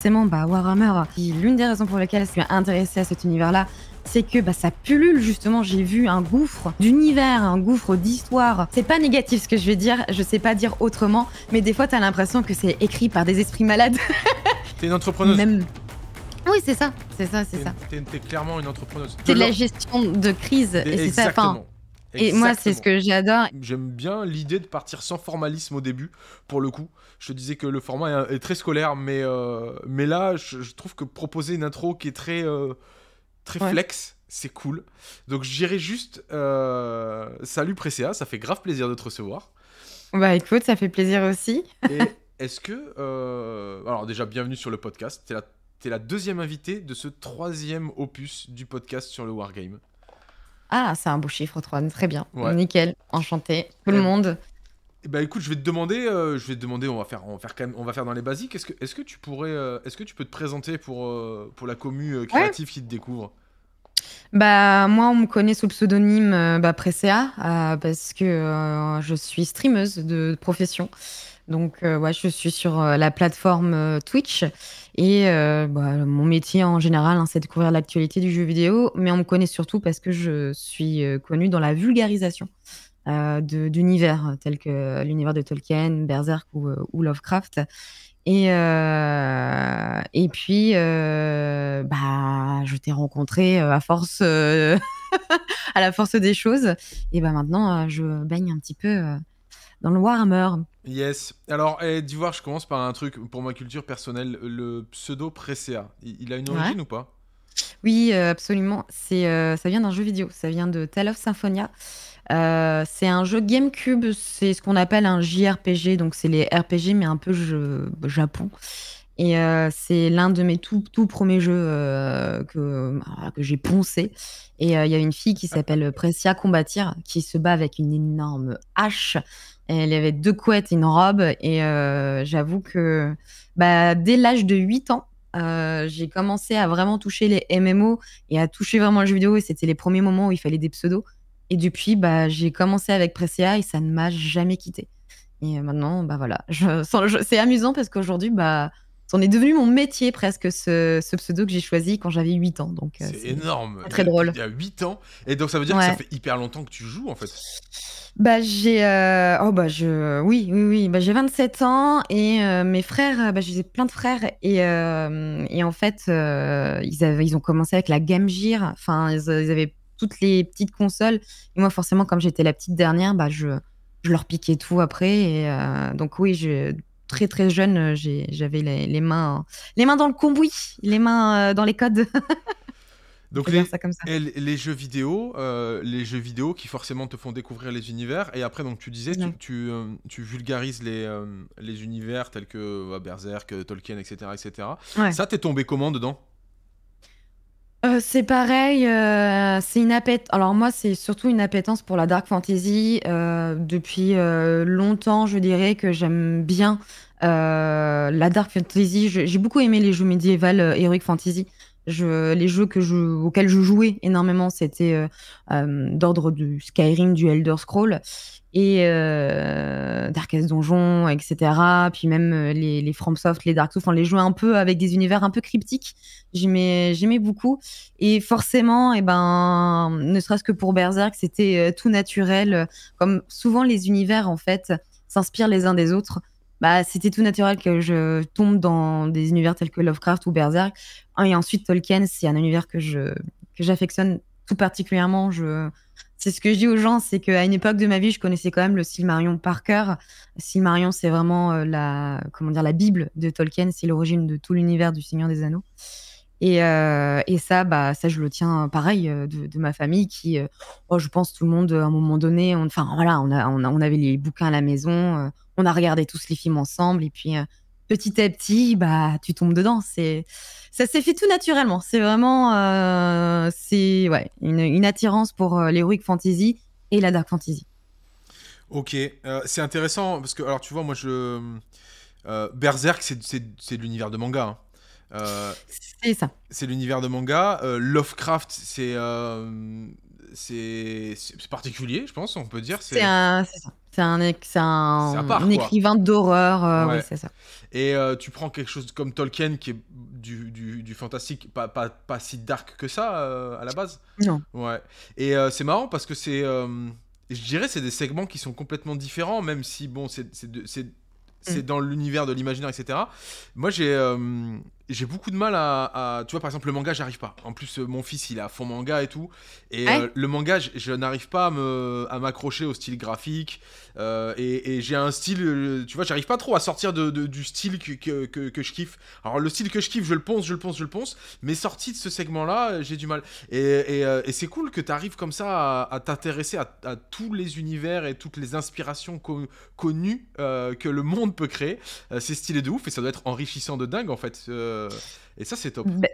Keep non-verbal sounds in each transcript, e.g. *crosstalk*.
forcément, bah, Warhammer, l'une des raisons pour lesquelles je suis intéressée à cet univers-là, c'est que bah, ça pullule justement. J'ai vu un gouffre d'univers, un gouffre d'histoire. C'est pas négatif ce que je vais dire, je sais pas dire autrement, mais des fois t'as l'impression que c'est écrit par des esprits malades. *laughs* T'es une entrepreneuse. Même... Oui, c'est ça, c'est ça, c'est ça. T'es clairement une entrepreneuse. T'es de la gestion de crise. Et c'est ça. Fin, et moi, c'est ce que j'adore. J'aime bien l'idée de partir sans formalisme au début, pour le coup. Je te disais que le format est, très scolaire, mais, euh, mais là, je, trouve que proposer une intro qui est très, euh, très flex, c'est cool. Donc j'irai juste euh, salut Précéa, ça fait grave plaisir de te recevoir. Bah écoute, ça fait plaisir aussi. Et *laughs* est-ce que... alors déjà, bienvenue sur le podcast. T'es es la deuxième invitée de ce troisième opus du podcast sur le Wargame. Ah, c'est un beau chiffre, 3. Très bien. Nickel. Enchanté. Tout le eh ben, monde. Bah écoute, je vais te demander, euh, je vais te demander, on va faire, on va faire quand même, on va faire dans les basiques. Est-ce que, est-ce que tu pourrais, euh, est-ce que tu peux te présenter pour, euh, pour la commu créative qui te découvre Bah moi, on me connaît sous le pseudonyme bah, parce que je suis streameuse de profession. Donc, euh, je suis sur euh, la plateforme euh, Twitch. Et bah, mon métier en général, hein, c'est de couvrir l'actualité du jeu vidéo. Mais on me connaît surtout parce que je suis connue dans la vulgarisation d'univers tels que l'univers de Tolkien, Berserk ou, Lovecraft. Et, et puis, bah, je t'ai rencontré à force. *laughs* à la force des choses. Et bah maintenant, je baigne un petit peu dans le Warhammer. Yes. Alors, eh, du voir, je commence par un truc pour ma culture personnelle. Le pseudo Presea, il, a une origine ou pas Oui, euh, absolument. C'est, euh, ça vient d'un jeu vidéo. Ça vient de Tale of Symphonia. Euh, c'est un jeu GameCube. C'est ce qu'on appelle un JRPG. Donc, c'est les RPG, mais un peu jeu... Japon. Et c'est l'un de mes tout, premiers jeux que, que j'ai poncé. Et il y a une fille qui s'appelle Precia Combattir qui se bat avec une énorme hache elle avait deux couettes, une robe. Et euh, j'avoue que bah, dès l'âge de 8 ans, euh, j'ai commencé à vraiment toucher les MMO et à toucher vraiment le jeu vidéo. Et c'était les premiers moments où il fallait des pseudos. Et depuis, bah, j'ai commencé avec Precia et ça ne m'a jamais quitté. Et euh, maintenant, bah voilà, c'est amusant parce qu'aujourd'hui, bah, c'en est devenu mon métier presque, ce, pseudo que j'ai choisi quand j'avais 8 ans. Donc, euh, c'est énorme. Très drôle. Il y a 8 ans. Et donc, ça veut dire que ça fait hyper longtemps que tu joues, en fait. Bah, j'ai. Euh, oh, bah, je. Oui, oui, oui. Bah, j'ai 27 ans et euh, mes frères, bah, j'ai plein de frères. Et, et en fait, ils, avaient... ils ont commencé avec la Game Gear. Enfin, ils, avaient toutes les petites consoles. Et moi, forcément, comme j'étais la petite dernière, bah, je je leur piquais tout après. Et, donc oui, je, très très jeune, euh, j'avais les, mains les mains dans le cambouis, les mains euh, dans les codes. *laughs* Donc les, jeux vidéo, euh, les jeux vidéo qui forcément te font découvrir les univers. Et après, donc tu disais, tu, tu, vulgarises les, les univers tels que bah, Berserk, Tolkien, etc. etc. Ça, t'es tombé comment dedans euh, c'est pareil, euh, c'est une appétence. Alors moi, c'est surtout une appétence pour la dark fantasy. Euh, depuis longtemps, je dirais que j'aime bien la dark fantasy. J'ai beaucoup aimé les jeux médiévaux, heroic fantasy. les jeux que auxquels je jouais énormément, c'était d'ordre du Skyrim, du Elder Scroll et euh, Darkest Donjon, etc. Puis même euh, les, les FromSoft, les Dark Souls, enfin, les jouer un peu avec des univers un peu cryptiques. J'aimais, j'aimais beaucoup. Et forcément, et eh ben, ne serait-ce que pour Berserk, c'était euh, tout naturel. Comme souvent les univers, en fait, s'inspirent les uns des autres. Bah, c'était tout naturel que je tombe dans des univers tels que Lovecraft ou Berserk. Et ensuite, Tolkien, c'est un univers que je, que j'affectionne tout particulièrement. Je, c'est ce que je dis aux gens, c'est qu'à une époque de ma vie, je connaissais quand même le Silmarion par cœur. Silmarion, c'est vraiment euh, la, comment dire, la Bible de Tolkien, c'est l'origine de tout l'univers du Seigneur des Anneaux. Et, euh, ça, bah, ça, je le tiens euh, pareil de, ma famille qui, oh, je pense, tout le monde, à un moment donné, enfin voilà, on, a, on, on, avait les bouquins à la maison, on a regardé tous les films ensemble, et puis petit à petit, bah, tu tombes dedans. C'est, ça s'est fait tout naturellement. C'est vraiment, euh, c'est ouais, une, attirance pour euh, l'heroic fantasy et la dark fantasy. Ok, euh, c'est intéressant parce que, alors, tu vois, moi, je Berserk, c'est, l'univers de manga. Hein. c'est ça. C'est l'univers de manga. Lovecraft, c'est c'est particulier, je pense, on peut dire. C'est un, c'est un, un écrivain d'horreur, euh, Et euh, tu prends quelque chose comme Tolkien, qui est du, du, fantastique, pas, pas, pas, si dark que ça euh, à la base. Non. Ouais. Et c'est marrant parce que c'est, je dirais, c'est des segments qui sont complètement différents, même si bon, c'est mm. dans l'univers de l'imaginaire, etc. Moi, j'ai j'ai beaucoup de mal à, Tu vois, par exemple, le manga, j'arrive pas. En plus, mon fils, il a fond manga et tout. Et ah euh, le manga, je, n'arrive pas à, m'accrocher au style graphique. Euh, et, j'ai un style. Euh, tu vois, j'arrive pas trop à sortir de, du style que, que, que, je kiffe. Alors, le style que je kiffe, je le ponce, je le ponce, je le ponce. Mais sorti de ce segment-là, j'ai du mal. Et, et, c'est cool que tu arrives comme ça à, t'intéresser à, tous les univers et toutes les inspirations connues que le monde peut créer. c'est stylé de ouf et ça doit être enrichissant de dingue, en fait. Euh, et ça, c'est top. Bah,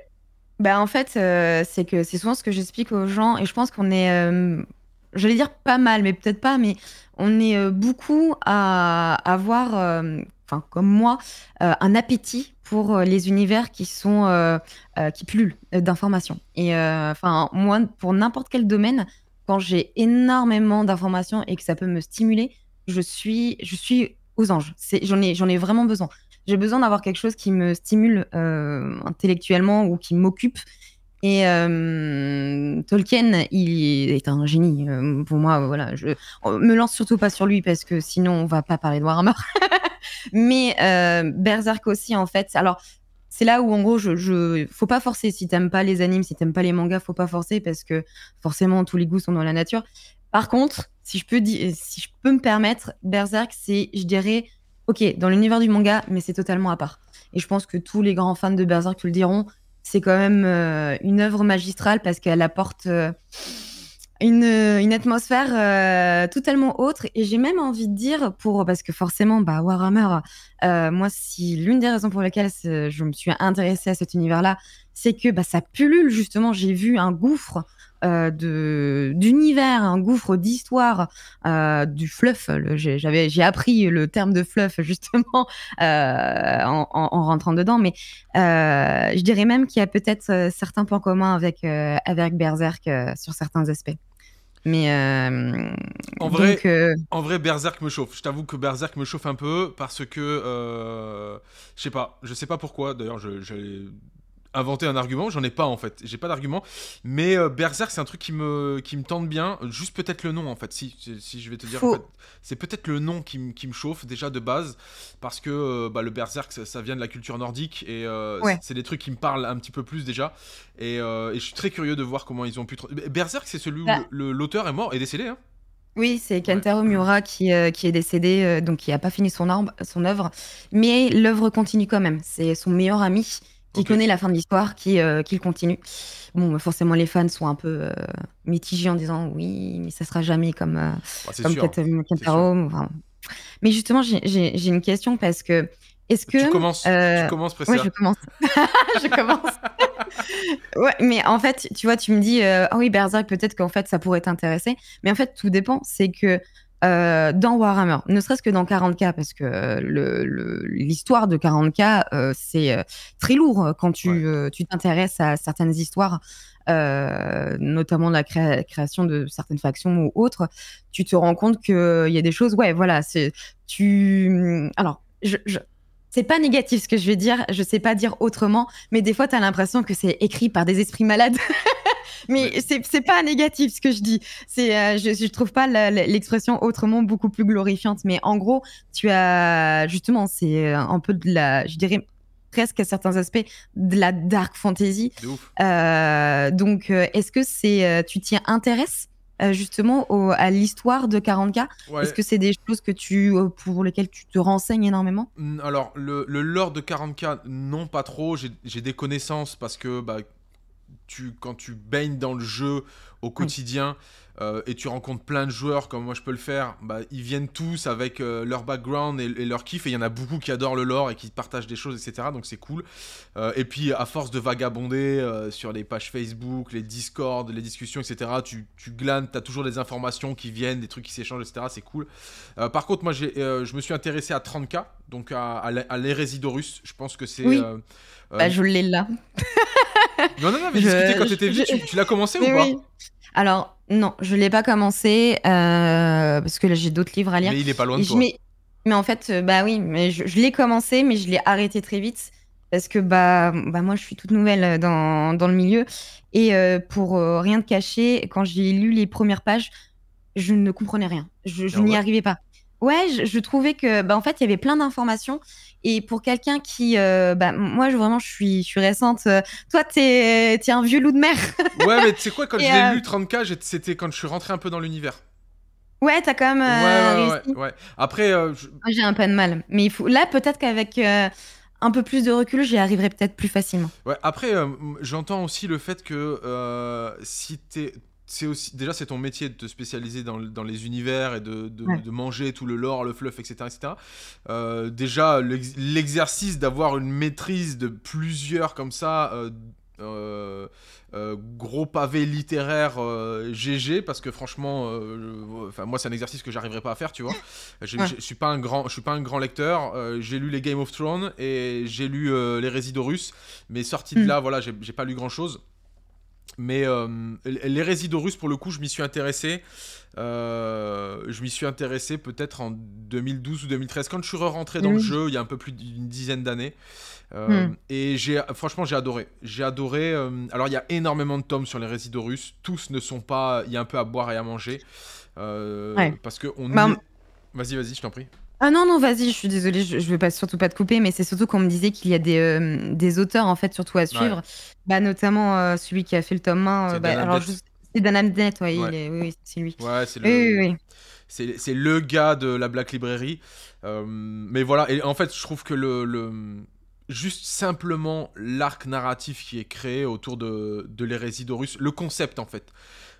bah en fait, euh, c'est que c'est souvent ce que j'explique aux gens, et je pense qu'on est euh, j'allais dire pas mal, mais peut-être pas, mais on est beaucoup à avoir, enfin comme moi, un appétit pour les univers qui sont qui pullulent d'informations. Et enfin moi, pour n'importe quel domaine, quand j'ai énormément d'informations et que ça peut me stimuler, je suis je suis aux anges. j'en ai j'en ai vraiment besoin j'ai besoin d'avoir quelque chose qui me stimule euh, intellectuellement ou qui m'occupe. Et euh, Tolkien, il est un génie. Euh, pour moi, voilà, je me lance surtout pas sur lui parce que sinon on va pas parler de Warhammer. *laughs* Mais Berserk aussi, en fait. Alors, c'est là où en gros, je, je faut pas forcer. Si t'aimes pas les animes, si t'aimes pas les mangas, faut pas forcer parce que forcément tous les goûts sont dans la nature. Par contre, si je peux, si je peux me permettre, Berserk, c'est, je dirais, ok, dans l'univers du manga, mais c'est totalement à part. Et je pense que tous les grands fans de Berserk le diront, c'est quand même euh, une œuvre magistrale parce qu'elle apporte euh, une, atmosphère euh, totalement autre. Et j'ai même envie de dire, pour, parce que forcément, bah, Warhammer, moi, si l'une des raisons pour lesquelles je me suis intéressée à cet univers-là, c'est que bah, ça pullule, justement. J'ai vu un gouffre euh, d'univers, un gouffre d'histoire euh, du fluff. J'avais, j'ai appris le terme de fluff *laughs* justement euh, en, rentrant dedans, mais je dirais même qu'il y a peut-être certains points communs avec avec Berserk sur certains aspects. Mais en, vrai, en vrai, Berserk me chauffe. Je t'avoue que Berserk me chauffe un peu parce que je sais pas, je sais pas pourquoi. D'ailleurs, je inventer un argument, j'en ai pas en fait, j'ai pas d'argument. Mais euh, Berserk, c'est un truc qui me, qui me tente bien, juste peut-être le nom en fait, si, je vais te dire. c'est peut-être le nom qui, me chauffe déjà de base, parce que euh, bah, le Berserk, ça, vient de la culture nordique, et euh, c'est des trucs qui me parlent un petit peu plus déjà. Et, je suis très curieux de voir comment ils ont pu... Berserk, c'est celui où bah. l'auteur est mort, et décédé. Hein. oui, c'est Kentaro Miura qui, est décédé, donc qui n'a pas fini son, son œuvre. Mais l'œuvre continue quand même. C'est son meilleur ami qui connaît la fin de l'histoire, qui, euh, continue. Bon, bah, forcément, les fans sont un peu euh, mitigés en disant oui, mais ça sera jamais comme, euh, bah, comme euh, Mais justement, j'ai une question parce que. Est-ce que. Tu commences, je commence. *laughs* je commence. *laughs* ouais, mais en fait, tu vois, tu me dis, ah oui, Berserk, peut-être qu'en fait, ça pourrait t'intéresser. Mais en fait, tout dépend. C'est que euh, dans Warhammer, ne serait-ce que dans 40K, parce que euh, l'histoire de 40K, euh, c'est très lourd quand tu t'intéresses à certaines histoires, notamment la création de certaines factions ou autres. Tu te rends compte qu'il y a des choses, ouais, voilà, c'est. Tu. Hum, alors, je, c'est pas négatif ce que je vais dire, je sais pas dire autrement, mais des fois, tu as l'impression que c'est écrit par des esprits malades. *laughs* mais c'est pas négatif ce que je dis. C'est euh, je, trouve pas l'expression autrement beaucoup plus glorifiante, mais en gros, tu as justement c'est euh, un peu de la, je dirais presque à certains aspects de la dark fantasy. Euh, donc, est-ce que c'est tu t'y intéresses euh, justement à l'histoire de 40K Est-ce que c'est des choses que tu, euh, pour lesquelles tu te renseignes énormément Alors, le, le, lore de 40K, non, pas trop. J'ai des connaissances parce que bah, tu, quand tu baignes dans le jeu au mm. quotidien euh, et tu rencontres plein de joueurs comme moi je peux le faire, bah, ils viennent tous avec euh, leur background et, leur kiff et il y en a beaucoup qui adorent le lore et qui partagent des choses, etc. Donc c'est cool. Euh, et puis à force de vagabonder sur les pages Facebook, les Discord, les discussions, etc., tu, glanes, tu as toujours des informations qui viennent, des trucs qui s'échangent, etc. C'est cool. par contre, moi je me suis intéressé à 30K, donc à, à, l'Hérésidorus. Je pense que c'est... Oui. Bah, je l'ai là. *laughs* Non, non, en discuté quand t'étais Tu, l'as commencé ou pas Alors, non, je l'ai pas commencé euh, parce que là, j'ai d'autres livres à lire. Mais il est pas loin de toi. Mais, en fait, euh, bah oui, mais je, l'ai commencé, mais je l'ai arrêté très vite parce que bah, bah moi, je suis toute nouvelle dans, le milieu. Et euh, pour rien te cacher, quand j'ai lu les premières pages, je ne comprenais rien. Je, ah n'y arrivais pas. Ouais, je, trouvais que, bah, en fait, il y avait plein d'informations et pour quelqu'un qui, euh, bah, moi, je, vraiment, je suis, je suis récente. Euh, toi, t'es es un vieux loup de mer. *laughs* ouais, mais tu sais quoi, quand j'ai l'ai euh, lu 30K, c'était quand je suis rentré un peu dans l'univers. Ouais, t'as quand même. ouais, ouais, Ouais, Après. J'ai un peu de mal. Mais il faut... là, peut-être qu'avec un peu plus de recul, j'y arriverai peut-être plus facilement. Ouais, après, j'entends aussi le fait que si t'es c'est aussi déjà c'est ton métier de te spécialiser dans, les univers et de, manger tout le lore, le fluff, etc. Euh, déjà l'exercice d'avoir une maîtrise de plusieurs comme ça. Euh, euh, gros pavé littéraire GG parce que franchement enfin moi c'est un exercice que j'arriverai pas à faire tu vois *laughs* je ne suis pas un grand je suis pas un grand lecteur j'ai lu les Game of Thrones et j'ai lu les Résidus Russes, mais sorti de hmm. là voilà j'ai pas lu grand chose mais euh, les résidus russes, pour le coup, je m'y suis intéressé. Euh, je m'y suis intéressé peut-être en 2012 ou 2013, quand je suis rentré dans le jeu, il y a un peu plus d'une dizaine d'années. Euh, hmm. Et j'ai, franchement, j'ai adoré. J'ai adoré. alors, il y a énormément de tomes sur les résidus russes. Tous ne sont pas. Il y a un peu à boire et à manger. Parce que on. Ben, vas-y, vas-y, je t'en prie. Ah non, non, vas-y, je suis désolée, je, je veux pas, surtout pas te couper, mais c'est surtout qu'on me disait qu'il y a des, euh, des auteurs, en fait, surtout à suivre. Bah, notamment euh, celui qui a fait le tome 1. Euh, bah, alors, c'est Dan Abnett, Il est, oui, c'est lui. Ouais, c'est le... Oui, oui, oui. C'est, le gars de la Black Library. mais voilà, et en fait, je trouve que le, le juste simplement l'arc narratif qui est créé autour de, de l'hérésie d'Horus, le concept en fait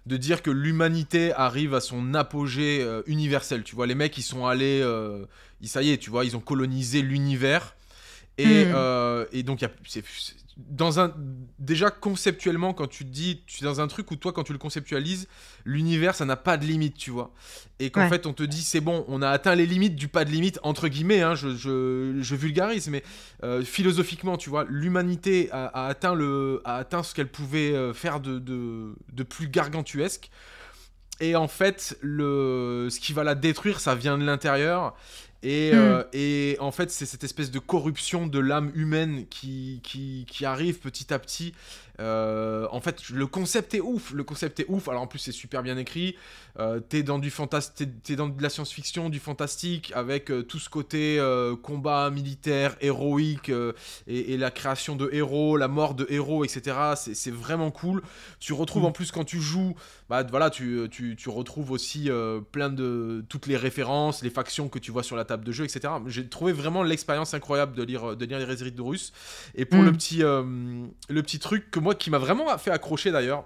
de dire que l'humanité arrive à son apogée euh, universel. Tu vois, les mecs, ils sont allés, euh, ça y est, tu vois, ils ont colonisé l'univers. Et, hmm. euh, donc, il et, donc, c'est dans un déjà conceptuellement quand tu dis tu es dans un truc où toi quand tu le conceptualises l'univers ça n'a pas de limite tu vois et qu'en fait on te dit c'est bon on a atteint les limites du pas de limite entre guillemets hein, je, je, vulgarise mais euh, philosophiquement tu vois l'humanité a, atteint le a atteint ce qu'elle pouvait euh, faire de, de, plus gargantuesque et en fait le ce qui va la détruire ça vient de l'intérieur Hmm. Euh, et, en fait, c'est cette espèce de corruption de l'âme humaine qui, qui, arrive petit à petit. Euh, en fait, le concept est ouf. Le concept est ouf. Alors en plus, c'est super bien écrit. Euh, t'es dans du fantastique, dans de la science-fiction, du fantastique, avec euh, tout ce côté combat militaire, héroïque et, la création de héros, la mort de héros, etc. C'est, vraiment cool. Tu retrouves hmm. en plus quand tu joues, bah, voilà, tu, tu retrouves aussi plein de toutes les références, les factions que tu vois sur la table de jeu, etc. J'ai trouvé vraiment l'expérience incroyable de lire, euh, de lire les résidorus de Russe. Et pour mm. le, petit, euh, le petit truc que moi, qui m'a vraiment fait accrocher d'ailleurs,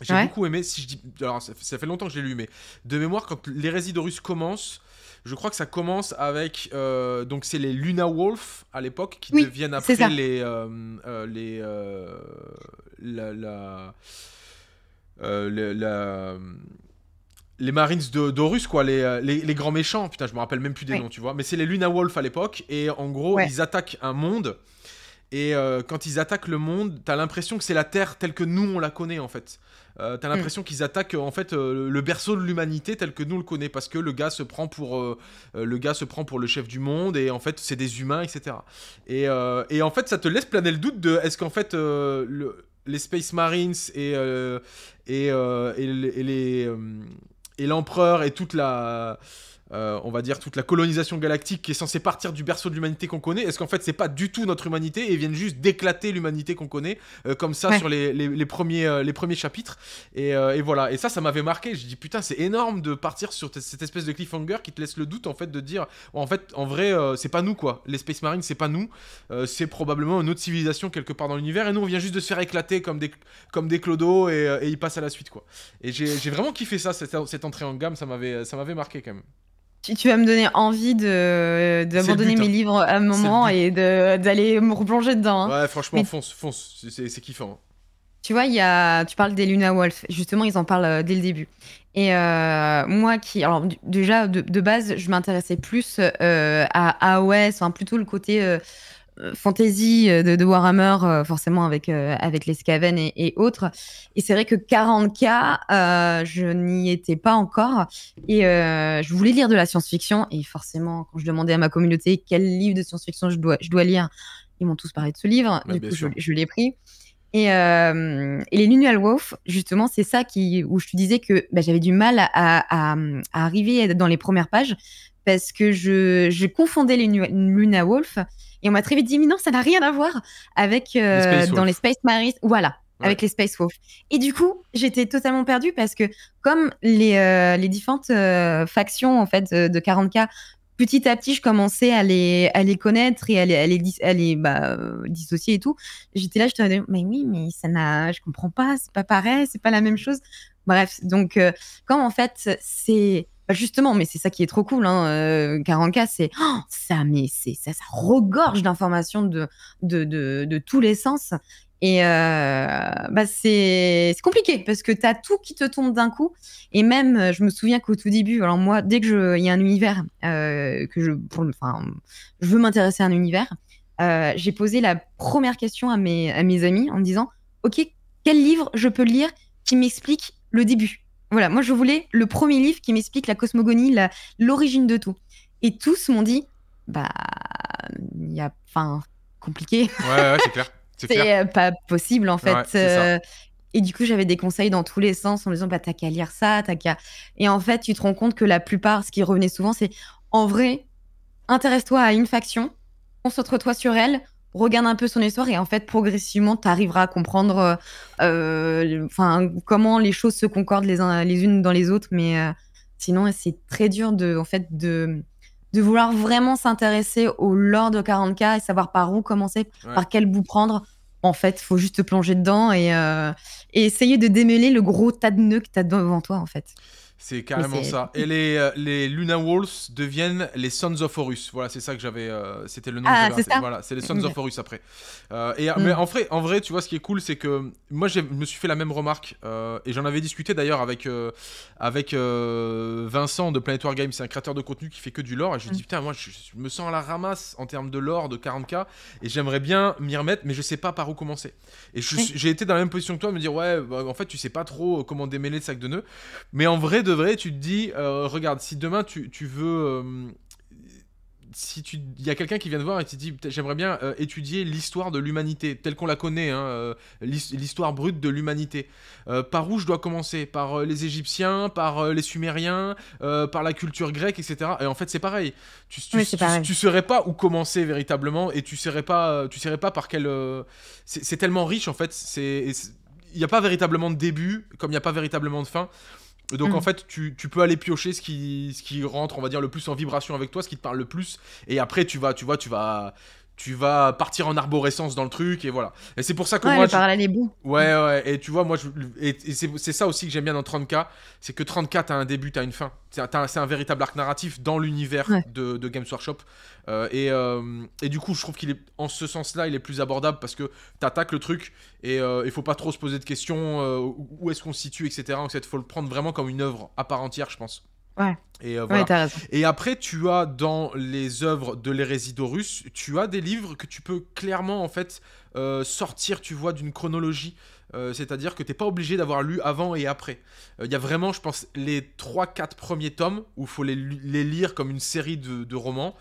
j'ai beaucoup aimé, si je dis. Alors, ça, fait longtemps que je l'ai lu, mais de mémoire, quand l'hérésie Russes commence, je crois que ça commence avec. Euh, donc, c'est les Luna Wolf à l'époque qui deviennent après les. les. la. la, la les Marines de Dorus, quoi, euh, les, les, grands méchants, putain, je me rappelle même plus des noms, tu vois, mais c'est les Luna Wolf à l'époque, et en gros, ils attaquent un monde, et euh, quand ils attaquent le monde, t'as l'impression que c'est la Terre telle que nous on la connaît, en fait. Tu euh, t'as mm. l'impression qu'ils attaquent en fait le berceau de l'humanité tel que nous le connaît parce que le gars se prend pour le gars se prend pour le chef du monde et en fait c'est des humains etc et, et, en fait ça te laisse planer le doute de est-ce qu'en fait le, les Space Marines et et, et, les et l'empereur et toute la euh, on va dire, toute la colonisation galactique qui est censée partir du berceau de l'humanité qu'on connaît, est-ce qu'en fait c'est pas du tout notre humanité et viennent juste d'éclater l'humanité qu'on connaît, euh, comme ça sur les, premiers, euh, les premiers chapitres et, voilà, et ça, ça m'avait marqué. Je dis putain, c'est énorme de partir sur cette espèce de cliffhanger qui te laisse le doute en fait de dire, en fait, en vrai, c'est pas nous quoi, les Space Marines, c'est pas nous, c'est probablement une autre civilisation quelque part dans l'univers et nous on vient juste de se faire éclater comme des, comme des clodos et, et ils passent à la suite quoi. Et j'ai vraiment kiffé ça, cette, cette entrée en gamme, ça m'avait marqué quand même. Tu, vas me donner envie de d'abandonner mes hein. livres à un moment et d'aller me replonger dedans. Hein. Ouais, franchement, fonce, fonce, c'est kiffant. Hein. Tu vois, il y a, tu parles des Luna Wolf. Justement, ils en parlent euh, dès le début. Et euh, moi qui, alors déjà de, base, je m'intéressais plus euh, à AOS, enfin plutôt le côté euh, fantasy euh, de, Warhammer, euh, forcément avec, avec les Skaven et, autres. Et c'est vrai que 40K, je n'y étais pas encore. Et je voulais lire de la science-fiction. Et forcément, quand je demandais à ma communauté quel livre de science-fiction je dois, je dois lire, ils m'ont tous parlé de ce livre. Bah, du coup, je, l'ai pris. Et, et, les Lunual Wolf, justement, c'est ça qui, où je te disais que bah, j'avais du mal à, arriver dans les premières pages parce que je, je confondais les Luna Wolf et on m'a très vite dit, mais non, ça n'a rien à voir avec euh, les dans les Space Marines. Voilà, avec les Space Wolf. Et du coup, j'étais totalement perdue parce que comme les, euh, différentes euh, factions en fait de, 40K, petit à petit, je commençais à les, les connaître et à les, bah, dissocier et tout. J'étais là, je te disais, mais oui, mais ça n'a, je comprends pas, c'est pas pareil, c'est pas la même chose. Bref, donc comme en fait, c'est bah, justement, mais c'est ça qui est trop cool, hein, 40 euh, c'est oh, ça, mais c'est ça, ça regorge d'informations de, de, de, tous les sens. Et euh, bah c'est compliqué parce que tu as tout qui te tombe d'un coup. Et même, euh, je me souviens qu'au tout début, alors moi, dès que il y a un univers que je, je veux m'intéresser à un univers, j'ai posé la première question à mes, à mes amis en me disant, ok, quel livre je peux lire qui m'explique le début voilà, moi je voulais le premier livre qui m'explique la cosmogonie, l'origine de tout. Et tous m'ont dit, bah, il y a, enfin, compliqué. Ouais, ouais *laughs* c'est clair. C'est euh, pas possible en fait. Euh. et du coup, j'avais des conseils dans tous les sens en me disant, bah, t'as qu'à lire ça, t'as qu'à. Et en fait, tu te rends compte que la plupart, ce qui revenait souvent, c'est en vrai, intéresse-toi à une faction, concentre-toi sur elle, regarde un peu son histoire et en fait progressivement tu arriveras à comprendre euh, euh, comment les choses se concordent les, les unes dans les autres mais euh, sinon c'est très dur de en fait de vouloir vraiment s'intéresser au lord de 40K et savoir par où commencer par quel bout prendre en fait faut juste te plonger dedans et, essayer de démêler le gros tas de nœuds que tu as devant toi en fait c'est carrément ça. Et les, euh, les Luna Wolves deviennent les Sons of Horus. Voilà, c'est ça que j'avais. Euh, c'était le nom de ah, Voilà, c'est les Sons of Horus après. Euh, et, mm. Mais en vrai, en vrai, tu vois, ce qui est cool, c'est que moi, je me suis fait la même remarque. et j'en avais discuté d'ailleurs avec, avec Vincent de Planet War Games. C'est un créateur de contenu qui fait que du lore. Et je lui dit, mm. putain, moi, je, me sens à la ramasse en termes de lore de 40K. Et j'aimerais bien m'y remettre, mais je sais pas par où commencer. Et j'ai été dans la même position que toi, me dire, ouais, bah, en fait, tu sais pas trop comment démêler le sac de nœuds. Mais en vrai, vrai, tu te dis, euh, regarde, si demain tu, veux. Euh, si tu, il y a quelqu'un qui vient te voir et qui dit, j'aimerais bien euh, étudier l'histoire de l'humanité telle qu'on la connaît, hein, l'histoire brute de l'humanité. par où je dois commencer Par les Égyptiens, par les Sumériens, par la culture grecque, etc. Et en fait, c'est pareil. Tu, tu, saurais pas où commencer véritablement et tu saurais pas, tu saurais pas par quel. c'est tellement riche en fait. C'est il n'y a pas véritablement de début, comme il n'y a pas véritablement de fin. Donc en mm. fait, tu, peux aller piocher ce qui, ce qui rentre, on va dire, le plus en vibration avec toi, ce qui te parle le plus. Et après, tu vas, tu vois, tu vas, tu vas partir en arborescence dans le truc et voilà. Et c'est pour ça que ouais, moi. Ouais, Et tu vois, moi, je... et, c'est ça aussi que j'aime bien dans 30K, c'est que 30K, t'as un début, t'as une fin. C'est un, un, véritable arc narratif dans l'univers de, Games Workshop. Euh, euh, et, du coup, je trouve qu'il est, en ce sens-là, il est plus abordable parce que t'attaques le truc et euh, il faut pas trop se poser de questions où est-ce qu'on se situe, etc. Donc, il faut le prendre vraiment comme une œuvre à part entière, je pense. Et, euh, et après, tu as dans les œuvres de l'Hérésidorus, tu as des livres que tu peux clairement en fait euh, sortir, tu vois, d'une chronologie. Euh, c'est-à-dire que tu n'es pas obligé d'avoir lu avant et après. Il y a vraiment, je pense, les 3-4 premiers tomes où il faut les, lire comme une série de romans.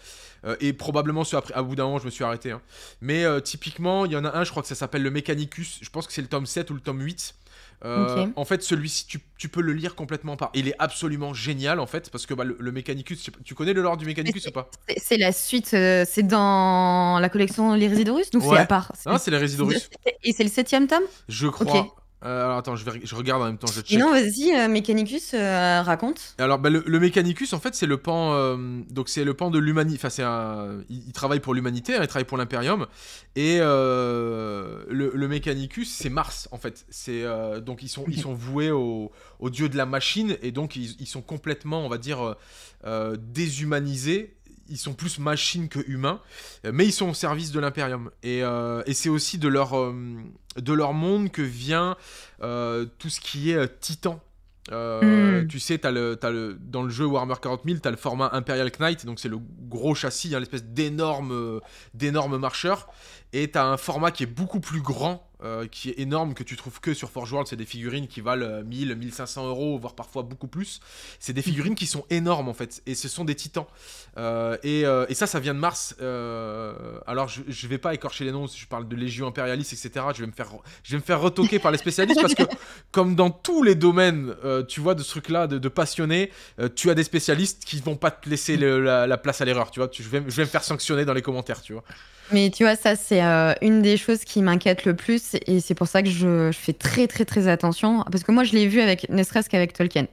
Euh, et probablement après. À bout d'un moment, je me suis arrêté. Hein. Mais euh, typiquement, il y en a un, je crois que ça s'appelle le Mechanicus. Je pense que c'est le tome 7 ou le tome 8. Euh, en fait, celui-ci, tu, peux le lire complètement par. Il est absolument génial, en fait, parce que bah, le, mécanicus, Mechanicus, tu, connais le lore du Mechanicus ou pas C'est la suite, c'est dans la collection Les Résidorus, donc c'est à part. c'est Les Résidorus. Et c'est le septième tome Je crois. Euh, alors attends, je, je, regarde en même temps, je check. Et non, vas-y, Mécanicus euh, Mechanicus, euh, raconte. Alors, ben, le, Mécanicus Mechanicus, en fait, c'est le pan, donc c'est le pan de l'humanité. Enfin, un... il, travaille pour l'humanité hein, il travaille pour l'Imperium, et le, le, Mechanicus, c'est Mars, en fait. C'est donc ils sont, ils sont voués au, dieu de la machine, et donc ils, ils sont complètement, on va dire, déshumanisés ils sont plus machines que humains, euh, mais ils sont au service de l'Imperium. Et, euh, c'est aussi de leur, euh, de leur monde que vient tout ce qui est titan. Hmm. Tu sais, as le, dans le jeu Warhammer 40 tu as le format Imperial Knight, donc c'est le gros châssis, hein, l'espèce d'énorme d'énorme marcheur, et tu as un format qui est beaucoup plus grand euh, qui est énorme, que tu trouves que sur Forge World, c'est des figurines qui valent 1000, euh, 1500 euros, voire parfois beaucoup plus. C'est des mhm. figurines qui sont énormes en fait, et ce sont des titans. Euh, et, et, ça, ça vient de Mars. alors, je, je, vais pas écorcher les noms, je parle de Légion impérialiste, etc. Je vais me faire, je vais me faire retoquer par les spécialistes parce que, *laughs* comme dans tous les domaines, tu vois, de ce truc-là, de, de passionné, tu as des spécialistes qui vont pas te laisser la, place à l'erreur, tu vois. je, vais, je vais me faire sanctionner dans les commentaires, tu vois. Mais tu vois, ça, c'est une des choses qui m'inquiète le plus et c'est pour ça que je, fais très très très attention parce que moi je l'ai vu avec ne serait-ce qu'avec Tolkien.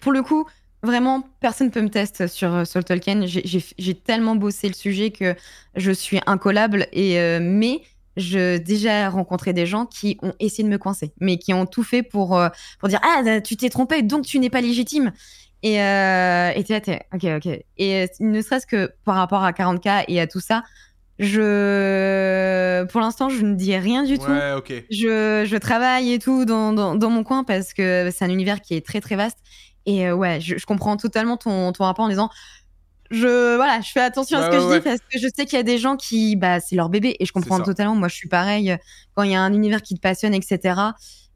pour le coup, vraiment personne peut me tester sur, euh, sur Tolkien. J'ai tellement bossé le sujet que je suis incollable et euh, mais j'ai déjà rencontré des gens qui ont essayé de me coincer, mais qui ont tout fait pour, euh, pour dire Ah, bah, tu t'es trompé, donc tu n'es pas légitime. Et, et ok, ok. Et ne serait-ce que par rapport à 40K et à tout ça, je, pour l'instant, je ne dis rien du tout. Je, je, travaille et tout dans, dans, mon coin parce que c'est un univers qui est très très vaste. Et euh, ouais, je, comprends totalement ton, ton, rapport en disant, je voilà, je fais attention à ce que je dis parce que je sais qu'il y a des gens qui, bah, c'est leur bébé et je comprends totalement. Moi, je suis pareil. Euh, quand il y a un univers qui te passionne, etc.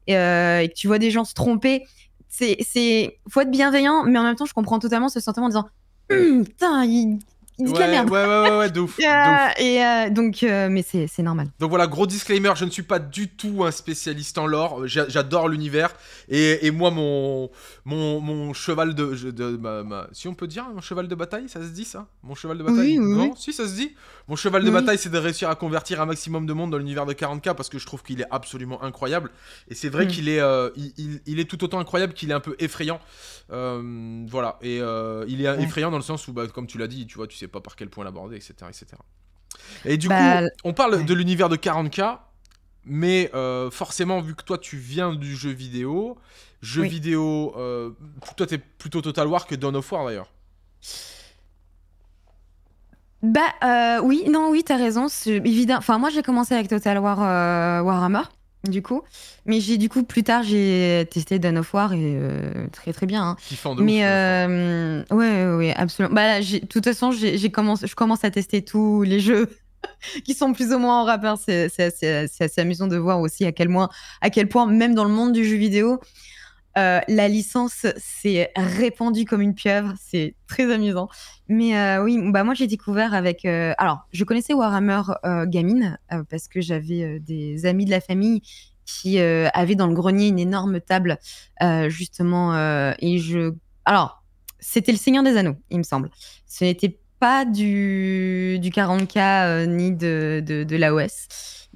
Euh, et, que tu vois des gens se tromper, c'est, c'est, faut être bienveillant, mais en même temps, je comprends totalement ce sentiment en disant, hum, putain, il ouais, Ouais, ouais, ouais, de ouf. *laughs* Euh, et, euh, donc, euh, mais c'est normal. Donc voilà, gros disclaimer, je ne suis pas du tout un spécialiste en lore. J'adore l'univers. Et, et, moi, mon, mon, mon cheval de. si on peut dire, mon cheval de bataille, ça se dit ça Mon cheval de bataille oui, oui, Non, si, ça se dit. Mon cheval de bataille, c'est de réussir à convertir un maximum de monde dans l'univers de 40K parce que je trouve qu'il est absolument incroyable. Et c'est vrai hmm. qu'il est, il, il, est tout autant incroyable qu'il est un peu effrayant. voilà. Et il est effrayant dans le sens où, bah, comme tu l'as dit, tu vois, tu sais pas par quel point l'aborder, etc., etc. Et du bah, coup, on parle de l'univers de 40K, mais euh, forcément, vu que toi tu viens du jeu vidéo, jeu vidéo, euh, toi es plutôt Total War que Dawn of War d'ailleurs. Bah euh, oui, non, oui, t'as raison. Évident. Enfin, moi j'ai commencé avec Total War euh, Warhammer du coup. Mais j'ai du coup plus tard j'ai testé Dawn of War et euh, très très bien. Hein. Mais euh, ouais, ouais, absolument. Bah de toute façon, j'ai commencé, je commence à tester tous les jeux *laughs* qui sont plus ou moins en rappeur. C'est assez, amusant de voir aussi à quel point, même dans le monde du jeu vidéo, euh, la licence s'est répandue comme une pieuvre, c'est très amusant. Mais euh, oui, bah moi j'ai découvert avec. Euh, alors, je connaissais Warhammer gamine parce que j'avais des amis de la famille qui avaient dans le grenier une énorme table justement et je. Alors, c'était le Seigneur des Anneaux, il me semble. Ce n'était pas du, du 40K ni de, de, de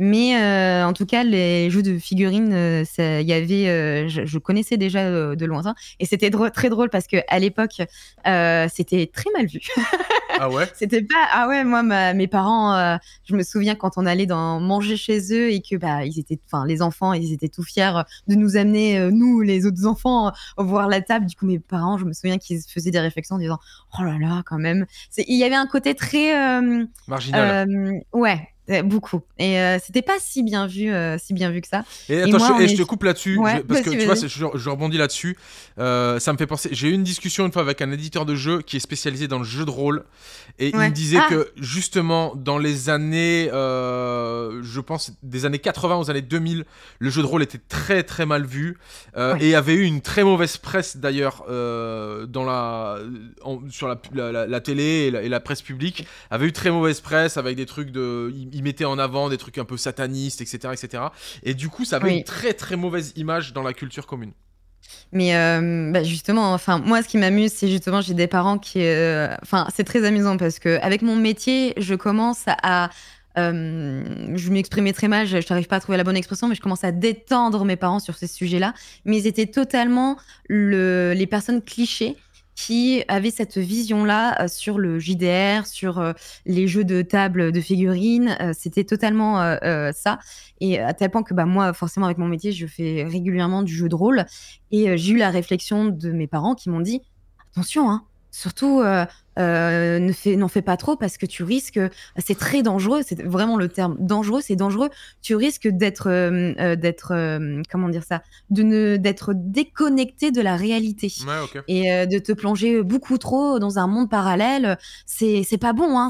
mais euh, en tout cas, les jeux de figurines, euh, il y avait, euh, je, connaissais déjà de lointain, et c'était très drôle parce que à l'époque, c'était très mal vu. *laughs* ah ouais. C'était pas. Ah ouais, moi, mes parents, je me souviens quand on allait dans manger chez eux et que bah ils étaient, enfin les enfants, ils étaient tout fiers de nous amener nous, les autres enfants, voir la table. Du coup, mes parents, je me souviens qu'ils faisaient des réflexions en disant, oh là là, quand même. Il y avait un côté très marginal. ouais, euh, beaucoup. Et euh, c'était pas si bien vu, euh, si bien vu que ça. Et, attends, je, te coupe là-dessus, parce que tu vois, je, je, rebondis là-dessus. ça me fait penser. J'ai eu une discussion une fois avec un éditeur de jeux qui est spécialisé dans le jeu de rôle, et il me disait ah. que justement dans les années, je pense des années 80 aux années 2000, le jeu de rôle était très très mal vu et avait eu une très mauvaise presse d'ailleurs dans la sur la, télé et, et la, presse publique avait eu très mauvaise presse avec des trucs de il mettait en avant des trucs un peu satanistes, etc. etc. Et du coup, ça avait une très très mauvaise image dans la culture commune. Mais euh, bah, justement, enfin moi, ce qui m'amuse, c'est justement j'ai des parents qui, euh, enfin c'est très amusant parce que avec mon métier, je commence à, euh, je m'exprimais très mal, je, n'arrive pas à trouver la bonne expression, mais je commence à détendre mes parents sur ces sujets-là. Mais ils étaient totalement le, les personnes clichés qui avait cette vision-là euh, sur le JDR, sur euh, les jeux de table de figurines. Euh, c'était totalement ça. Et à tel point que bah, moi, forcément, avec mon métier, je fais régulièrement du jeu de rôle. Et j'ai eu la réflexion de mes parents qui m'ont dit, attention, hein, surtout euh, ne n'en fais pas trop parce que tu risques, euh, c'est très dangereux, c'est vraiment le terme dangereux, c'est dangereux. Tu risques d'être, euh, d'être, comment dire ça, de ne, d'être déconnecté de la réalité et de te plonger beaucoup trop dans un monde parallèle. C'est, c'est pas bon, hein,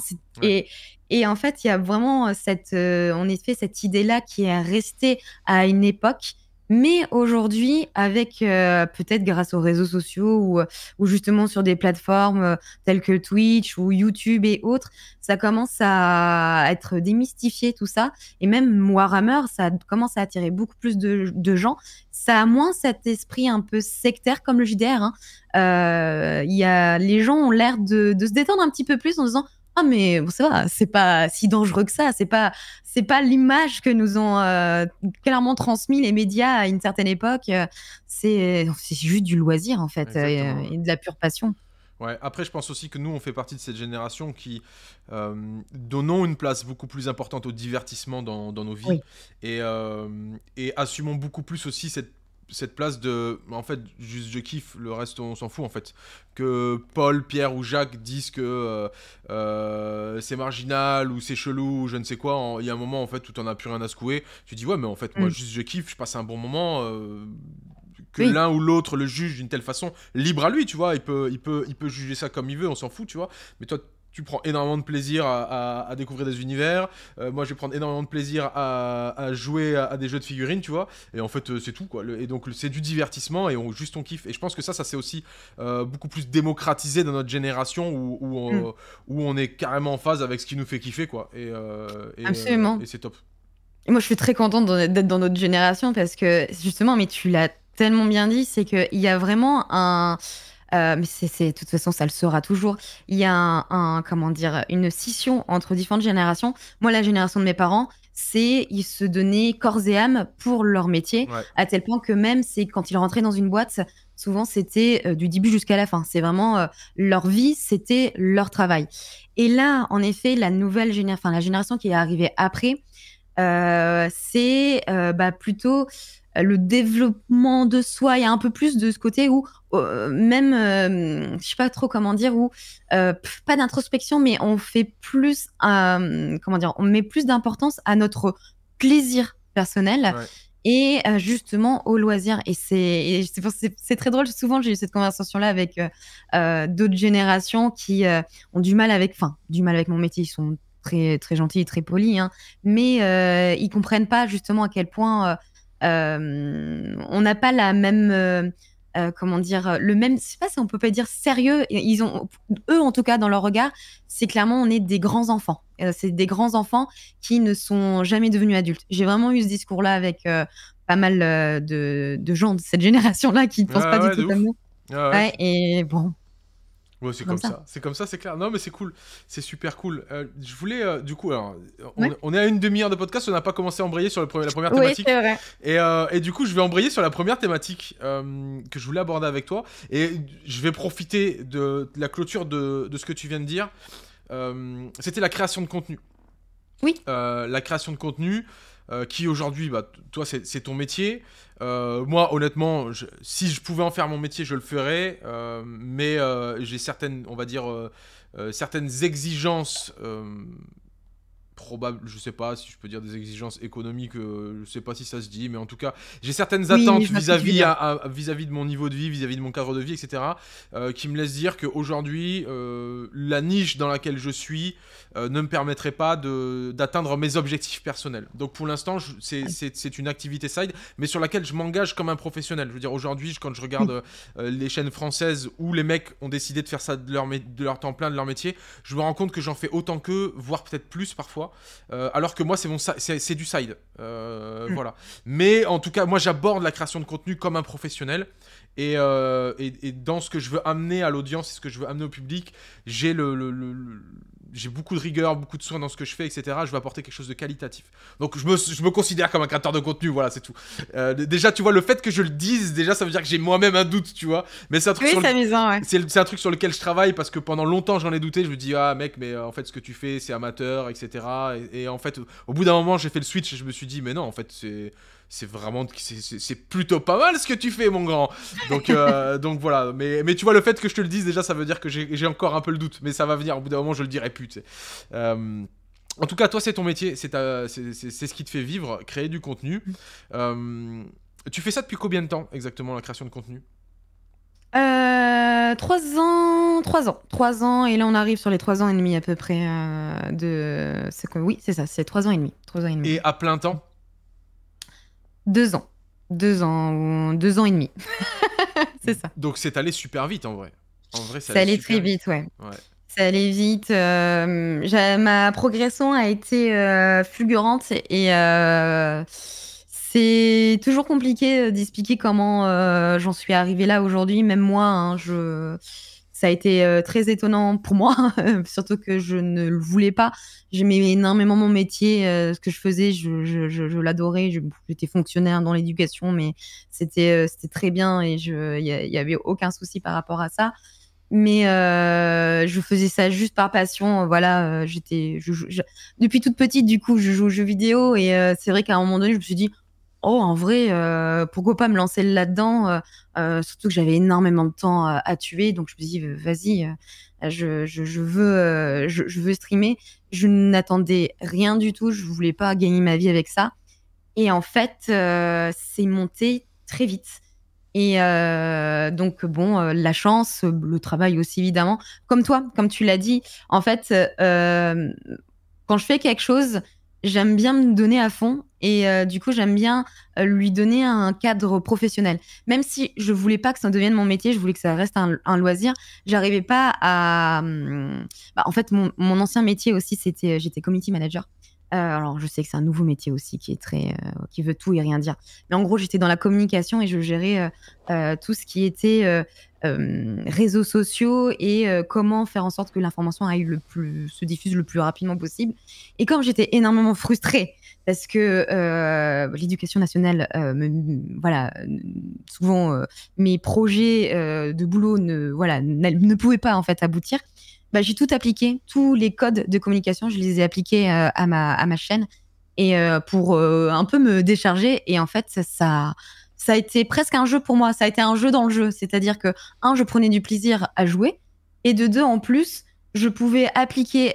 et, en fait, il y a vraiment cette, en effet, cette idée-là qui est restée à une époque mais aujourd'hui, avec euh, peut-être grâce aux réseaux sociaux ou, justement sur des plateformes euh, telles que Twitch ou YouTube et autres, ça commence à être démystifié tout ça. Et même Warhammer, ça commence à attirer beaucoup plus de, gens. Ça a moins cet esprit un peu sectaire comme le JDR. Hein. Euh, y a, les gens ont l'air de, se détendre un petit peu plus en disant ah mais bon ça c'est pas si dangereux que ça, c'est pas c'est pas l'image que nous ont euh, clairement transmis les médias à une certaine époque, euh, c'est c'est juste du loisir en fait euh, et, de la pure passion. Ouais. Après, je pense aussi que nous, on fait partie de cette génération qui donnons une place beaucoup plus importante au divertissement dans, nos vies et assumons beaucoup plus aussi cette cette place de. En fait, juste je kiffe, le reste on s'en fout en fait. Que Paul, Pierre ou Jacques disent que euh, euh, c'est marginal ou c'est chelou ou je ne sais quoi, il y a un moment en fait où en as plus rien à secouer. Tu dis ouais, mais en fait, moi mm. juste je kiffe, je passe un bon moment. Euh, que l'un ou l'autre le juge d'une telle façon, libre à lui, tu vois. Il peut, il peut, il peut juger ça comme il veut, on s'en fout, tu vois. Mais toi, tu prends énormément de plaisir à, découvrir des univers. Euh, moi, je vais prendre énormément de plaisir à, jouer à, des jeux de figurines, tu vois. Et en fait, euh, c'est tout, quoi. et donc, c'est du divertissement et juste on kiffe. Et je pense que ça, ça s'est aussi euh, beaucoup plus démocratisé dans notre génération hmm. où, on, est carrément en phase avec ce qui nous fait kiffer, quoi. Et, et Absolument. et c'est top. Et moi, je suis très contente d'être dans notre génération parce que, justement, mais tu l'as tellement bien dit, c'est qu'il y a vraiment un euh, mais c'est de toute façon, ça le sera toujours. Il y a un, comment dire, une scission entre différentes générations. Moi, la génération de mes parents, c'est ils se donnaient corps et âme pour leur métier, à tel point que même c'est quand ils rentraient dans une boîte, souvent c'était euh, du début jusqu'à la fin. C'est vraiment euh, leur vie, c'était leur travail. Et là, en effet, la nouvelle génération, la génération qui est arrivée après, c'est bah, plutôt le développement de soi. Il y a un peu plus de ce côté où euh, même, je euh, je sais pas trop comment dire, où euh, pas d'introspection, mais on fait plus, comment dire, on met plus d'importance à notre plaisir personnel. Et justement au loisir. Et c'est très drôle. Souvent, j'ai eu cette conversation-là avec d'autres générations qui ont du mal avec, enfin, du mal avec mon métier. Ils sont très, très gentils, très polis, hein. mais ils comprennent pas justement à quel point euh, on n'a pas la même. Euh, euh, comment dire le même je sais pas si on peut pas dire sérieux ils ont eux en tout cas dans leur regard c'est clairement on est des grands enfants c'est des grands enfants qui ne sont jamais devenus adultes j'ai vraiment eu ce discours là avec pas mal de, gens de cette *laughs* génération là qui ne pensent ah pas du tout à nous ah et bon Ouais, c'est comme, ça. C'est comme ça, c'est clair. Non, mais c'est cool. C'est super cool. Euh, je voulais, euh, du coup, alors, on, est à une demi-heure de podcast, on n'a pas commencé à embrayer sur le premier, la première thématique. Euh, et, du coup, je vais embrayer sur la première thématique que je voulais aborder avec toi. Et je vais profiter de, la clôture de, de, ce que tu viens de dire. C'était la création de contenu. Oui. la création de contenu. Euh, qui aujourd'hui, bah, toi, c'est ton métier. Euh, moi, honnêtement, si je pouvais en faire mon métier, je le ferais. Euh, mais j'ai certaines, on va dire, certaines exigences probable, je sais pas si je peux dire des exigences économiques, euh, je sais pas si ça se dit, mais en tout cas, j'ai certaines attentes vis-à-vis -vis, à, vis, de mon niveau de vie, vis-à-vis de mon cadre de vie, etc., euh, qui me laissent dire qu'aujourd'hui, euh, la niche dans laquelle je suis ne me permettrait pas d'atteindre mes objectifs personnels. Donc pour l'instant, c'est une activité side, mais sur laquelle je m'engage comme un professionnel. Je veux dire, aujourd'hui, quand je regarde les chaînes françaises où les mecs ont décidé de faire ça de leur, de leur temps plein, de leur métier, je me rends compte que j'en fais autant qu'eux, voire peut-être plus parfois euh, alors que moi, c'est, c'est, du side. Euh, hmm. Voilà. Mais en tout cas, moi, j'aborde la création de contenu comme un professionnel. Euh, et, dans ce que je veux amener à l'audience et ce que je veux amener au public, j'ai le, j'ai beaucoup de rigueur, beaucoup de soin dans ce que je fais, etc. Je veux apporter quelque chose de qualitatif. Donc je me, je me considère comme un créateur de contenu, voilà, c'est tout. Euh, déjà, tu vois, le fait que je le dise, déjà, ça veut dire que j'ai moi-même un doute, tu vois. Mais c'est un truc, oui, amusant, ouais. c'est, un truc sur lequel je travaille parce que pendant longtemps, j'en ai douté. Je me dis, ah mec, mais euh, en fait, ce que tu fais, c'est amateur, etc. Et, et, en fait, au bout d'un moment, j'ai fait le switch et je me suis dit, mais non, en fait, c'est c'est vraiment c'est plutôt pas mal ce que tu fais mon grand donc euh, *laughs* donc voilà mais tu vois le fait que je te le dise déjà ça veut dire que j'ai encore un peu le doute mais ça va venir au bout d'un moment je le dirai plus euh, en tout cas, toi, c'est ton métier, c'est ce qui te fait vivre, créer du contenu. Euh, tu fais ça depuis combien de temps exactement, la création de contenu Trois ans, trois ans, trois ans, et là on arrive sur les trois ans et demi à peu près de. Oui, c'est ça, c'est trois ans et demi, trois ans et demi. Et à plein temps deux ans. Deux ans, deux ans et demi. *laughs* c'est ça. Donc c'est allé super vite en vrai. En vrai, ça, allait très vite, Ouais. Ça allait vite. Euh, ma progression a été euh, fulgurante et euh, c'est toujours compliqué d'expliquer comment j'en suis arrivée là aujourd'hui. Même moi, hein, je ça a été euh, très étonnant pour moi, *laughs* surtout que je ne le voulais pas. J'aimais énormément mon métier, euh, ce que je faisais, je, l'adorais. J'étais fonctionnaire dans l'éducation, mais c'était euh, c'était très bien et il n'y avait aucun souci par rapport à ça mais je faisais ça juste par passion. Voilà, j'étais depuis toute petite, du coup, je joue aux jeux vidéo et c'est vrai qu'à un moment donné, je me suis dit, oh, en vrai, euh, pourquoi pas me lancer là-dedans euh, euh, Surtout que j'avais énormément de temps à, tuer, donc je me suis dit, vas-y, je, veux, je, veux streamer. Je n'attendais rien du tout, je voulais pas gagner ma vie avec ça. Et en fait, c'est monté très vite. Et donc, bon, la chance, le travail aussi, évidemment. Comme toi, comme tu l'as dit, en fait, quand je fais quelque chose, j'aime bien me donner à fond et euh, du coup, j'aime bien euh, lui donner un cadre professionnel. Même si je voulais pas que ça devienne mon métier, je voulais que ça reste un, loisir, j'arrivais pas à. Hum, bah, en fait, mon ancien métier aussi, c'était euh, j'étais committee manager. Euh, alors, je sais que c'est un nouveau métier aussi qui est très, euh, qui veut tout et rien dire. Mais en gros, j'étais dans la communication et je gérais euh, tout ce qui était réseaux sociaux et comment faire en sorte que l'information aille le plus, se diffuse le plus rapidement possible. Et comme j'étais énormément frustrée parce que l'éducation nationale, voilà, souvent mes projets de boulot ne, voilà, ne pouvaient pas en fait aboutir. Bah, j'ai tout appliqué, tous les codes de communication, je les ai appliqués euh, à, ma, à ma chaîne et euh, pour euh, un peu me décharger. Et en fait, ça, ça a été presque un jeu pour moi. Ça a été un jeu dans le jeu. C'est-à-dire que, un, je prenais du plaisir à jouer. Et de deux, en plus, je pouvais appliquer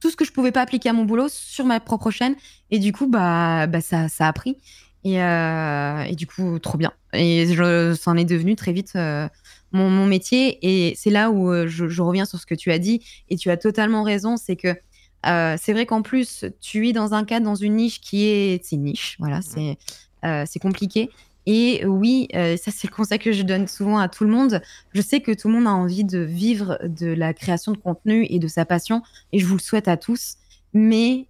tout ce que je pouvais pas appliquer à mon boulot sur ma propre chaîne. Et du coup, bah, bah ça, ça a pris. Et, et du coup, trop bien. Et je, s'en est devenu très vite mon, métier. Et c'est là où euh, je, reviens sur ce que tu as dit. Et tu as totalement raison. C'est que euh, c'est vrai qu'en plus, tu es dans un cadre, dans une niche qui est. C'est une niche, voilà, mm. euh, c'est compliqué. Et oui, ça c'est le conseil que je donne souvent à tout le monde. Je sais que tout le monde a envie de vivre de la création de contenu et de sa passion, et je vous le souhaite à tous. Mais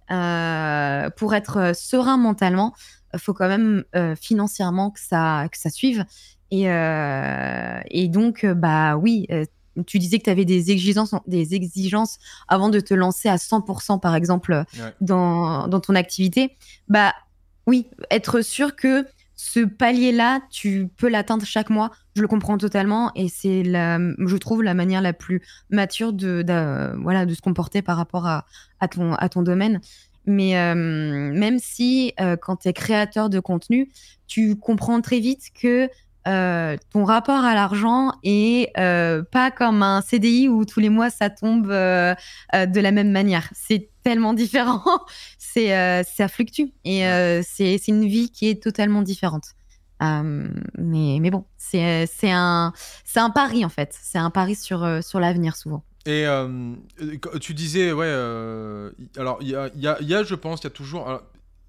pour être serein mentalement, faut quand même financièrement que ça que ça suive. Euh, et, donc, euh, bah oui, euh, tu disais que tu avais des exigences, des exigences avant de te lancer à 100%, par exemple, dans, dans, ton activité. Bah oui, être sûr que ce palier-là, tu peux l'atteindre chaque mois. Je le comprends totalement et c'est, la, je trouve, la manière la plus mature de, voilà, de se comporter par rapport à, ton, à ton domaine. Mais même si, quand tu es créateur de contenu, tu comprends très vite que euh, ton rapport à l'argent est euh, pas comme un CDI où tous les mois ça tombe euh, de la même manière. C'est tellement *laughs* différent, c'est ça fluctue et c'est une vie qui est totalement différente. mais, mais bon, c'est un, un pari en fait, c'est un pari sur, sur l'avenir souvent. Et tu disais, ouais, alors il y a, y a, je pense, il y a toujours,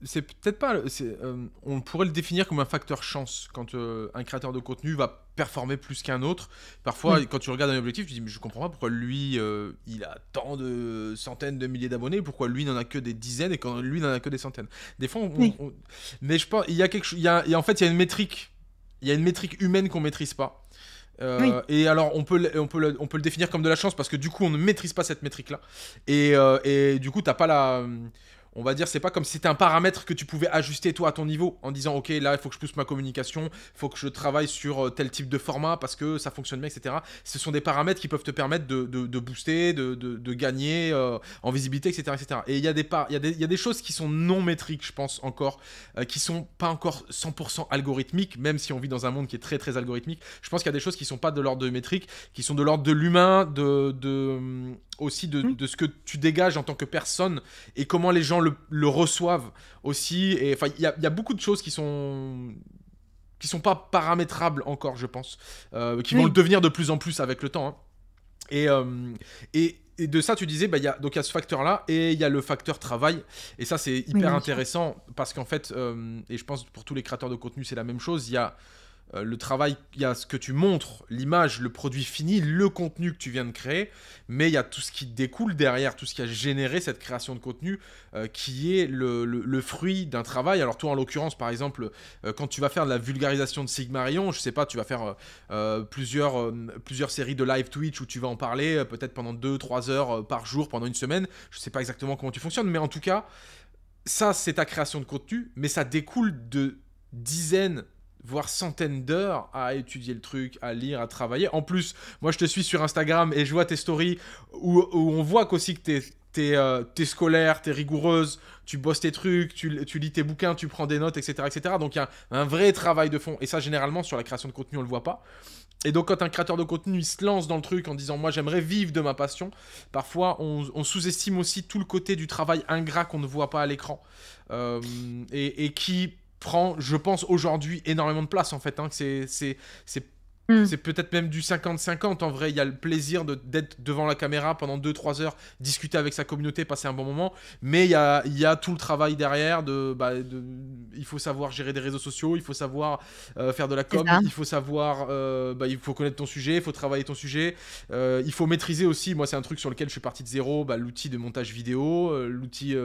c'est peut-être pas. Euh, on pourrait le définir comme un facteur chance quand euh, un créateur de contenu va performer plus qu'un autre. Parfois, quand tu regardes un objectif, tu dis mais je comprends pas pourquoi lui euh, il a tant de centaines de milliers d'abonnés, pourquoi lui n'en a que des dizaines et quand lui n'en a que des centaines. Des fois, mais je pense il y a quelque chose. en fait, il y a une métrique. Il y a une métrique humaine qu'on maîtrise pas. Et alors, on peut, on, peut le, on peut le définir comme de la chance parce que du coup, on ne maîtrise pas cette métrique-là. Et, du coup, t'as pas la on va dire, c'est pas comme si c'était un paramètre que tu pouvais ajuster toi à ton niveau en disant ok là il faut que je pousse ma communication, il faut que je travaille sur euh, tel type de format parce que ça fonctionne bien, etc. Ce sont des paramètres qui peuvent te permettre de, booster, de, gagner euh, en visibilité, etc. etc. Et il y, a des choses qui sont non métriques, je pense encore, euh, qui sont pas encore 100% algorithmiques, même si on vit dans un monde qui est très très algorithmique. Je pense qu'il y a des choses qui sont pas de l'ordre de métrique, qui sont de l'ordre de l'humain, de, de, hum, aussi hmm. de, ce que tu dégages en tant que personne et comment les gens le, reçoivent aussi. Et enfin, il y a, beaucoup de choses qui sont qui sont pas paramétrables encore, je pense, euh, qui vont le devenir de plus en plus avec le temps. Hein. Euh, et, et, de ça, tu disais, bah, y a, donc il y a ce facteur-là et il y a le facteur travail. Et ça, c'est hyper intéressant parce qu'en fait, euh, et je pense pour tous les créateurs de contenu, c'est la même chose. Il y a euh, le travail, il y a ce que tu montres, l'image, le produit fini, le contenu que tu viens de créer, mais il y a tout ce qui découle derrière, tout ce qui a généré cette création de contenu, euh, qui est le, fruit d'un travail. Alors toi, en l'occurrence, par exemple, euh, quand tu vas faire de la vulgarisation de Sigmarion, je sais pas, tu vas faire plusieurs, plusieurs séries de live Twitch où tu vas en parler, peut-être pendant 2-3 heures par jour, pendant une semaine, je sais pas exactement comment tu fonctionnes, mais en tout cas, ça, c'est ta création de contenu, mais ça découle de dizaines voire centaines d'heures à étudier le truc, à lire, à travailler. En plus, moi je te suis sur Instagram et je vois tes stories où, on voit qu'aussi que t'es euh, t'es scolaire, t'es rigoureuse, tu bosses tes trucs, tu, lis tes bouquins, tu prends des notes, etc. etc. Donc il y a un, vrai travail de fond. Et ça, généralement, sur la création de contenu, on le voit pas. Et donc quand un créateur de contenu il se lance dans le truc en disant moi j'aimerais vivre de ma passion, parfois on, sous-estime aussi tout le côté du travail ingrat qu'on ne voit pas à l'écran euh, et qui prend, je pense, aujourd'hui énormément de place en fait. Hein, c'est hmm. c'est peut-être même du 50-50 en vrai. Il y a le plaisir d'être devant la caméra pendant 2-3 heures, discuter avec sa communauté, passer un bon moment. Mais il y a, tout le travail derrière. De, bah, il faut savoir gérer des réseaux sociaux, il faut savoir euh, faire de la com, il faut savoir, euh, bah, il faut connaître ton sujet, il faut travailler ton sujet. Euh, il faut maîtriser aussi. Moi, c'est un truc sur lequel je suis parti de zéro. Bah, l'outil de montage vidéo, l'outil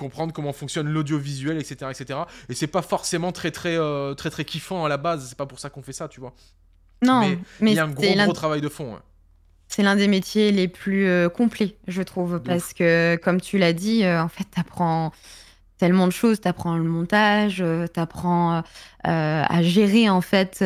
comprendre comment fonctionne l'audiovisuel, etc., etc. Et c'est pas forcément très très euh, très très kiffant à la base. C'est pas pour ça qu'on fait ça, tu vois. Non, mais, c'est un gros travail de fond. Hein. C'est l'un des métiers les plus euh, complets, je trouve, parce que comme tu l'as dit, euh, en fait, t'apprends tellement de choses. Tu apprends le montage, t'apprends tu apprends à gérer en fait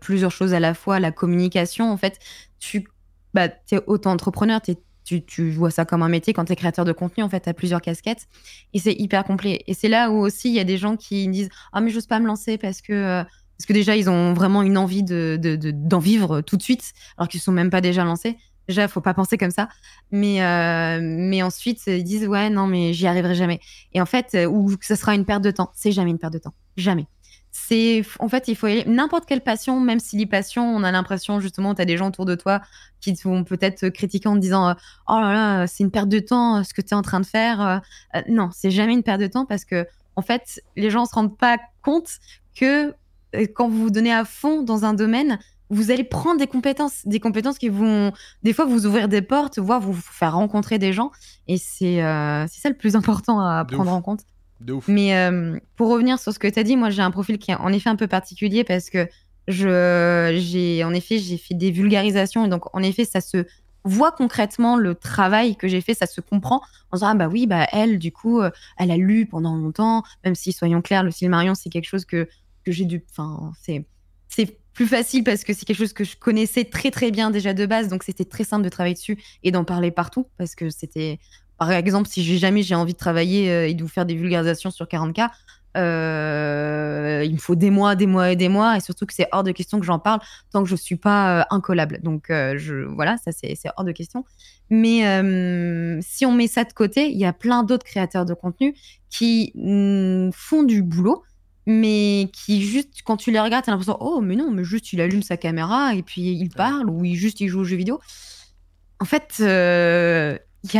plusieurs choses à la fois, la communication. En fait, tu bah, es autant entrepreneur tu tu, vois ça comme un métier quand tu es créateur de contenu, en fait, tu as plusieurs casquettes et c'est hyper complet. Et c'est là où aussi il y a des gens qui disent Ah, mais j'ose pas me lancer parce que, euh, parce que déjà, ils ont vraiment une envie d'en de, vivre tout de suite alors qu'ils sont même pas déjà lancés. Déjà, faut pas penser comme ça. Mais, euh, mais ensuite, ils disent Ouais, non, mais j'y arriverai jamais. Et en fait, euh, ou que ce sera une perte de temps. C'est jamais une perte de temps. Jamais en fait il faut n'importe quelle passion même si les passions on a l'impression justement tu as des gens autour de toi qui vont peut-être critiquer en disant euh, oh là là c'est une perte de temps euh, ce que tu es en train de faire euh, non c'est jamais une perte de temps parce que en fait les gens se rendent pas compte que quand vous vous donnez à fond dans un domaine vous allez prendre des compétences, des compétences qui vont des fois vous ouvrir des portes, voire vous faire rencontrer des gens. Et c'est ça le plus *laughs* important à prendre en compte. De Mais euh, pour revenir sur ce que tu as dit, moi j'ai un profil qui est en effet un peu particulier parce que je j'ai en effet j'ai fait des vulgarisations et donc en effet ça se voit concrètement le travail que j'ai fait, ça se comprend en disant ah bah oui bah elle du coup euh, elle a lu pendant longtemps, même si soyons clairs le Silmarion c'est quelque chose que j'ai dû enfin c'est c'est plus facile parce que c'est quelque chose que je connaissais très très bien déjà de base, donc c'était très simple de travailler dessus et d'en parler partout parce que c'était par exemple, si jamais j'ai envie de travailler euh, et de vous faire des vulgarisations sur 40K, euh, il me faut des mois, des mois et des mois, et surtout que c'est hors de question que j'en parle tant que je suis pas euh, incollable. Donc je, voilà, ça c'est hors de question. Mais si on met ça de côté, il y a plein d'autres créateurs de contenu qui mm, font du boulot, mais qui juste, quand tu les regardes, as l'impression, oh, mais non, mais juste il allume sa caméra et puis il parle, ou il, juste il joue aux jeux vidéo. En fait, il y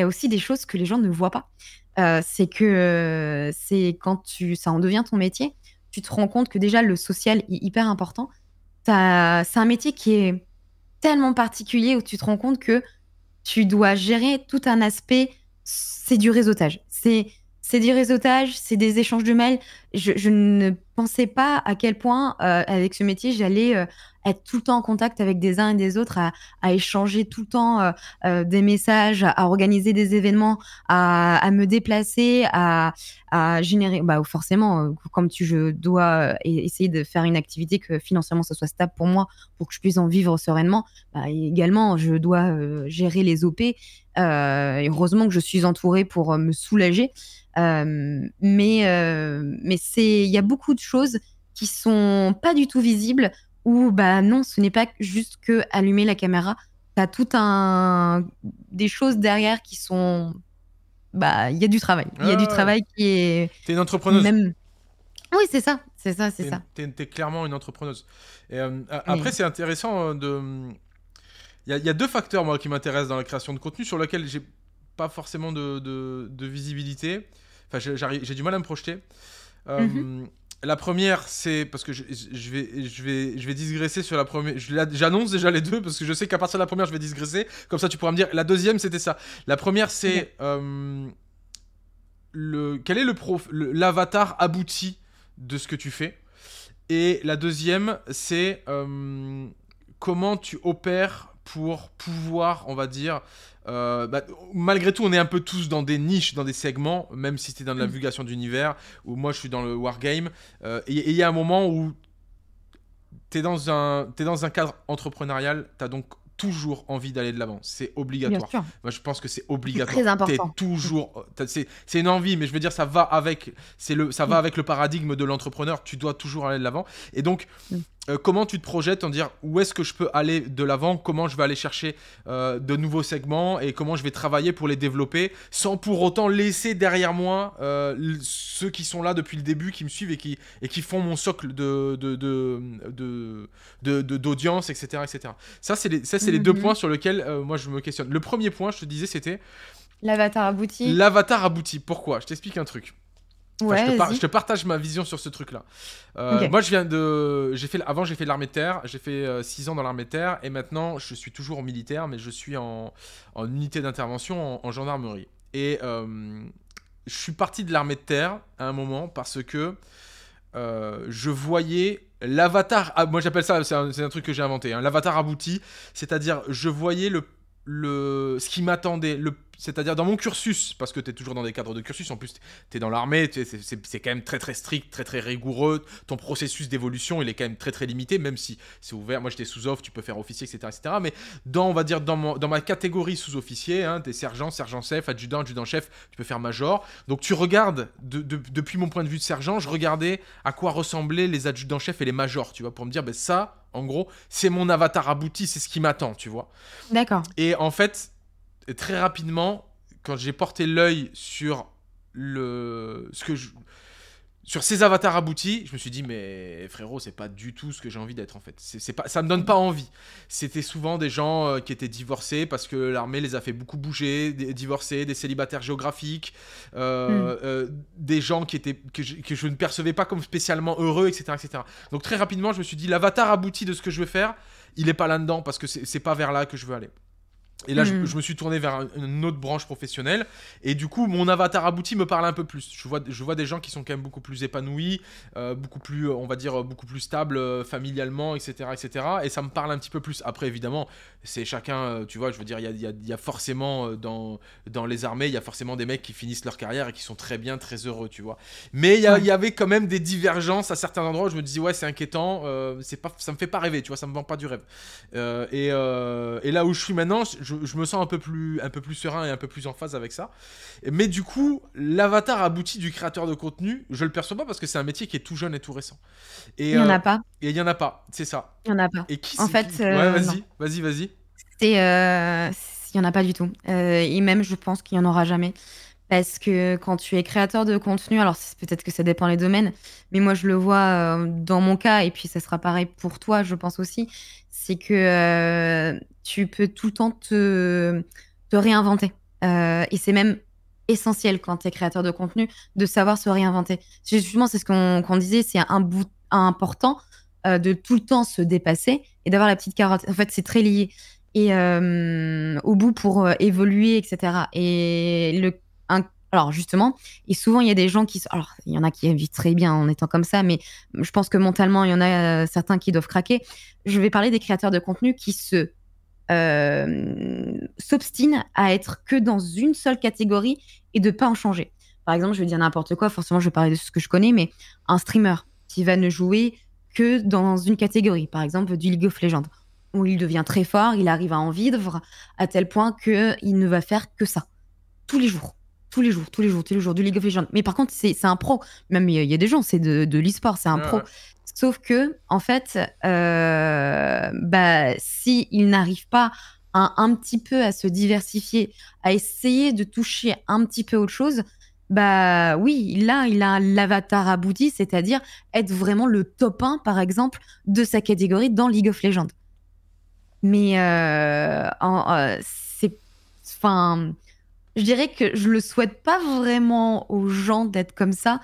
a, aussi des choses que les gens ne voient pas. Euh, c'est que euh, c'est quand tu, ça en devient ton métier, tu te rends compte que déjà le social est hyper important. C'est un métier qui est tellement particulier où tu te rends compte que tu dois gérer tout un aspect. C'est du réseautage. C'est c'est du réseautage, c'est des échanges de mails. Je, ne pensais pas à quel point, euh, avec ce métier, j'allais euh, être tout le temps en contact avec des uns et des autres, à, échanger tout le temps euh, des messages, à, organiser des événements, à, me déplacer, à, générer. Bah, forcément, comme tu, je dois essayer de faire une activité que financièrement ça soit stable pour moi, pour que je puisse en vivre sereinement. Bah, également, je dois gérer les OP. heureusement que je suis entourée pour me soulager. Euh, mais euh, mais c'est il y a beaucoup de choses qui sont pas du tout visibles ou bah non, ce n'est pas juste que allumer la caméra. as tout un des choses derrière qui sont bah il y a du travail. Il y a du ah. travail qui est. T'es une entrepreneuse. Oui, c'est ça, c'est ça, c'est ça. T'es es clairement une entrepreneuse. Euh, après, c'est intéressant de. Il y, y, a deux facteurs moi qui m'intéressent dans la création de contenu sur lesquels j'ai pas forcément de, visibilité. Enfin, j'ai du mal à me projeter. Euh, mhm. La première, c'est parce que je, vais, je, vais, je vais digresser sur la première. J'annonce déjà les deux parce que je sais qu'à partir de la première, je vais digresser. Comme ça, tu pourras me dire. La deuxième, c'était ça. La première, c'est euh, le quel est le prof, l'avatar abouti de ce que tu fais. Et la deuxième, c'est euh, comment tu opères pour pouvoir, on va dire, euh, bah, malgré tout, on est un peu tous dans des niches, dans des segments, même si es dans de la mm. vulgation d'univers, où moi je suis dans le wargame. Euh, et il y a un moment où tu dans, un, es dans un cadre entrepreneurial, tu as donc toujours envie d'aller de l'avant. C'est obligatoire. Moi, je pense que c'est obligatoire. C'est Très important. toujours. C'est une envie, mais je veux dire, ça va avec. le. Ça va mm. avec le paradigme de l'entrepreneur. Tu dois toujours aller de l'avant. Et donc. Mm. Euh, comment tu te projettes en dire où est-ce que je peux aller de l'avant, comment je vais aller chercher euh, de nouveaux segments et comment je vais travailler pour les développer sans pour autant laisser derrière moi euh, ceux qui sont là depuis le début, qui me suivent et qui, et qui font mon socle de, de, de, d'audience, etc., etc. Ça, c'est les, les deux mm-hmm. points sur lesquels moi je me questionne. Le premier point, je te disais, c'était... L'avatar abouti. L'avatar abouti, pourquoi Je t'explique un truc je, te partage ma vision sur ce truc-là. Euh, moi, je viens de. J'ai fait... Avant, j'ai fait l'armée de terre. J'ai fait 6 euh, ans dans l'armée de terre. Et maintenant, je suis toujours militaire, mais je suis en, unité d'intervention en... gendarmerie. Et euh, je suis parti de l'armée de terre à un moment parce que je voyais l'avatar. moi, j'appelle ça, c'est un... truc que j'ai inventé, un hein, l'avatar abouti. C'est-à-dire, je voyais le, le, ce qui m'attendait, le c'est-à-dire dans mon cursus, parce que tu es toujours dans des cadres de cursus, en plus tu es dans l'armée, c'est quand même très très strict, très très rigoureux, ton processus d'évolution il est quand même très très limité, même si c'est ouvert, moi j'étais sous-off, tu peux faire officier, etc. etc. mais dans, on va dire, dans, mon, dans ma catégorie sous-officier, hein, t'es sergent, sergent-chef, adjudant, adjudant-chef, tu peux faire major, donc tu regardes, de, depuis mon point de vue de sergent, je regardais à quoi ressemblaient les adjudants-chefs et les majors, tu vois, pour me dire, ben ça, en gros, c'est mon avatar abouti, c'est ce qui m'attend, tu vois. D'accord. Et en fait, très rapidement, quand j'ai porté l'œil sur le ce que sur ces avatars aboutis, je me suis dit mais frérot, c'est pas du tout ce que j'ai envie d'être en fait. C'est pas, ça me donne pas envie. C'était souvent des gens euh, qui étaient divorcés parce que l'armée les a fait beaucoup bouger, des divorcés, des célibataires géographiques, euh, hmm. euh, des gens qui étaient que je, ne percevais pas comme spécialement heureux, etc., etc. Donc très rapidement, je me suis dit l'avatar abouti de ce que je veux faire, il est pas là dedans parce que c'est pas vers là que je veux aller. Et là, hmm. je, me suis tourné vers une autre branche professionnelle. Et du coup, mon avatar abouti me parle un peu plus. Je vois, je vois des gens qui sont quand même beaucoup plus épanouis, euh, beaucoup plus, on va dire, beaucoup plus stables euh, familialement, etc., etc. Et ça me parle un petit peu plus. Après, évidemment, c'est chacun, euh, tu vois, je veux dire, il y a, forcément euh, dans, dans les armées, il y a forcément des mecs qui finissent leur carrière et qui sont très bien, très heureux, tu vois. Mais il y, avait quand même des divergences à certains endroits où je me disais, ouais, c'est inquiétant, euh, c'est pas, ça me fait pas rêver, tu vois, ça me vend pas du rêve. et, là où je suis maintenant, je, me sens un peu, plus, un peu plus serein et un peu plus en phase avec ça. Mais du coup, l'avatar abouti du créateur de contenu, je le perçois pas parce que c'est un métier qui est tout jeune et tout récent. Et, il y en a pas. Et il y en a pas, c'est ça. Il y en a pas. Et qui en fait, ouais, vas-y, vas-y, vas-y. Euh, il n'y en a pas du tout. Euh, et même, je pense qu'il n'y en aura jamais. Parce que quand tu es créateur de contenu, alors peut-être que ça dépend les domaines, mais moi je le vois euh, dans mon cas, et puis ça sera pareil pour toi, je pense aussi, c'est que tu peux tout le temps te, te réinventer. et c'est même essentiel quand tu es créateur de contenu de savoir se réinventer. Justement, c'est ce qu'on disait, c'est un bout important de tout le temps se dépasser et d'avoir la petite carotte. En fait, c'est très lié et euh, au bout pour euh, évoluer, etc. Et le, alors justement, et souvent il y a des gens qui, alors il y en a qui vivent très bien en étant comme ça, mais je pense que mentalement il y en a euh, certains qui doivent craquer. Je vais parler des créateurs de contenu qui se s'obstinent à être que dans une seule catégorie et de pas en changer. Par exemple, je vais dire n'importe quoi, forcément je vais parler de ce que je connais, mais un streamer qui va ne jouer que dans une catégorie, par exemple du League of Legends, où il devient très fort, il arrive à en vivre à tel point que il ne va faire que ça tous les jours. Tous les jours, tous les jours, tous les jours, du League of Legends. Mais par contre, c'est un pro. Même il y, a des gens, c'est de, de l'e-sport, c'est un pro. Sauf que, en fait, euh, bah, si il n'arrive pas à, un petit peu à se diversifier, à essayer de toucher un petit peu autre chose, bah oui, là, il a l'avatar abouti, c'est-à-dire être vraiment le top 1, par exemple, de sa catégorie dans League of Legends. Mais euh, euh, c'est. Enfin. Je dirais que je le souhaite pas vraiment aux gens d'être comme ça.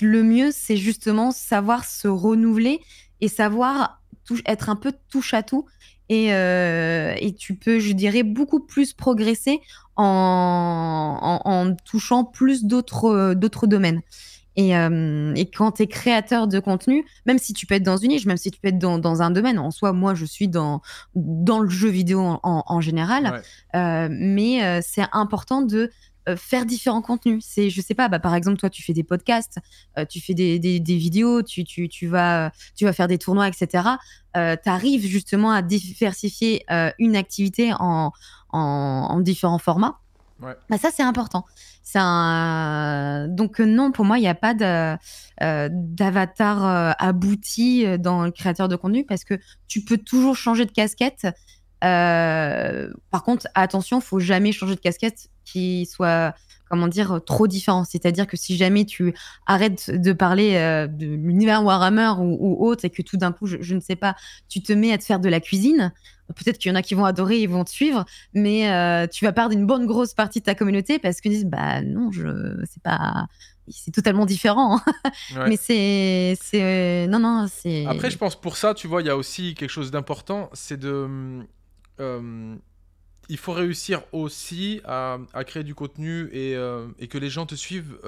Le mieux, c'est justement savoir se renouveler et savoir être un peu touche à tout. Et, euh, et, tu peux, je dirais, beaucoup plus progresser en, en, en touchant plus d'autres domaines. Euh, et, quand tu es créateur de contenu, même si tu peux être dans une niche, même si tu peux être dans, un domaine, en soi, moi, je suis dans, dans le jeu vidéo en, général, euh, mais euh, c'est important de faire différents contenus. C'est, je sais pas, bah, par exemple, toi, tu fais des podcasts, tu fais des, des, vidéos, tu, tu, tu, vas, tu vas faire des tournois, etc. tu arrives justement à diversifier une activité en, en différents formats. Bah, ça, c'est important. C'est un... Donc euh, non, pour moi, il n'y a pas euh, d'avatar euh, abouti dans le créateur de contenu parce que tu peux toujours changer de casquette. Par contre, attention, faut jamais changer de casquette qui soit comment dire, trop différent. C'est-à-dire que si jamais tu arrêtes de parler de l'univers Warhammer ou, ou, autre et que tout d'un coup, je, ne sais pas, tu te mets à te faire de la cuisine, Peut-être qu'il y en a qui vont adorer, ils vont te suivre, mais euh, tu vas perdre une bonne grosse partie de ta communauté parce qu'ils disent bah non, je c'est pas c'est totalement différent. Hein. Mais c'est c'est non non, c'est Après je pense pour ça, tu vois, il y a aussi quelque chose d'important, c'est de euh, il faut réussir aussi à, créer du contenu et, euh, et, que les gens te suivent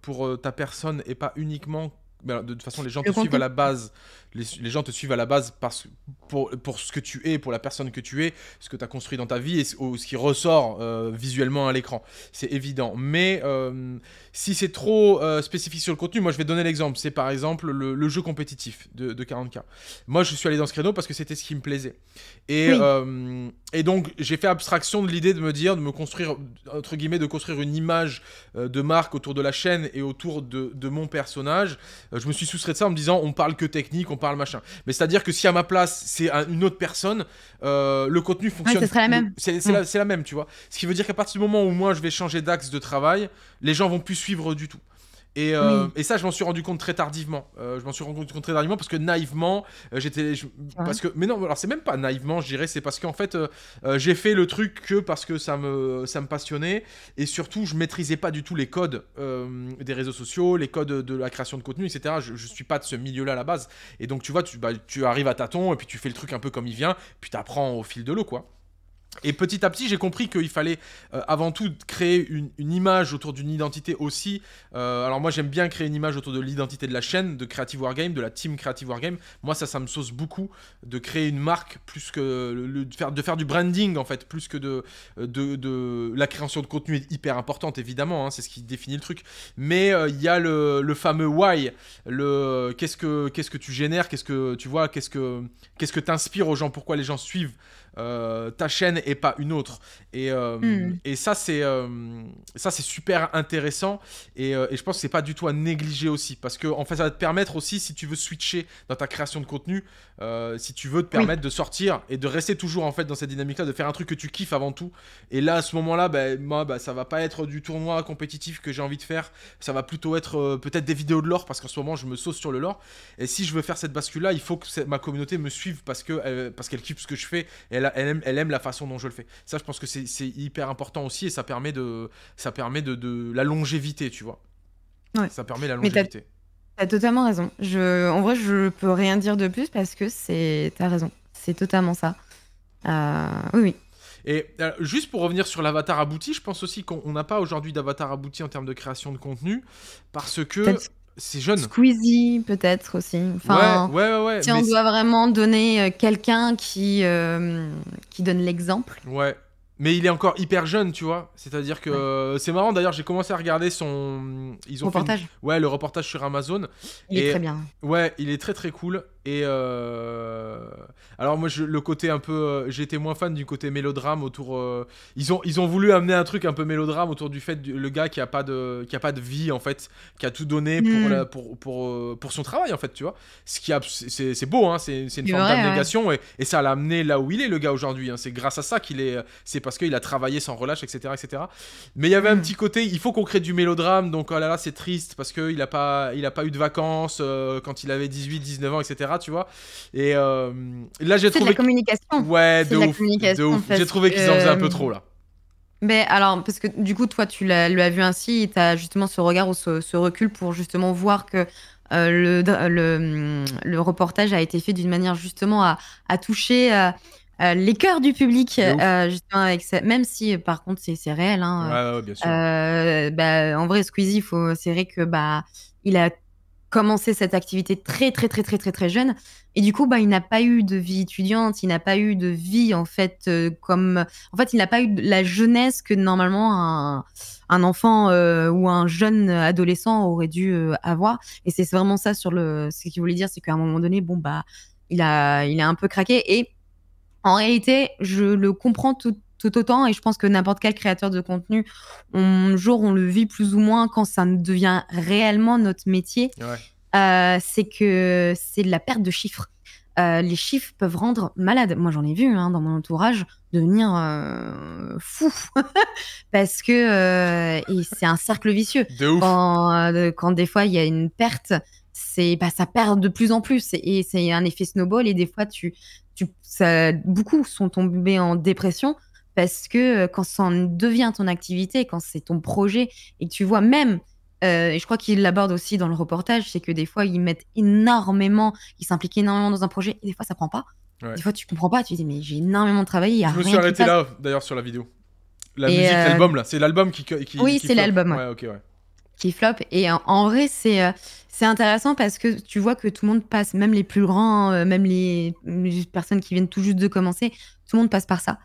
pour ta personne et pas uniquement bah, de toute façon, les gens te suivent à la base les, gens te suivent à la base parce, pour, pour ce que tu es, pour la personne que tu es, ce que tu as construit dans ta vie et ce, qui ressort euh, visuellement à l'écran. C'est évident. Mais euh, si c'est trop euh, spécifique sur le contenu, moi je vais donner l'exemple. C'est par exemple le, jeu compétitif de, 40K. Moi je suis allé dans ce créneau parce que c'était ce qui me plaisait. Et, et donc j'ai fait abstraction de l'idée de me dire, de me construire, entre guillemets, de construire une image de marque autour de la chaîne et autour de, mon personnage. je me suis soustrait de ça en me disant on parle que technique, on le machin. Mais c'est-à-dire que si à ma place, c'est une autre personne, euh, le contenu fonctionne. c'est la même. C'est la, même, tu vois. Ce qui veut dire qu'à partir du moment où moi, je vais changer d'axe de travail, les gens vont plus suivre du tout. Euh, et, ça, je m'en suis rendu compte très tardivement. Euh, je m'en suis rendu compte très tardivement parce que naïvement, euh, j'étais. Parce que, mais non, alors c'est même pas naïvement, je dirais, c'est parce qu'en fait, j'ai fait le truc que parce que ça me, ça me passionnait. Et surtout, je maîtrisais pas du tout les codes des réseaux sociaux, les codes de la création de contenu, etc. Je, je suis pas de ce milieu-là à la base. Et donc, tu vois, tu, bah, tu arrives à tâtons et puis tu fais le truc un peu comme il vient, puis tu apprends au fil de l'eau, quoi. Et petit à petit, j'ai compris qu'il fallait euh, avant tout créer une, image autour d'une identité aussi. Euh, alors moi, j'aime bien créer une image autour de l'identité de la chaîne, de Creative Wargame, de la team Creative Wargame. Moi, ça, ça me sauce beaucoup de créer une marque plus que de, faire, du branding en fait, plus que de, la création de contenu est hyper importante évidemment. Hein, c'est ce qui définit le truc. Mais euh, il y a le, fameux why, le qu'est-ce que qu'est-ce que tu génères, qu'est-ce que tu vois, qu'est-ce que qu'est-ce que aux gens, pourquoi les gens suivent. Euh, ta chaîne et pas une autre. Et, euh, hmm. et ça, c'est euh, ça c'est super intéressant. Et, je pense que c'est pas du tout à négliger aussi. Parce que en fait, ça va te permettre aussi, si tu veux switcher dans ta création de contenu, si tu veux te permettre de sortir et de rester toujours en fait dans cette dynamique-là, de faire un truc que tu kiffes avant tout. Et là, à ce moment-là, bah, moi, bah, ça va pas être du tournoi compétitif que j'ai envie de faire. Ça va plutôt être peut-être des vidéos de lore parce qu'en ce moment, je me sauce sur le lore. Et si je veux faire cette bascule-là, il faut que ma communauté me suive parce que parce qu'elle kiffe ce que je fais et elle, aime, la façon dont je le fais. Ça, je pense que c'est hyper important aussi et ça permet de, ça permet de, la longévité, tu vois. Ça permet la longévité. T'as totalement raison. Je, en vrai, je peux rien dire de plus parce que c'est, t'as raison. C'est totalement ça. Euh, oui, Et euh, juste pour revenir sur l'avatar abouti, je pense aussi qu'on n'a pas aujourd'hui d'avatar abouti en termes de création de contenu parce que c'est Squeezie, peut-être aussi. Enfin, ouais, ouais, ouais, Si on doit vraiment donner euh, quelqu'un qui, euh, qui donne l'exemple. Ouais, mais il est encore hyper jeune, tu vois. C'est-à-dire que euh, c'est marrant. D'ailleurs, j'ai commencé à regarder son. Ils ont reportage. Ouais, le reportage sur Amazon. Il est très bien. Ouais, il est très très cool. Et euh, alors moi, le côté un peu, euh, j'étais moins fan du côté mélodrame autour. Ils ont ils ont voulu amener un truc un peu mélodrame autour du fait du... le gars qui a pas de qui a pas de vie en fait, qui a tout donné pour mm. pour, pour, pour son travail en fait, tu vois. Ce qui a... c'est beau, hein. C'est une forme d'abnégation hein. et... et, ça l'a amené là où il est le gars aujourd'hui. Hein. C'est grâce à ça qu'il est. C'est parce qu'il a travaillé sans relâche, etc., etc. Mais il y avait un hmm. petit côté, il faut qu'on crée du mélodrame, donc oh là là, c'est triste parce qu'il n'a pas, il a pas eu de vacances euh, quand il avait 18, 19 ans, etc., tu vois. Et euh, là, j'ai trouvé. C'est la communication. Ouais, de, de, la communication, J'ai trouvé qu'ils en faisaient un peu euh, trop, là. Mais alors, parce que du coup, toi, tu l'as vu ainsi, tu as justement ce regard ou ce, recul pour justement voir que le, le, le, reportage a été fait d'une manière justement à, à toucher, euh, les cœurs du public, euh, même si par contre c'est réel. Hein, bien sûr. Euh, bah, en vrai, Squeezie, faut... c'est vrai que bah il a commencé cette activité très très très très très très jeune et du coup bah il n'a pas eu de vie étudiante il n'a pas eu de vie en fait comme en fait il n'a pas eu la jeunesse que normalement un, un enfant ou un jeune adolescent aurait dû avoir et c'est vraiment ça sur le ce qu'il voulait dire c'est qu'à un moment donné bon bah il a il a un peu craqué et en réalité, je le comprends tout, autant et je pense que n'importe quel créateur de contenu, un jour on le vit plus ou moins quand ça devient réellement notre métier. Euh, c'est que c'est de la perte de chiffres. Euh, les chiffres peuvent rendre malade. Moi, j'en ai vu hein, dans mon entourage devenir euh, fou *laughs* parce que c'est un cercle vicieux. De ouf. Quand, quand, des fois il y a une perte, c'est bah, ça perd de plus en plus et c'est un effet snowball et des fois tu ça, beaucoup sont tombés en dépression parce que euh, quand ça devient ton activité, quand c'est ton projet et que tu vois même euh, et je crois qu'il l'aborde aussi dans le reportage, c'est que des fois ils mettent énormément, ils s'impliquent énormément dans un projet et des fois ça prend pas. Des fois tu comprends pas, tu dis mais j'ai énormément travaillé. Y a je me suis arrêté là d'ailleurs sur la vidéo. La musique, euh, l'album là, c'est l'album qui, Oui, c'est l'album. ouais, ok, ouais qui Et en, vrai, c'est euh, c'est intéressant parce que tu vois que tout le monde passe, même les plus grands, euh, même les, personnes qui viennent tout juste de commencer, tout le monde passe par ça.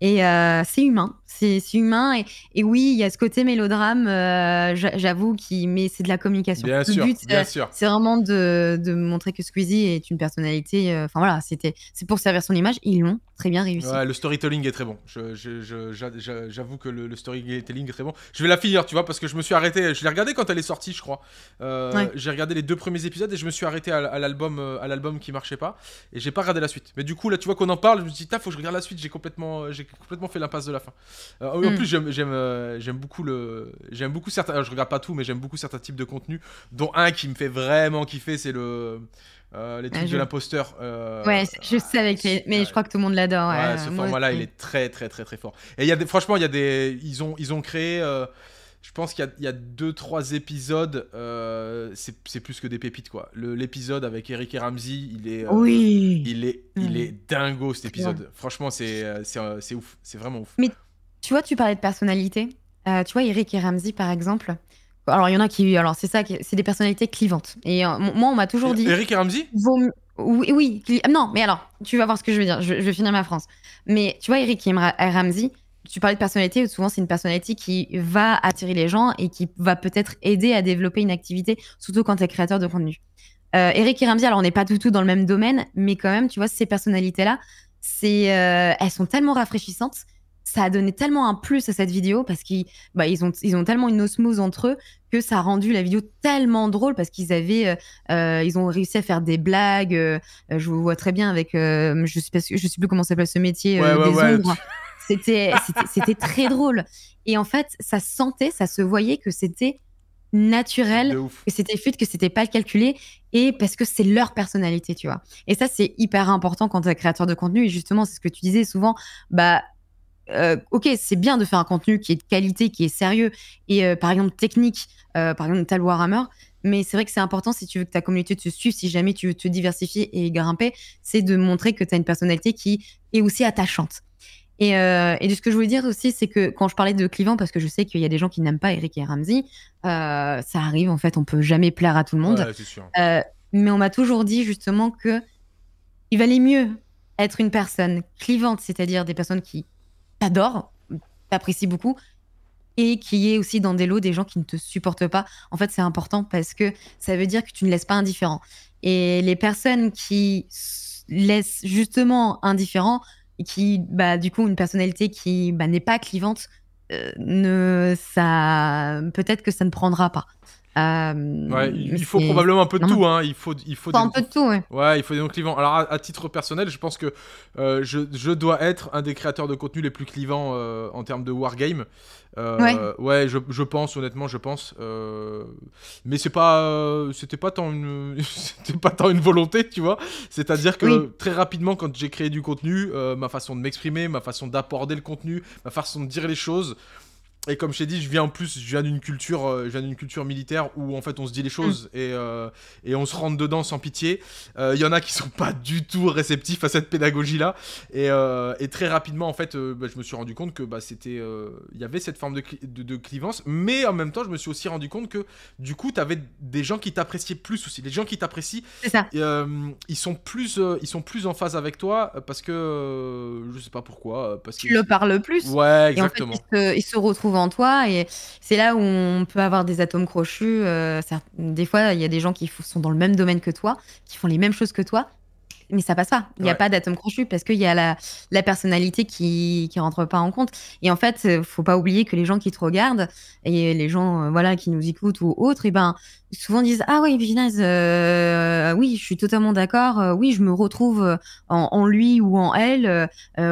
Et euh, c'est humain. C'est humain. Et, oui, il y a ce côté mélodrame, euh, j'avoue, qui... mais c'est de la communication. Bien le sûr, but, C'est vraiment de, montrer que Squeezie est une personnalité. Euh, enfin voilà, c'était c'est pour servir son image. Ils l'ont très bien réussi. le storytelling est très bon. J'avoue je, que le, storytelling est très bon. Je vais la finir, tu vois, parce que je me suis arrêté. Je l'ai regardé quand elle est sortie, je crois. Euh, j'ai regardé les deux premiers épisodes et je me suis arrêté à, l'album à l'album qui marchait pas. Et j'ai pas regardé la suite. Mais du coup, là, tu vois qu'on en parle. Je me dis, faut que je regarde la suite. J'ai complètement, j'ai complètement fait l'impasse de la fin. Euh, en hmm. plus, j'aime, euh, j'aime, beaucoup le, j'aime beaucoup certains. je regarde pas tout, mais j'aime beaucoup certains types de contenus, dont un qui me fait vraiment kiffer, c'est le. Euh, les ah, trucs de l'imposteur. ouais, je sais mais je crois que tout le monde l'adore. Ouais, ce format-là, il est très, très, très, très fort. Et il y a franchement, il y a des, ils ont, ils ont créé. je pense qu'il y a, 2 y deux, trois épisodes. C'est... plus que des pépites, quoi. L'épisode avec Eric et Ramsey, il est, il est, il est dingo cet épisode. Franchement, c'est... c'est, ouf, c'est vraiment ouf. Tu vois, tu parlais de personnalité. Euh, tu vois, Eric et Ramsey, par exemple. Alors, il y en a qui. Alors, c'est ça, c'est des personnalités clivantes. Et euh, moi, on m'a toujours dit. Eric et Ramsey Oui, oui. Non, mais alors, tu vas voir ce que je veux dire. Je, vais finir ma France. Mais tu vois, Eric et Ramsey, tu parlais de personnalité, souvent c'est une personnalité qui va attirer les gens et qui va peut-être aider à développer une activité, surtout quand tu es créateur de contenu. Euh, Eric et Ramsey, alors on n'est pas du tout dans le même domaine, mais quand même, tu vois, ces personnalités-là, c'est, elles sont tellement rafraîchissantes ça a donné tellement un plus à cette vidéo parce qu'ils bah, ils ont, ils ont tellement une osmose entre eux que ça a rendu la vidéo tellement drôle parce qu'ils avaient, euh, euh, ils ont réussi à faire des blagues. Euh, je vous vois très bien avec, je sais pas, je sais plus comment s'appelle ce métier des C'était, c'était très drôle. Et en fait, ça sentait, ça se voyait que c'était naturel, que c'était fluide, que c'était pas calculé, et parce que c'est leur personnalité, tu vois. Et ça, c'est hyper important quand tu es créateur de contenu, et justement, c'est ce que tu disais souvent, bah, euh, ok, c'est bien de faire un contenu qui est de qualité, qui est sérieux et euh, par exemple technique, euh, par exemple Tal Warhammer, mais c'est vrai que c'est important si tu veux que ta communauté te suive, si jamais tu veux te diversifier et grimper, c'est de montrer que tu as une personnalité qui est aussi attachante. Et, de ce que je voulais dire aussi, c'est que quand je parlais de clivant, parce que je sais qu'il y a des gens qui n'aiment pas Eric et Ramsey, ça arrive en fait, on peut jamais plaire à tout le monde. mais on m'a toujours dit justement que il valait mieux être une personne clivante, c'est-à-dire des personnes qui t'adore, t'apprécies beaucoup, et qu'il y aussi dans des lots des gens qui ne te supportent pas. En fait, c'est important parce que ça veut dire que tu ne laisses pas indifférent. Et les personnes qui laissent justement indifférent, et qui, bah, du coup, une personnalité qui bah, n'est pas clivante, euh, ne, ça, peut-être que ça ne prendra pas. Euh, ouais, il faut probablement un peu de tout, hein. Il faut, il faut, des... un peu tout, ouais. il faut des clivants. Alors, à, titre personnel, je pense que euh, je, je, dois être un des créateurs de contenu les plus clivants euh, en termes de wargame. ouais, ouais je, je, pense, honnêtement, je pense. Mais c'est pas, c'était pas tant une, *laughs* pas tant une volonté, tu vois. C'est-à-dire que très rapidement, quand j'ai créé du contenu, ma façon de m'exprimer, ma façon d'aborder le contenu, ma façon de dire les choses et comme je t'ai dit, je viens en plus, je viens d'une culture, euh, je viens d'une culture militaire où en fait on se dit les mm. choses et, euh, et on se rentre dedans sans pitié. Il euh, y en a qui sont pas du tout réceptifs à cette pédagogie-là et, et, très rapidement en fait, bah, je me suis rendu compte que bah, c'était, il y avait cette forme de, de, clivance, mais en même temps, je me suis aussi rendu compte que du coup, tu avais des gens qui t'appréciaient plus aussi, les gens qui t'apprécient, ils sont plus, ils sont plus en phase avec toi parce que je sais pas pourquoi, parce le parles plus. Ouais, exactement. en fait, ils se retrouvent en toi. Et c'est là où on peut avoir des atomes crochus. Euh, des fois, il y a des gens qui sont dans le même domaine que toi, qui font les mêmes choses que toi, mais ça passe pas. Il n'y a pas d'atome crochu parce qu'il y a la, la personnalité qui ne rentre pas en compte. Et en fait, euh, faut pas oublier que les gens qui te regardent et les gens euh, voilà qui nous écoutent ou autres, et eh ben souvent disent ah oui, Viginaise, euh, oui, je suis totalement d'accord. oui, je me retrouve en, lui ou en elle.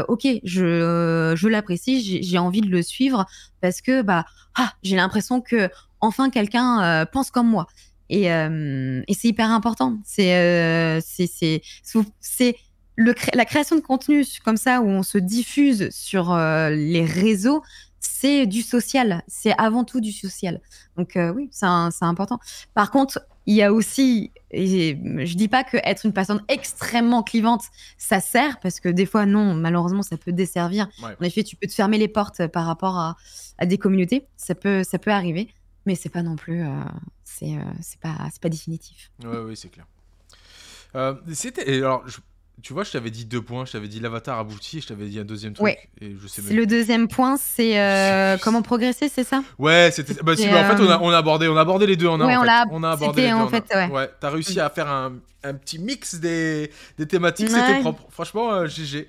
ok, je, l'apprécie, j'ai envie de le suivre parce que bah ah, j'ai l'impression que enfin quelqu'un pense comme moi. Euh, et, c'est hyper important. C'est euh, c'est c'est le la création de contenu comme ça où on se diffuse sur euh, les réseaux, c'est du social. C'est avant tout du social. Donc oui, c'est important. Par contre, il y a aussi, et je dis pas que être une personne extrêmement clivante, ça sert parce que des fois non, malheureusement ça peut desservir. En effet, tu peux te fermer les portes par rapport à, à des communautés. Ça peut ça peut arriver mais c'est pas non plus, euh, euh, c'est pas, pas définitif. Ouais, oui, c'est clair. Euh, c'était alors. tu vois, je t'avais dit deux points. Je t'avais dit l'avatar abouti et je t'avais dit un deuxième truc. Et je Le deuxième point, c'est *laughs* comment progresser, c'est ça Ouais, c'était. Bah, bah En fait, on a, abordé, on a abordé les deux en on, fait. a... on a abordé les deux. En fait, ouais. réussi à faire un, un, petit mix des, des thématiques. C'était propre. Franchement, euh, GG.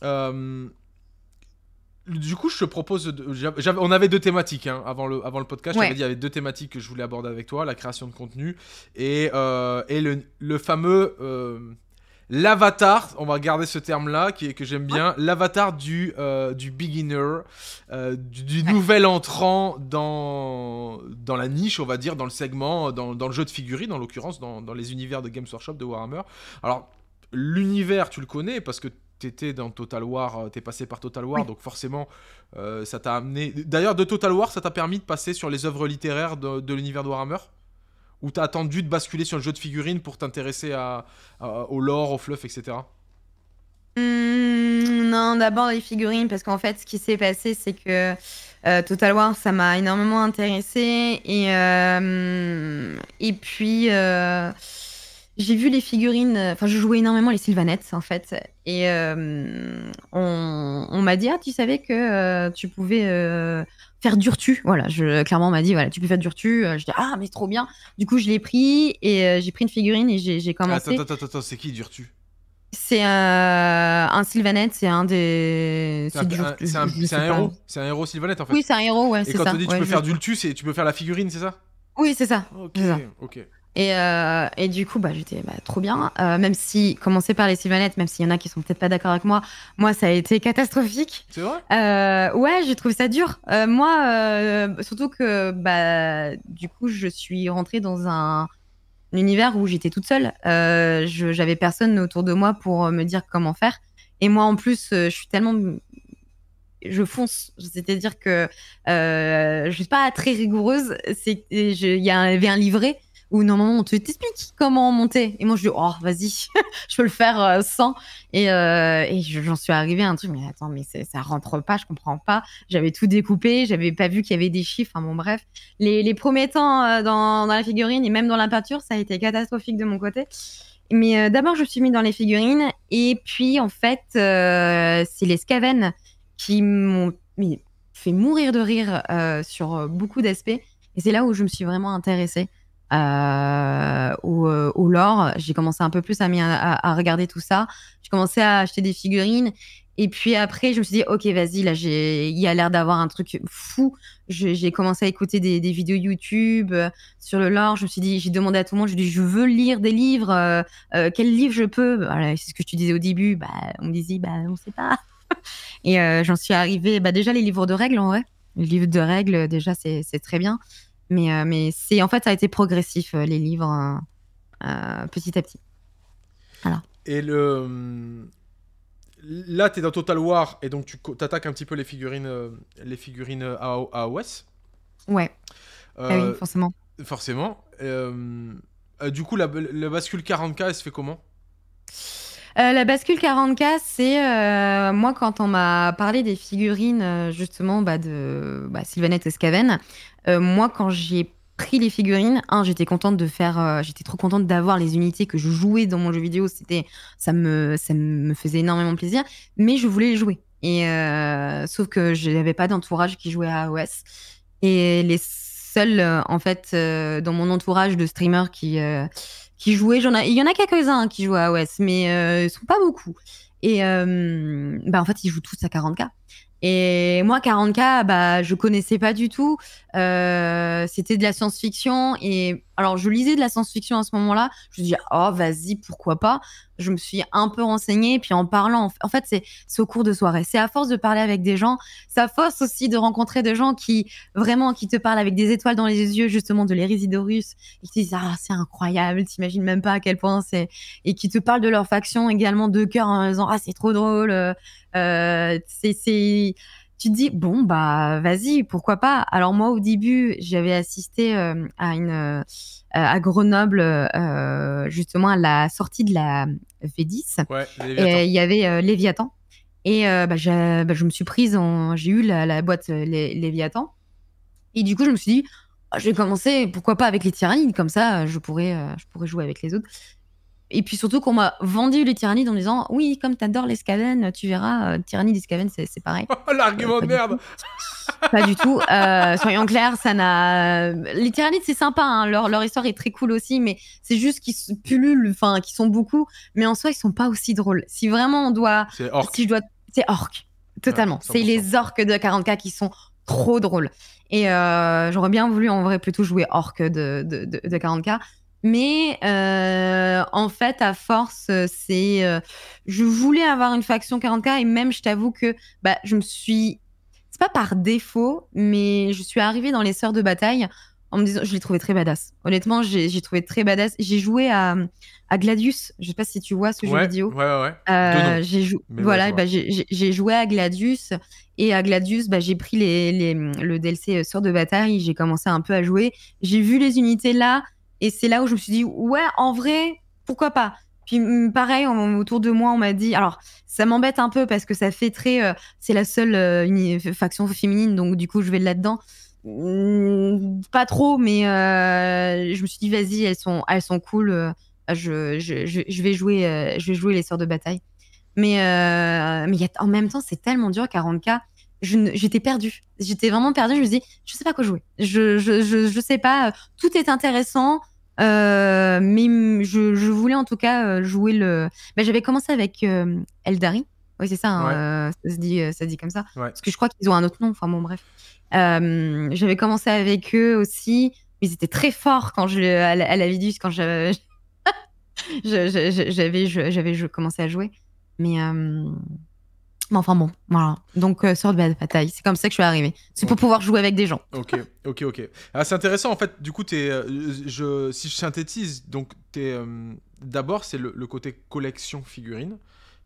*laughs* du coup, je te propose. De, on avait deux thématiques hein, avant, le, podcast. J'avais dit il y avait deux thématiques que je voulais aborder avec toi la création de contenu et, euh, le, fameux. Euh, l'avatar, on va garder ce terme-là qui, que j'aime bien, l'avatar du, euh, du beginner, du, nouvel entrant dans, dans la niche, on va dire, dans le segment, dans, le jeu de figurines, en l'occurrence, dans, dans les univers de Games Workshop, de Warhammer. Alors, l'univers, tu le connais parce que t'étais dans Total War, euh, t'es passé par Total War, donc forcément, euh, ça t'a amené. D'ailleurs, de Total War, ça t'a permis de passer sur les œuvres littéraires de, l'univers de Warhammer Ou t'as attendu de basculer sur le jeu de figurines pour t'intéresser à, au lore, au fluff, etc. Hmm, non, d'abord les figurines, parce qu'en fait, ce qui s'est passé, c'est que euh, Total War, ça m'a énormément intéressé. Et, et puis j'ai vu les figurines, euh, enfin je jouais énormément les Sylvanettes en fait, et euh, on, m'a dit ah tu savais que euh, tu pouvais faire durtu. voilà, je, clairement on m'a dit voilà tu peux faire durtu. je dis ah mais trop bien, du coup je l'ai pris et j'ai pris une figurine et j'ai commencé. Attends attends attends c'est qui durtu C'est un Sylvanette, c'est un des. C'est un, héros, c'est un héros Sylvanette en fait. Oui c'est un héros ouais. Et quand ça, dit tu peux faire durtu, c'est tu peux faire la figurine c'est ça Oui c'est ça. Ok ok. Et, euh, et, du coup, bah, j'étais bah, trop bien. Euh, même si, commencer par les Sylvanettes, même s'il y en a qui sont peut-être pas d'accord avec moi, moi, ça a été catastrophique. C'est vrai euh, Ouais, j'ai trouvé ça dur. moi, surtout que, bah, du coup, je suis rentrée dans un, univers où j'étais toute seule. J'avais personne autour de moi pour me dire comment faire. Et moi, en plus, je suis tellement je fonce. C'est-à-dire que euh, je suis pas très rigoureuse. Il y avait un livret où normalement on te t'explique comment monter. Et moi je dis, oh vas-y, *laughs* je peux le faire euh, sans. Et, euh, j'en suis arrivée à un truc, mais attends, mais ça rentre pas, je comprends pas. J'avais tout découpé, j'avais pas vu qu'il y avait des chiffres, bon bref. Les, premiers temps euh, dans, dans, la figurine et même dans la peinture, ça a été catastrophique de mon côté. Mais d'abord je me suis mis dans les figurines et puis en fait c'est les scaven qui m'ont fait mourir de rire sur beaucoup d'aspects. Et c'est là où je me suis vraiment intéressée ou, euh, euh, l'or. J'ai commencé un peu plus à, à, regarder tout ça. J'ai commencé à acheter des figurines. Et puis après, je me suis dit, ok, vas-y, là, il y a l'air d'avoir un truc fou. J'ai commencé à écouter des, vidéos YouTube euh, sur le lore. Je me suis dit, j'ai demandé à tout le monde, je veux lire des livres. quel livre je peux bah, C'est ce que tu disais au début. Bah, on me disait, bah, on sait pas. *laughs* Et j'en suis arrivé bah, déjà, les livres de règles, en vrai. Les livres de règles, déjà, c'est très bien. Mais, euh, mais c'est en fait, ça a été progressif, euh, les livres, euh, petit à petit. Et le. Hum, là, tu es dans Total War et donc tu attaques un petit peu les figurines, les figurines AOS. Ouais. Ah oui, forcément. Forcément. Hum, du coup, la, la bascule 40K, elle se fait comment euh, la bascule 40K, c'est euh, moi quand on m'a parlé des figurines euh, justement bah, de bah, Sylvanette Escaven, moi quand j'ai pris les figurines, j'étais contente de faire, j'étais trop contente d'avoir les unités que je jouais dans mon jeu vidéo, c'était ça me ça me faisait énormément plaisir, mais je voulais les jouer. Et sauf que je n'avais pas d'entourage qui jouait à AOS et les seuls en fait dans mon entourage de streamers qui qui jouaient. Il y en a quelques-uns qui jouent à OS, mais ils euh, ils sont pas beaucoup. Et euh, bah, en fait, ils jouent tous à 40K. Et moi, 40K, bah, je connaissais pas du tout. Euh, c'était de la science-fiction et alors, je lisais de la science-fiction à ce moment-là. Je me suis oh, vas-y, pourquoi pas Je me suis un peu renseignée. Puis en parlant, en fait, c'est au cours de soirée. C'est à force de parler avec des gens. C'est à force aussi de rencontrer des gens qui, vraiment, qui te parlent avec des étoiles dans les yeux, justement, de l'Érisidorus. Et qui te disent, ah, c'est incroyable. T'imagines même pas à quel point c'est. Et qui te parlent de leur faction également de cœur en disant, ah, c'est trop drôle. Euh, euh, c'est tu te dis bon bah vas-y pourquoi pas alors moi au début j'avais assisté euh, à une euh, à Grenoble euh, justement à la sortie de la V10 et il y avait Léviathan et bah, bah, je, me suis prise j'ai eu la, boîte Léviathan et du coup je me suis dit oh, je vais commencer pourquoi pas avec les tyrannides comme ça je pourrais je pourrais jouer avec les autres et puis surtout qu'on m'a vendu les tyrannides en me disant Oui, comme t'adores les Skaven, tu verras, euh, Tyrannides et c'est, c'est pareil. *laughs* l'argument euh, de merde Pas du tout. Euh, soyons clairs, ça n'a. Euh, les tyrannides, c'est sympa, hein. leur, leur histoire est très cool aussi, mais c'est juste qu'ils pullulent, enfin, qu'ils sont beaucoup, mais en soi, ils sont pas aussi drôles. Si vraiment on doit. C'est orc. Si je dois... C'est orc, totalement. c'est les orques de 40K qui sont trop drôles. Et j'aurais bien voulu en vrai plutôt jouer orc de, de 40K mais euh, en fait, à force, euh, c'est. Euh, je voulais avoir une faction 40K et même, je t'avoue que bah, je me suis. C'est pas par défaut, mais je suis arrivée dans les sœurs de bataille en me disant. Je l'ai trouvé très badass. Honnêtement, j'ai trouvé très badass. J'ai joué à, Gladius. Je sais pas si tu vois ce jeu vidéo. Ouais, ouais, euh, j'ai Voilà, bah, j'ai joué à Gladius. Et à Gladius, bah, j'ai pris les, le DLC Sœurs de bataille. J'ai commencé un peu à jouer. J'ai vu les unités là et c'est là où je me suis dit, ouais, en vrai, pourquoi pas Puis mm, pareil, autour de moi, on m'a dit, alors ça m'embête un peu parce que ça fait très, euh, c'est la seule euh, faction féminine, donc du coup, je vais là-dedans. pas trop, mais euh, je me suis dit, vas-y, elles sont, elles sont cool. Je, je, je, vais jouer, je vais jouer les sœurs de bataille. Mais, mais en même temps, c'est tellement dur, 40K j'étais perdue. J'étais vraiment perdue. Je me dis, je sais pas quoi jouer. Je, je, je, je sais pas. Tout est intéressant. Euh, mais je, voulais en tout cas euh, jouer le. Bah, j'avais commencé avec euh, Eldari. Oui, c'est ça, hein, ça, se dit, ça dit comme ça. Parce que je crois qu'ils ont un autre nom. Enfin bon, bref. J'avais commencé avec eux aussi. Ils étaient très forts quand je, à, la, à Vidus, quand *laughs* j'avais commencé à jouer. Mais. Mais enfin bon, voilà. Donc, euh, sort de bataille. C'est comme ça que je suis arrivée. C'est pour pouvoir jouer avec des gens. Ok, ok, ok. Ah, c'est intéressant, en fait. Du coup, es, euh, je, si je synthétise, donc, euh, d'abord, c'est le, côté collection figurine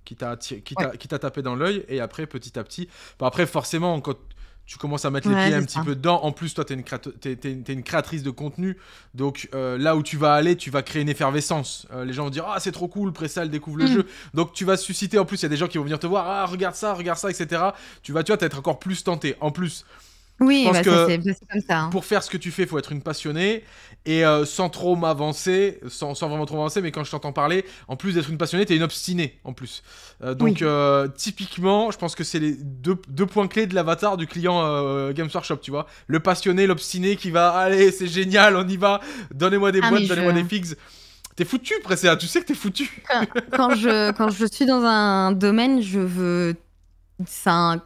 qui t'a tapé dans l'œil et après petit à petit bah, après forcément quand tu commences à mettre les pieds un petit peu dedans. En plus, toi, tu es, une créatrice de contenu. Donc euh, là où tu vas aller, tu vas créer une effervescence. Euh, les gens vont dire Ah, c'est trop cool, Pressal découvre le mm. jeu. Donc tu vas susciter. En plus, il y a des gens qui vont venir te voir Ah, regarde ça, regarde ça, etc. Tu vas, tu vas être encore plus tenté. En plus. Oui, Pour faire ce que tu fais, faut être une passionnée. Et euh, sans trop m'avancer, sans, vraiment trop m'avancer, mais quand je t'entends parler, en plus d'être une passionnée, t'es une obstinée en plus. Euh, donc, euh, typiquement, je pense que c'est les deux, points clés de l'avatar du client Games Workshop, tu vois. Le passionné, l'obstiné qui va, allez, c'est génial, on y va, donnez-moi des ah, boîtes, donnez-moi des figs !» T'es foutu, Presséa, tu sais que t'es foutu. Quand, je, quand je suis dans un domaine, je veux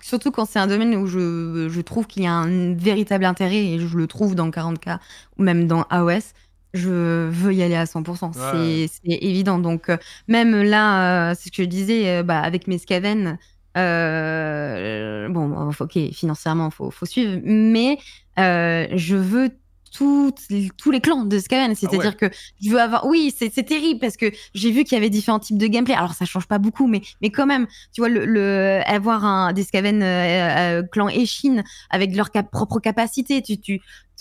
surtout quand c'est un domaine où je, je trouve qu'il y a un véritable intérêt, et je le trouve dans 40K ou même dans AOS, je veux y aller à 100%. C'est évident. Donc, euh, même là, euh, c'est ce que je disais, euh, bah, avec mes scaven, bon, ok, financièrement, il faut, faut, suivre, mais je veux toutes tous les clans de Skaven. Ah C'est-à-dire que tu veux avoir. Oui, c'est terrible parce que j'ai vu qu'il y avait différents types de gameplay. Alors ça change pas beaucoup, mais, mais quand même, tu vois, le, avoir un, des Skaven euh, euh, clan Eshin avec leurs propres capacités tu, tu,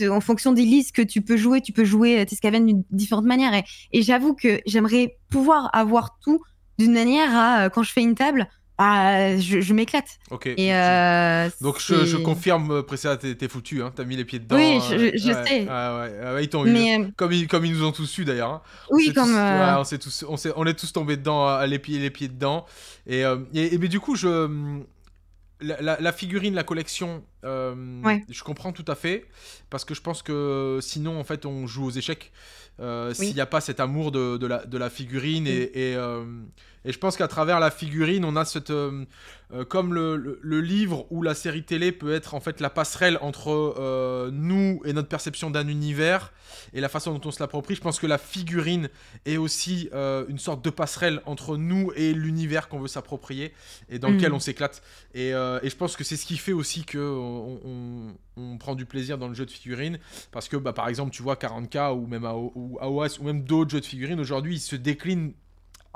en fonction des listes que tu peux jouer, tu peux jouer euh, tes Scaven d'une différente manière. Et, et j'avoue que j'aimerais pouvoir avoir tout d'une manière à, quand je fais une table, ah, je, m'éclate. Ok. Euh, Donc je, confirme, euh, Pressa, t'es, foutu, hein. t'as mis les pieds dedans. Oui, euh, je, sais. Ah ah ouais, ils t'ont eu. Comme ils, comme ils nous ont tous su, d'ailleurs. Hein. Oui, comme. on, tous, on, on, est tous tombés dedans, à les pieds, les pieds dedans. Et, et, mais du coup, je. Hum, la, figurine, la collection, hum, je comprends tout à fait, parce que je pense que sinon, en fait, on joue aux échecs. S'il n'y a pas cet amour de, de, la, de la, figurine et, hum, et je pense qu'à travers la figurine, on a cette. Euh, euh, comme le, livre ou la série télé peut être en fait la passerelle entre euh, nous et notre perception d'un univers et la façon dont on se l'approprie, je pense que la figurine est aussi une sorte de passerelle entre nous et l'univers qu'on veut s'approprier et dans mm. lequel on s'éclate. Et, je pense que c'est ce qui fait aussi que on, prend du plaisir dans le jeu de figurine parce que bah, par exemple, tu vois 40K ou même AOS ou même d'autres jeux de figurines aujourd'hui, ils se déclinent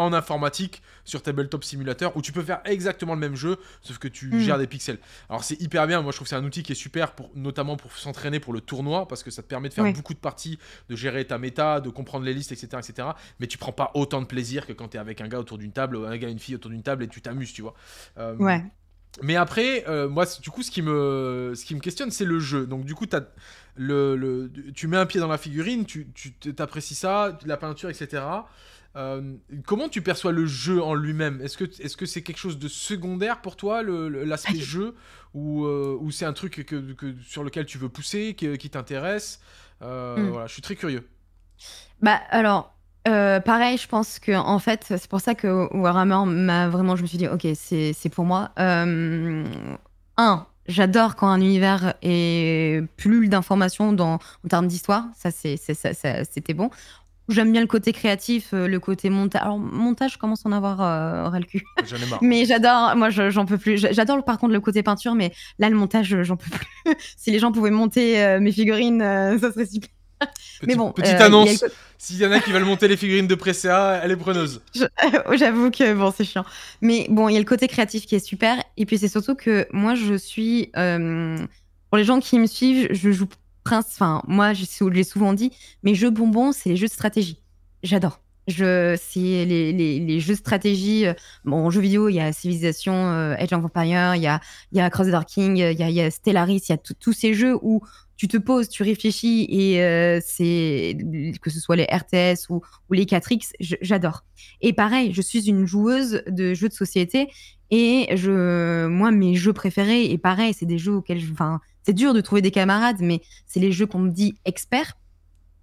en informatique sur Tabletop Simulator où tu peux faire exactement le même jeu sauf que tu hmm. gères des pixels. Alors c'est hyper bien, moi je trouve que c'est un outil qui est super pour notamment pour s'entraîner pour le tournoi parce que ça te permet de faire beaucoup de parties, de gérer ta méta, de comprendre les listes, etc., etc. Mais tu prends pas autant de plaisir que quand tu es avec un gars autour d'une table, un gars et une fille autour d'une table et tu t'amuses, tu vois. Euh, ouais. Mais après, euh, moi, du coup, ce qui me, ce qui me questionne, c'est le jeu. Donc, du coup, as le, tu mets un pied dans la figurine, tu t'apprécies ça, la peinture, etc. Euh, comment tu perçois le jeu en lui-même Est-ce que c'est -ce que c'est quelque chose de secondaire pour toi, l'aspect ah, jeu euh, Ou, c'est un truc que, sur lequel tu veux pousser, qui, t'intéresse euh, hmm. voilà, Je suis très curieux. Bah alors, pareil, je pense que en fait, c'est pour ça que Warhammer m'a vraiment. Je me suis dit, ok, c'est pour moi. un, J'adore quand un univers est plus d'informations en termes d'histoire. Ça, c'était bon. J'aime bien le côté créatif, euh, le côté montage. Alors, montage, je commence à en avoir euh, le cul. *laughs* J'en ai marre. mais j'adore, moi, j'en peux plus. J'adore par contre le côté peinture, mais là, le montage, j'en peux plus. *laughs* si les gens pouvaient monter euh, mes figurines, euh, ça serait super. mais bon, petite annonce, s'il y en a qui veulent monter les figurines de Pressea, elle est preneuse. *laughs* J'avoue que bon, c'est chiant. Mais bon, il y a le côté créatif qui est super. Et puis c'est surtout que moi, je suis. pour les gens qui me suivent, je joue prince, enfin, moi, je j'ai souvent dit, mes jeux bonbons, c'est les jeux de stratégie. J'adore. Je, c'est les, jeux de stratégie. Euh, bon, en jeux vidéo, il y a Civilization, euh, Age of Empires, il y a, il y a Crusader King, il y a, Stellaris, il y a tous ces jeux où tu te poses, tu réfléchis et euh, c'est que ce soit les RTS ou, les 4 j'adore. Et pareil, je suis une joueuse de jeux de société et je, moi, mes jeux préférés, et pareil, c'est des jeux auxquels je, enfin, c'est dur de trouver des camarades, mais c'est les jeux qu'on me dit experts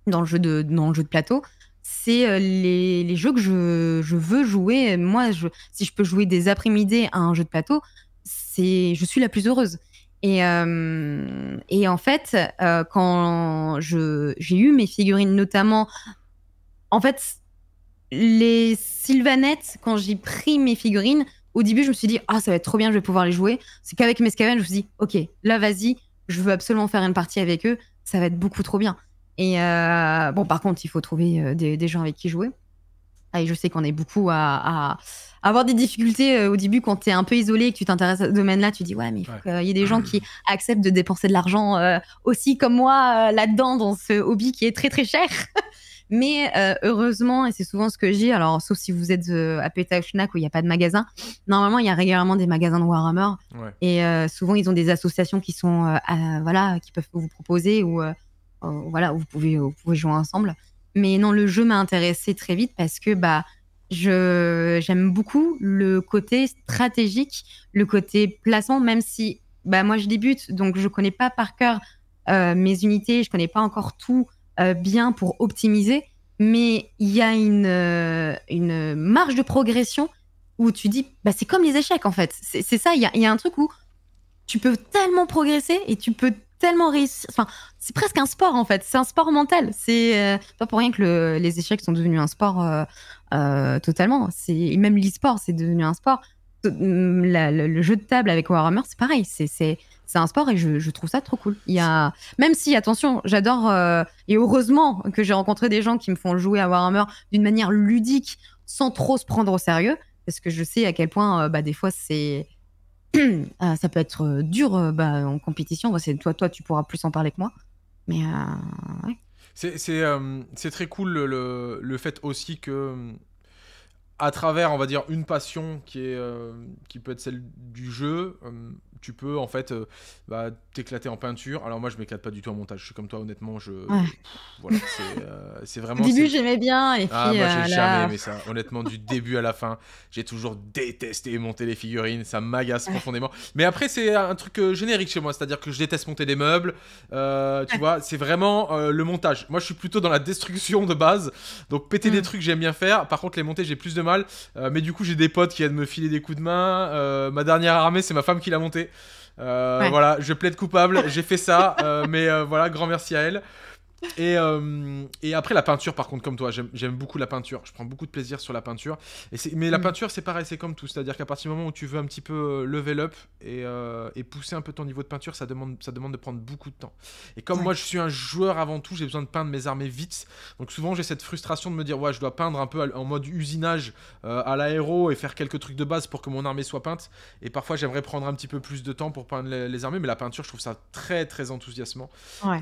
dans le jeu de, dans le jeu de plateau. C'est euh, les, les, jeux que je, je veux jouer. Moi, je, si je peux jouer des après-midi à un jeu de plateau, c'est je suis la plus heureuse. Et, euh, et en fait, euh, quand quand j'ai eu mes figurines, notamment, en fait, les Sylvanettes, quand j'ai pris mes figurines, au début, je me suis dit, ah, ça va être trop bien, je vais pouvoir les jouer. C'est qu'avec mes scavens, je me suis dit, ok, là, vas-y, je veux absolument faire une partie avec eux, ça va être beaucoup trop bien. Et euh, bon, par contre, il faut trouver euh, des, gens avec qui jouer. Ah, et je sais qu'on est beaucoup à, avoir des difficultés euh, au début quand tu es un peu isolé et que tu t'intéresses à ce domaine-là. Tu dis, ouais, mais il qu'il y a des gens *clears throat* qui acceptent de dépenser de l'argent aussi comme moi là-dedans, dans ce hobby qui est très très cher. *laughs* Mais euh, heureusement, et c'est souvent ce que j'ai, alors sauf si vous êtes euh, à Pétachenac où il n'y a pas de magasin, normalement il y a régulièrement des magasins de Warhammer. Et euh, souvent ils ont des associations qui sont voilà qui peuvent vous proposer ou voilà vous pouvez vous pouvez jouer ensemble. Mais non, le jeu m'a intéressé très vite parce que bah je j'aime beaucoup le côté stratégique, le côté placement, même si bah moi je débute donc je connais pas par cœur mes unités, je connais pas encore tout. Euh, bien pour optimiser, mais il y a une, euh, une marge de progression où tu dis, bah, c'est comme les échecs en fait. C'est ça, il y a, y a, un truc où tu peux tellement progresser et tu peux tellement réussir. Enfin, c'est presque un sport en fait, c'est un sport mental. C'est euh, pas pour rien que le, les échecs sont devenus un sport totalement. C'est même l'e-sport, c'est devenu un sport. Mm, le, le, jeu de table avec Warhammer, c'est pareil. C'est c'est un sport et je, trouve ça trop cool. Il y a, même si, attention, j'adore euh, et heureusement que j'ai rencontré des gens qui me font jouer à Warhammer d'une manière ludique, sans trop se prendre au sérieux, parce que je sais à quel point, euh, bah, des fois, c'est *clears throat* ah, ça peut être euh, dur bah, en compétition. toi, toi, tu pourras plus en parler que moi, mais C'est très cool le, le, fait aussi que à travers, on va dire, une passion qui, est, qui peut être celle du jeu, tu peux en fait euh, bah, t'éclater en peinture. Alors moi je m'éclate pas du tout en montage, je suis comme toi honnêtement, je, voilà, euh, c'est, vraiment. Au début j'aimais bien et ah, puis. Euh, j'ai jamais ça. Honnêtement du début à la fin, j'ai toujours détesté monter les figurines, ça m'agace profondément. Mais après c'est un truc générique chez moi, c'est-à-dire que je déteste monter des meubles, tu vois, c'est vraiment le montage. Moi je suis plutôt dans la destruction de base, donc péter des mm. trucs j'aime bien faire. Par contre les monter j'ai plus de mal, mais du coup j'ai des potes qui viennent me filer des coups de main. ma dernière armée c'est ma femme qui l'a montée. Euh, voilà, je plaide coupable, j'ai fait ça, euh, mais euh, voilà, grand merci à elle. Et, euh, et, après, la peinture, par contre, comme toi, j'aime beaucoup la peinture. Je prends beaucoup de plaisir sur la peinture. Et mais la mm. peinture, c'est pareil, c'est comme tout. C'est-à-dire qu'à partir du moment où tu veux un petit peu euh, level up euh, et, pousser un peu ton niveau de peinture, ça demande, ça demande de prendre beaucoup de temps. Et comme moi, je suis un joueur avant tout, j'ai besoin de peindre mes armées vite. Donc souvent, j'ai cette frustration de me dire, ouais, je dois peindre un peu en mode usinage à l'aéro et faire quelques trucs de base pour que mon armée soit peinte. Et parfois, j'aimerais prendre un petit peu plus de temps pour peindre les, armées. Mais la peinture, je trouve ça très, très enthousiasmant.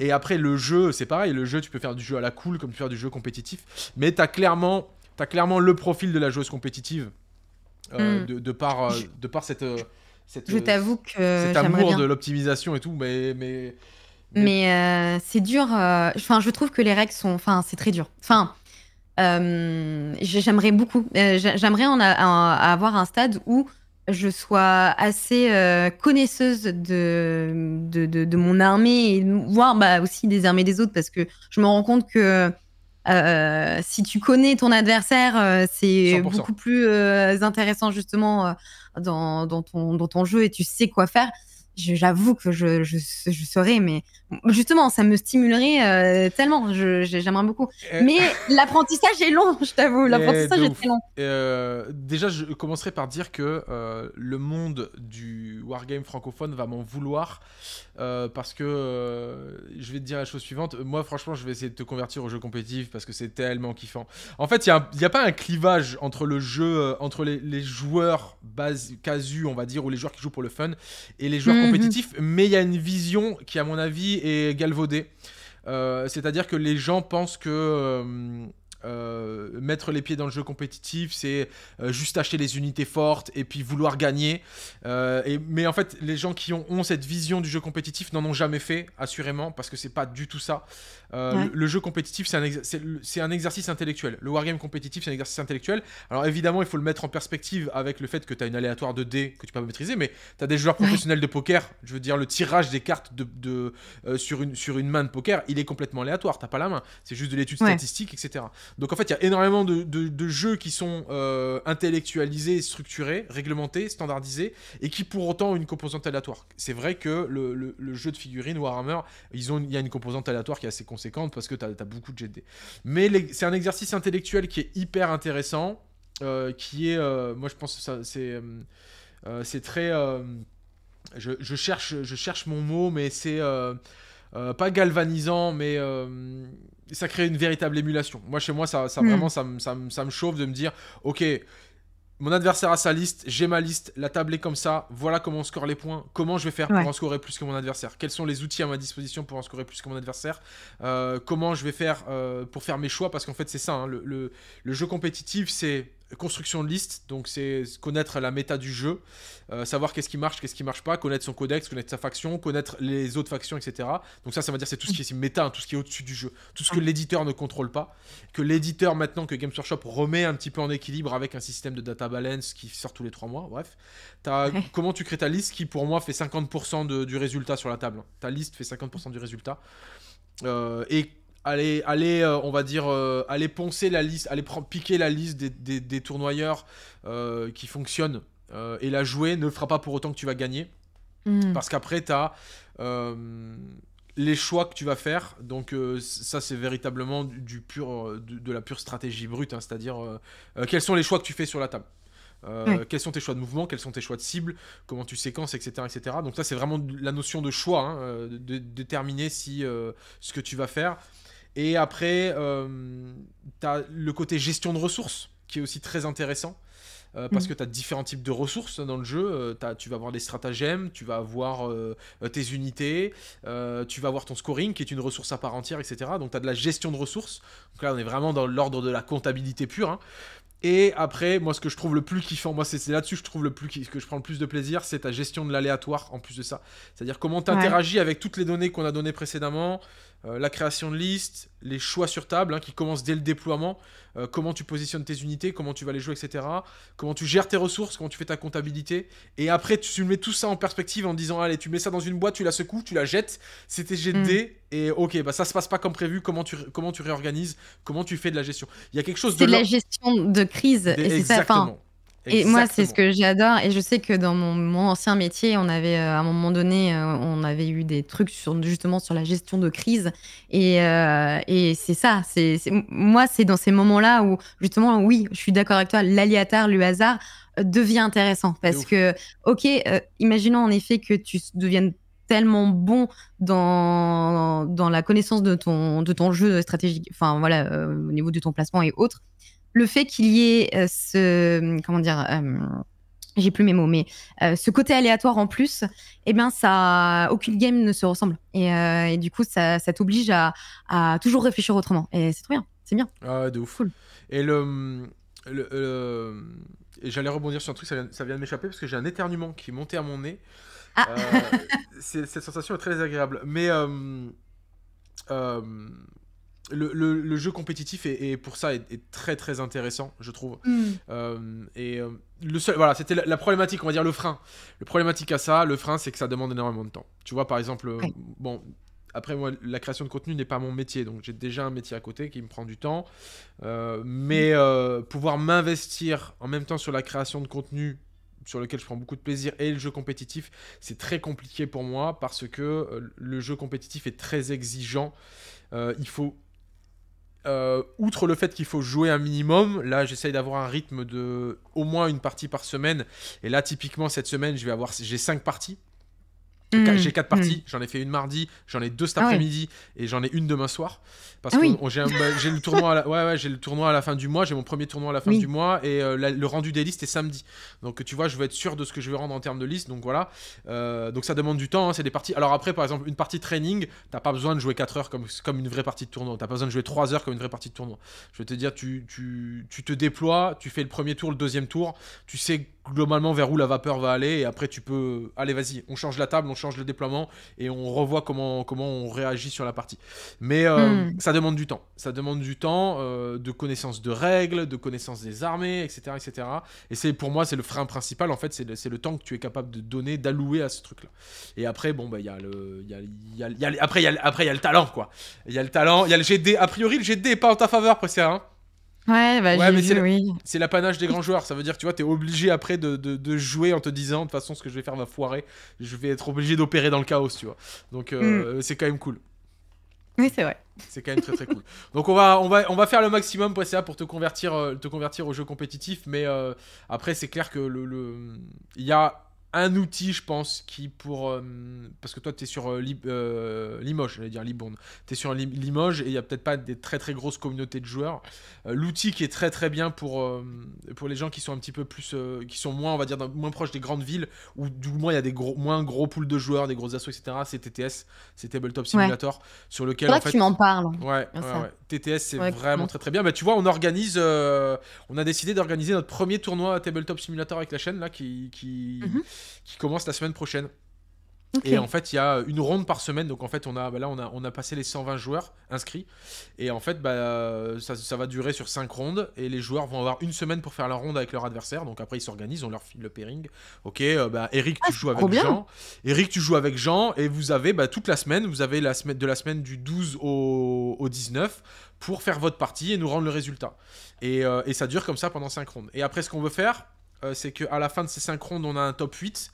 Et après, le jeu, c'est pareil et le jeu, tu peux faire du jeu à la cool comme tu faire du jeu compétitif. Mais t'as clairement, as clairement le profil de la joueuse compétitive euh, hmm. de, par, euh, de par cette, euh, je t'avoue que cet amour de l'optimisation et tout, mais mais mais, c'est dur. Enfin, je trouve que les règles sont, enfin, c'est très dur. Enfin. j'aimerais beaucoup, j'aimerais en avoir un stade où je sois assez euh, connaisseuse de de, mon armée, voire bah, aussi des armées des autres, parce que je me rends compte que euh, si tu connais ton adversaire, euh, c'est beaucoup plus intéressant justement dans, ton, dans ton jeu et tu sais quoi faire. J'avoue que je, je, mais justement, ça me stimulerait euh, tellement. J'aimerais beaucoup. Euh. Mais l'apprentissage est long, je t'avoue. L'apprentissage est très long. Euh, déjà, je commencerai par dire que le monde du wargame francophone va m'en vouloir parce que je vais te dire la chose suivante. Moi, franchement, je vais essayer de te convertir au jeu compétitif parce que c'est tellement kiffant. En fait, il n'y a, pas un clivage entre le jeu, entre les, joueurs base, casu, on va dire, ou les joueurs qui jouent pour le fun et les joueurs mm-hmm. compétitifs, mais il y a une vision qui, à mon avis, et galvaudé. Euh, c'est-à-dire que les gens pensent que euh, euh, mettre les pieds dans le jeu compétitif, c'est euh, juste acheter les unités fortes et puis vouloir gagner. Euh, et, mais en fait, les gens qui ont, ont cette vision du jeu compétitif n'en ont jamais fait, assurément, parce que c'est pas du tout ça. Le, jeu compétitif, c'est un, exercice intellectuel. Le wargame compétitif, c'est un exercice intellectuel. Alors évidemment, il faut le mettre en perspective avec le fait que tu as une aléatoire de dés que tu peux pas maîtriser, mais tu as des joueurs professionnels de poker. Je veux dire, le tirage des cartes de, sur, une, sur une main de poker, il est complètement aléatoire. T'as pas la main. C'est juste de l'étude statistique, etc. Donc en fait, il y a énormément de, jeux qui sont euh, intellectualisés, structurés, réglementés, standardisés, et qui pour autant ont une composante aléatoire. C'est vrai que le, jeu de figurines Warhammer, il y a une composante aléatoire qui est assez conséquente parce que tu as, beaucoup de GD. Mais c'est un exercice intellectuel qui est hyper intéressant, euh, qui est, euh, moi je pense que c'est c'est très... Je, cherche, je cherche mon mot, mais c'est... pas galvanisant, mais ça crée une véritable émulation. Moi, chez moi, ça, hmm. ça, me chauffe de me dire, ok, mon adversaire a sa liste, j'ai ma liste, la table est comme ça, voilà comment on score les points, comment je vais faire pour en scorer plus que mon adversaire, quels sont les outils à ma disposition pour en scorer plus que mon adversaire, euh, comment je vais faire euh, pour faire mes choix, parce qu'en fait c'est ça, hein, le, jeu compétitif c'est construction de liste, donc c'est connaître la méta du jeu, euh, savoir qu'est-ce qui marche, qu'est-ce qui marche pas, connaître son codex, connaître sa faction, connaître les autres factions, etc. Donc ça, ça veut dire c'est tout ce qui est mm. méta, hein, tout ce qui est au-dessus du jeu, tout ce que mm. l'éditeur ne contrôle pas, que l'éditeur maintenant que Games Workshop remet un petit peu en équilibre avec un système de data balance qui sort tous les trois mois, bref. As, *laughs* comment tu crées ta liste qui pour moi fait 50% du résultat sur la table. Hein. Ta liste fait 50% du résultat. Euh, et aller, euh, on va dire, euh, aller poncer la liste, aller piquer la liste des, tournoyeurs euh, qui fonctionnent et la jouer ne fera pas pour autant que tu vas gagner. Hmm. Parce qu'après, tu as les choix que tu vas faire. Donc ça, c'est véritablement du, pur, de, la pure stratégie brute, hein, c'est-à-dire quels sont les choix que tu fais sur la table. Quels sont tes choix de mouvement, quels sont tes choix de cible, comment tu séquences, etc. etc. Donc ça, c'est vraiment la notion de choix, hein, de, déterminer si, ce que tu vas faire. Et après, euh, tu as le côté gestion de ressources, qui est aussi très intéressant. Euh, parce mm. que tu as différents types de ressources dans le jeu. Euh, tu vas avoir des stratagèmes, tu vas avoir tes unités, tu vas avoir ton scoring qui est une ressource à part entière, etc. Donc tu as de la gestion de ressources. Donc là, on est vraiment dans l'ordre de la comptabilité pure. Hein. Et après, moi, ce que je trouve le plus kiffant, moi, c'est là-dessus que je trouve le plus que je prends le plus de plaisir, c'est ta gestion de l'aléatoire en plus de ça. C'est-à-dire comment tu interagis avec toutes les données qu'on a données précédemment, euh, la création de listes, les choix sur table hein, qui commencent dès le déploiement, euh, comment tu positionnes tes unités, comment tu vas les jouer, etc. Comment tu gères tes ressources, comment tu fais ta comptabilité. Et après, tu mets tout ça en perspective en disant Allez, tu mets ça dans une boîte, tu la secoues, tu la jettes, C'était jeté. Mm. et ok, bah ça se passe pas comme prévu, comment tu, comment tu réorganises, comment tu fais de la gestion. Il y a quelque chose de. C'est la gestion de crise, et c'est ça. Exactement. Et moi, c'est ce que j'adore. Et je sais que dans mon, ancien métier, on avait euh, à un moment donné, euh, on avait eu des trucs sur, justement sur la gestion de crise. Et, euh, et c'est ça. C'est moi, c'est dans ces moments-là où justement, oui, je suis d'accord avec toi. l'aliatar, le hasard devient intéressant parce que, ok, imaginons en effet que tu deviennes tellement bon dans, dans la connaissance de ton, de ton jeu stratégique, enfin voilà, au niveau de ton placement et autres, le fait qu'il y ait euh, ce euh, comment dire euh, j'ai plus mes mots, mais ce côté aléatoire en plus, et eh bien, ça, aucune game ne se ressemble. Et, du coup, ça, ça t'oblige à, toujours réfléchir autrement. Et c'est trop bien, c'est bien. Ah de ouf. Et le, mm, mm, j'allais rebondir sur un truc, ça vient, de m'échapper parce que j'ai un éternuement qui montait à mon nez. Ah. *laughs* cette sensation est très agréable. Mais mm, le, jeu compétitif est, pour ça est, très très intéressant, je trouve. Mm. Euh, et euh, le seul, voilà, c'était la, problématique, on va dire le frein. Le problématique à ça, le frein, c'est que ça demande énormément de temps. Tu vois, par exemple, euh, bon, après moi, la création de contenu n'est pas mon métier, donc j'ai déjà un métier à côté qui me prend du temps. mais pouvoir m'investir en même temps sur la création de contenu sur lequel je prends beaucoup de plaisir et le jeu compétitif, c'est très compliqué pour moi parce que le jeu compétitif est très exigeant. il faut euh, outre le fait qu'il faut jouer un minimum, là j'essaye d'avoir un rythme de au moins une partie par semaine. Et là typiquement cette semaine je vais avoir j'ai 5 parties. Mm. j'ai quatre parties, mm. j'en ai fait une mardi, j'en ai deux cet ah après-midi et j'en ai une demain soir parce ah que bah, j'ai le tournoi à la, ouais, le tournoi à la fin du mois, j'ai mon premier tournoi à la fin du mois et euh, le rendu des listes est samedi. Donc tu vois, je veux être sûr de ce que je vais rendre en termes de liste, donc voilà. Euh, donc ça demande du temps, hein, c'est des parties. Alors après, par exemple, une partie training, t'as pas besoin de jouer 4 heures comme, comme une vraie partie de tournoi, t'as pas besoin de jouer 3 heures comme une vraie partie de tournoi. Je vais te dire, tu, tu te déploies, tu fais le premier tour, le deuxième tour, tu sais globalement vers où la vapeur va aller et après tu peux allez vas-y on change la table on change le déploiement et on revoit comment comment on réagit sur la partie mais euh, hmm. ça demande du temps ça demande du temps euh, de connaissance de règles de connaissance des armées etc etc et c'est pour moi c'est le frein principal en fait c'est le, temps que tu es capable de donner d'allouer à ce truc là et après bon bah il y a le après il y a après il y le talent quoi il y a le talent il y a le GD a priori le GD n'est pas en ta faveur précédent. Ouais, bah, mais c'est oui. l'apanage des grands joueurs. Ça veut dire, tu vois, t'es obligé après de, jouer en te disant, de toute façon, ce que je vais faire va foirer. Je vais être obligé d'opérer dans le chaos, tu vois. Donc, euh, hmm. c'est quand même cool. Oui, c'est vrai. C'est quand même très très cool. *laughs* Donc on va, on va, on va faire le maximum pour pour te convertir, euh, te convertir au jeu compétitif. Mais euh, après, c'est clair que le, il y a un outil, je pense, qui pour. Euh, parce que toi, tu es sur euh, Limoges euh, Limoges, j'allais dire Libourne. Tu es sur Limoges et il n'y a peut-être pas des très très grosses communautés de joueurs. L'outil qui est très très bien pour, pour les gens qui sont un petit peu plus. qui sont moins, on va dire, moins proches des grandes villes, où du moins il y a des gros, moins gros pools de joueurs, des gros assauts etc. C'est TTS, c'est Tabletop Simulator, sur lequel. en fait, tu m'en parles. Ouais, TTS, c'est vraiment très très bien. Mais bah, tu vois, on organise. on a décidé d'organiser notre premier tournoi à Tabletop Simulator avec la chaîne, là, qui. Mhm qui commence la semaine prochaine. Et en fait, il y a une ronde par semaine. Donc en fait, on a, bah là, on a, on a passé les 120 joueurs inscrits. Et en fait, bah, ça, va durer sur 5 rondes. Et les joueurs vont avoir une semaine pour faire la ronde avec leur adversaire. Donc après, ils s'organisent, on leur file le pairing. Ok, euh, bah, Eric, tu ah, joues avec Jean. Eric, tu joues avec Jean. Et vous avez bah, toute la semaine, vous avez la semaine, de la semaine du 12 au, 19 pour faire votre partie et nous rendre le résultat. Et, euh, et ça dure comme ça pendant 5 rondes. Et après, ce qu'on veut faire, euh, c'est qu'à la fin de ces 5 rondes, on a un top 8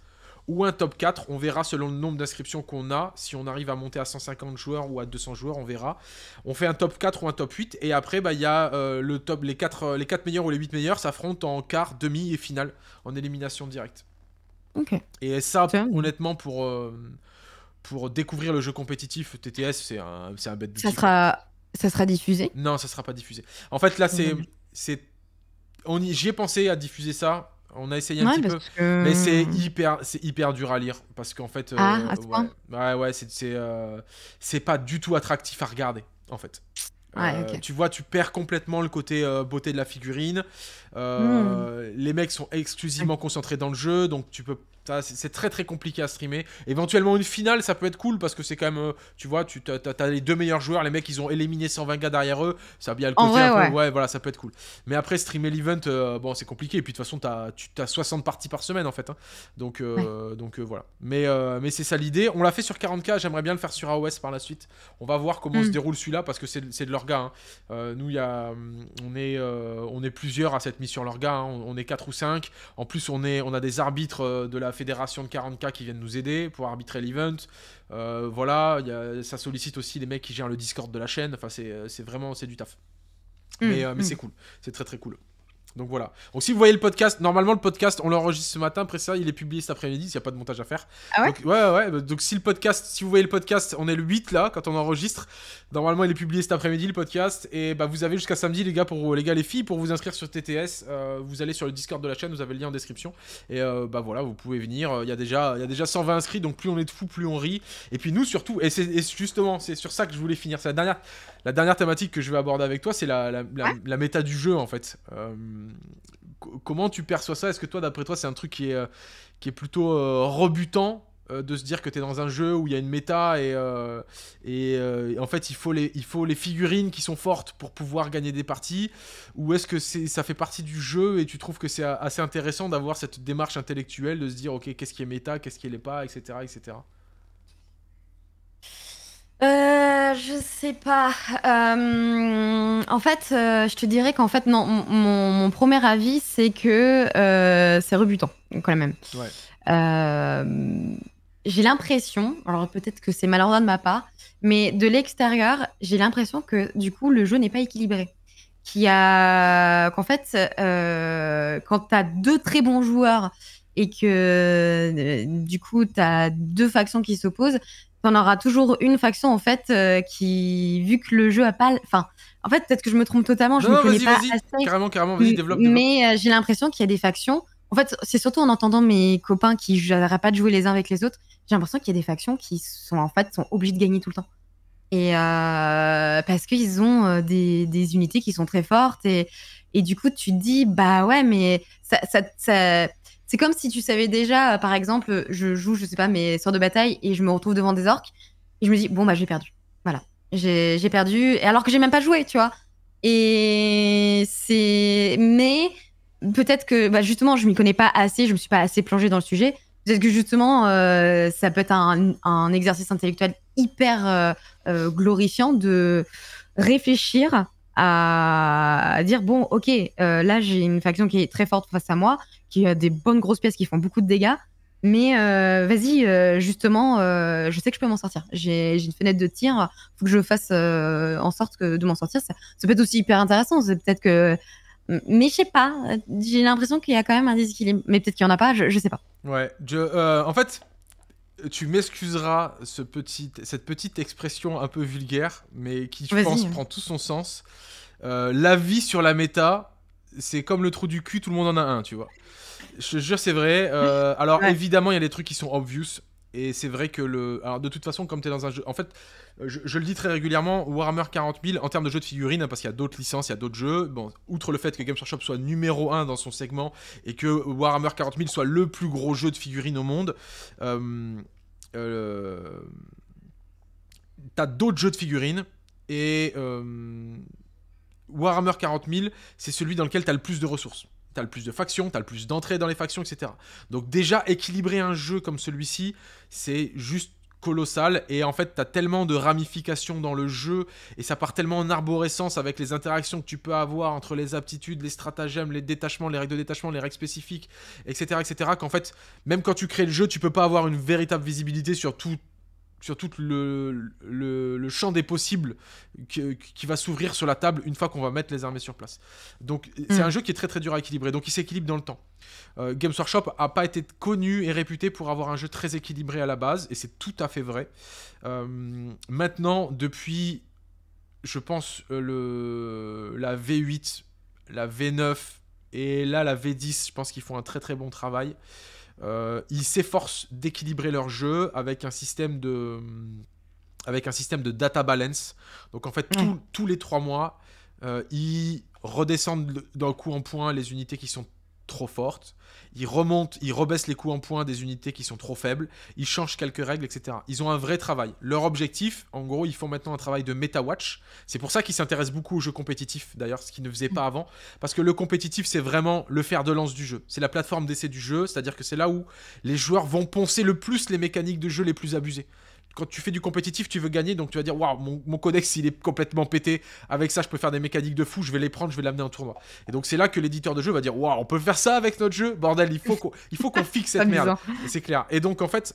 ou un top 4. On verra selon le nombre d'inscriptions qu'on a. Si on arrive à monter à 150 joueurs ou à 200 joueurs, on verra. On fait un top 4 ou un top 8. Et après, bah, il y a euh, le top, les, 4, euh, les 4 meilleurs ou les 8 meilleurs s'affrontent en quart, demi et finale, en élimination directe. Et ça, honnêtement, pour, pour découvrir le jeu compétitif TTS, c'est un, un bête Ça sera, ça sera diffusé Non, ça sera pas diffusé. En fait, là, c'est. J'y j'ai pensé à diffuser ça on a essayé un petit peu, mais euh, c'est hyper, c'est hyper dur à lire parce qu'en fait, ah, euh, ouais. ouais, c'est, euh, c'est, pas du tout attractif à regarder en fait. Tu vois, tu perds complètement le côté beauté de la figurine. Hmm. Les mecs sont exclusivement concentrés dans le jeu, donc tu peux c'est très très compliqué à streamer. Éventuellement une finale, ça peut être cool parce que c'est quand même, euh, tu vois, tu as, les deux meilleurs joueurs, les mecs ils ont éliminé 120 gars derrière eux, ça a bien le côté ouais. voilà, ça peut être cool. Mais après streamer l'event, euh, bon c'est compliqué et puis de toute façon tu as 60 parties par semaine en fait, hein. donc euh, donc voilà. Mais mais c'est ça l'idée. On l'a fait sur 40k, j'aimerais bien le faire sur AOS par la suite. On va voir comment mm. se déroule celui-là parce que c'est de leur gars. Hein. nous il y a, hum, on est on est plusieurs à cette mission sur leur gars, hein. on, est 4 ou 5. En plus on est on a des arbitres de la fédération de 40K qui viennent nous aider pour arbitrer l'event. Euh, voilà, ça sollicite aussi les mecs qui gèrent le Discord de la chaîne. Enfin, c'est euh, vraiment c'est du taf. Mmh, mais, euh, mmh. c'est cool, c'est très très cool. Donc voilà. Donc si vous voyez le podcast, normalement le podcast, on l'enregistre ce matin, après ça, il est publié cet après-midi, s'il n'y a pas de montage à faire. Ah ouais ouais, ouais. Donc si le podcast, si vous voyez le podcast, on est le 8 là, quand on enregistre. Normalement, il est publié cet après-midi le podcast. Et bah vous avez jusqu'à samedi, les gars, pour les gars, les filles, pour vous inscrire sur TTS. Euh, vous allez sur le Discord de la chaîne, vous avez le lien en description. Et euh, bah voilà, vous pouvez venir. Il y, a déjà, il y a déjà 120 inscrits, donc plus on est de fous, plus on rit. Et puis nous surtout, et c'est justement, c'est sur ça que je voulais finir. C'est la dernière, la dernière thématique que je vais aborder avec toi, c'est la, la, méta du jeu, en fait. Euh, comment tu perçois ça Est-ce que toi, d'après toi, c'est un truc qui est, euh, qui est plutôt euh, rebutant de se dire que tu es dans un jeu où il y a une méta et, en fait il faut, les, il faut les figurines qui sont fortes pour pouvoir gagner des parties ou est-ce que c'est, ça fait partie du jeu et tu trouves que c'est assez intéressant d'avoir cette démarche intellectuelle de se dire ok qu'est-ce qui est méta, qu'est-ce qui pas, etc. etc. je sais pas. Euh, en fait, euh, je te dirais qu'en fait, non, mon, premier avis, c'est que euh, c'est rebutant, quand même. j'ai l'impression, alors peut-être que c'est malheureux de ma part, mais de l'extérieur, j'ai l'impression que du coup, le jeu n'est pas équilibré. a... Qu'en fait, quand tu as deux très bons joueurs et que du coup, tu as deux factions qui s'opposent, t'en auras toujours une faction en fait euh, qui, vu que le jeu a pas, enfin, en fait peut-être que je me trompe totalement, je ne connais pas assez. Carrément, carrément, vas-y développe. Mais euh, j'ai l'impression qu'il y a des factions. En fait, c'est surtout en entendant mes copains qui n'arrêtent pas de jouer les uns avec les autres, j'ai l'impression qu'il y a des factions qui sont en fait sont obligées de gagner tout le temps. Et euh, parce qu'ils ont des, unités qui sont très fortes et, et du coup tu te dis bah ouais mais ça c'est comme si tu savais déjà, euh, par exemple, je joue, je sais pas, mes sorts de bataille et je me retrouve devant des orques et je me dis, bon, bah, j'ai perdu. Voilà. J'ai, perdu, alors que j'ai même pas joué, tu vois. Et c'est. Mais peut-être que, bah, justement, je m'y connais pas assez, je me suis pas assez plongée dans le sujet. Peut-être que justement, euh, ça peut être un, exercice intellectuel hyper euh, glorifiant de réfléchir à, à dire bon, ok, là j'ai une faction qui est très forte face à moi, qui a des bonnes grosses pièces qui font beaucoup de dégâts. Mais euh, vas-y, euh, justement, euh, je sais que je peux m'en sortir. J'ai une fenêtre de tir, faut que je fasse en sorte que de m'en sortir. Ça, peut être aussi hyper intéressant. C'est peut-être que. Mais je sais pas, j'ai l'impression qu'il y a quand même un déséquilibre. Mais peut-être qu'il y en a pas, je, je sais pas. Ouais, je, en fait, tu m'excuseras ce petit, cette petite expression un peu vulgaire, mais qui, je pense, prend tout son sens. la vie sur la méta, c'est comme le trou du cul, tout le monde en a un, tu vois. Je c'est vrai. Euh, alors, évidemment, il y a des trucs qui sont obvious. Et c'est vrai que le. Alors, de toute façon, comme tu es dans un jeu. En fait, je, le dis très régulièrement, Warhammer 40 en termes de jeux de figurines, parce qu'il y a d'autres licences, il y a d'autres jeux. Bon, outre le fait que Games Workshop soit numéro 1 dans son segment et que Warhammer 40 000 soit le plus gros jeu de figurines au monde. Euh, euh, T'as d'autres jeux de figurines et. Euh, Warhammer 40 000, c'est celui dans lequel t'as le plus de ressources t'as le plus de factions, t'as le plus d'entrées dans les factions, etc. Donc déjà, équilibrer un jeu comme celui-ci, c'est juste colossal et en fait t'as tellement de ramifications dans le jeu et ça part tellement en arborescence avec les interactions que tu peux avoir entre les aptitudes, les stratagèmes, les détachements, les règles de détachement, les règles spécifiques, etc. etc. qu'en fait même quand tu crées le jeu tu peux pas avoir une véritable visibilité sur tout, sur tout le, champ des possibles qui, va s'ouvrir sur la table une fois qu'on va mettre les armées sur place. Donc c'est hmm. un jeu qui est très très dur à équilibrer, donc il s'équilibre dans le temps. Euh, Games Workshop n'a pas été connu et réputé pour avoir un jeu très équilibré à la base, et c'est tout à fait vrai. Euh, maintenant, depuis, je pense, euh, le, la V8, la V9 et là la V10, je pense qu'ils font un très très bon travail. Euh, ils s'efforcent d'équilibrer leur jeu avec un système de hum, avec un système de data balance. Donc en fait, tous les trois mois, euh, ils redescendent d'un coup en point les unités qui sont trop fortes. Ils remontent, ils rebaissent les coups en point des unités qui sont trop faibles. Ils changent quelques règles, etc. Ils ont un vrai travail. Leur objectif, en gros, ils font maintenant un travail de meta-watch. C'est pour ça qu'ils s'intéressent beaucoup aux jeux compétitifs, d'ailleurs, ce qu'ils ne faisaient pas mm. avant. Parce que le compétitif, c'est vraiment le fer de lance du jeu. C'est la plateforme d'essai du jeu, c'est-à-dire que c'est là où les joueurs vont poncer le plus les mécaniques de jeu les plus abusées quand tu fais du compétitif, tu veux gagner, donc tu vas dire waouh, mon, codex il est complètement pété. Avec ça, je peux faire des mécaniques de fou. Je vais les prendre, je vais l'amener en tournoi. Et donc c'est là que l'éditeur de jeu va dire waouh, on peut faire ça avec notre jeu, bordel. Il faut qu'on, fixe cette merde. C'est clair. Et donc en fait,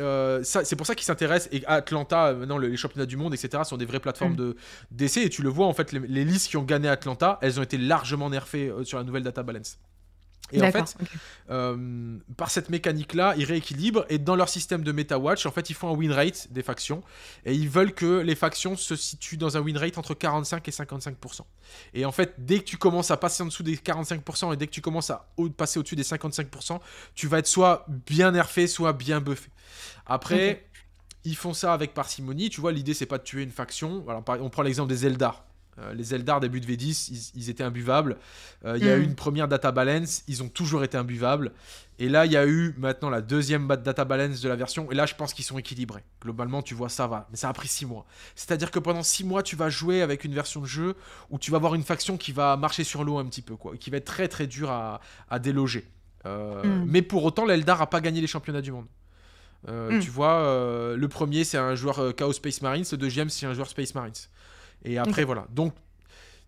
euh, c'est pour ça qu'ils s'intéressent et Atlanta euh, maintenant les championnats du monde etc sont des vraies plateformes mm. de et tu le vois en fait les, les, listes qui ont gagné Atlanta elles ont été largement nerfées euh, sur la nouvelle data balance et en fait, euh, par cette mécanique-là, ils rééquilibrent et dans leur système de MetaWatch, Watch, en fait, ils font un win rate des factions et ils veulent que les factions se situent dans un win rate entre 45 et 55 Et en fait, dès que tu commences à passer en dessous des 45 et dès que tu commences à passer au-dessus des 55 tu vas être soit bien nerfé, soit bien buffé. Après, ils font ça avec parcimonie. Tu vois, l'idée c'est pas de tuer une faction. on prend l'exemple des Zelda. Euh, les Eldar début de V10, ils, étaient imbuvables. Euh, il y a hmm. eu une première data balance, ils ont toujours été imbuvables. Et là, il y a eu maintenant la deuxième data balance de la version. Et là, je pense qu'ils sont équilibrés. Globalement, tu vois, ça va. Mais ça a pris 6 mois. C'est-à-dire que pendant 6 mois, tu vas jouer avec une version de jeu où tu vas avoir une faction qui va marcher sur l'eau un petit peu, quoi. Qui va être très, très dur à, déloger. Euh, hmm. Mais pour autant, l'Eldar a pas gagné les championnats du monde. Hmm. Tu vois, le premier, c'est un joueur Chaos Space Marines. Le deuxième, c'est un joueur Space Marines. Et après, voilà. Donc,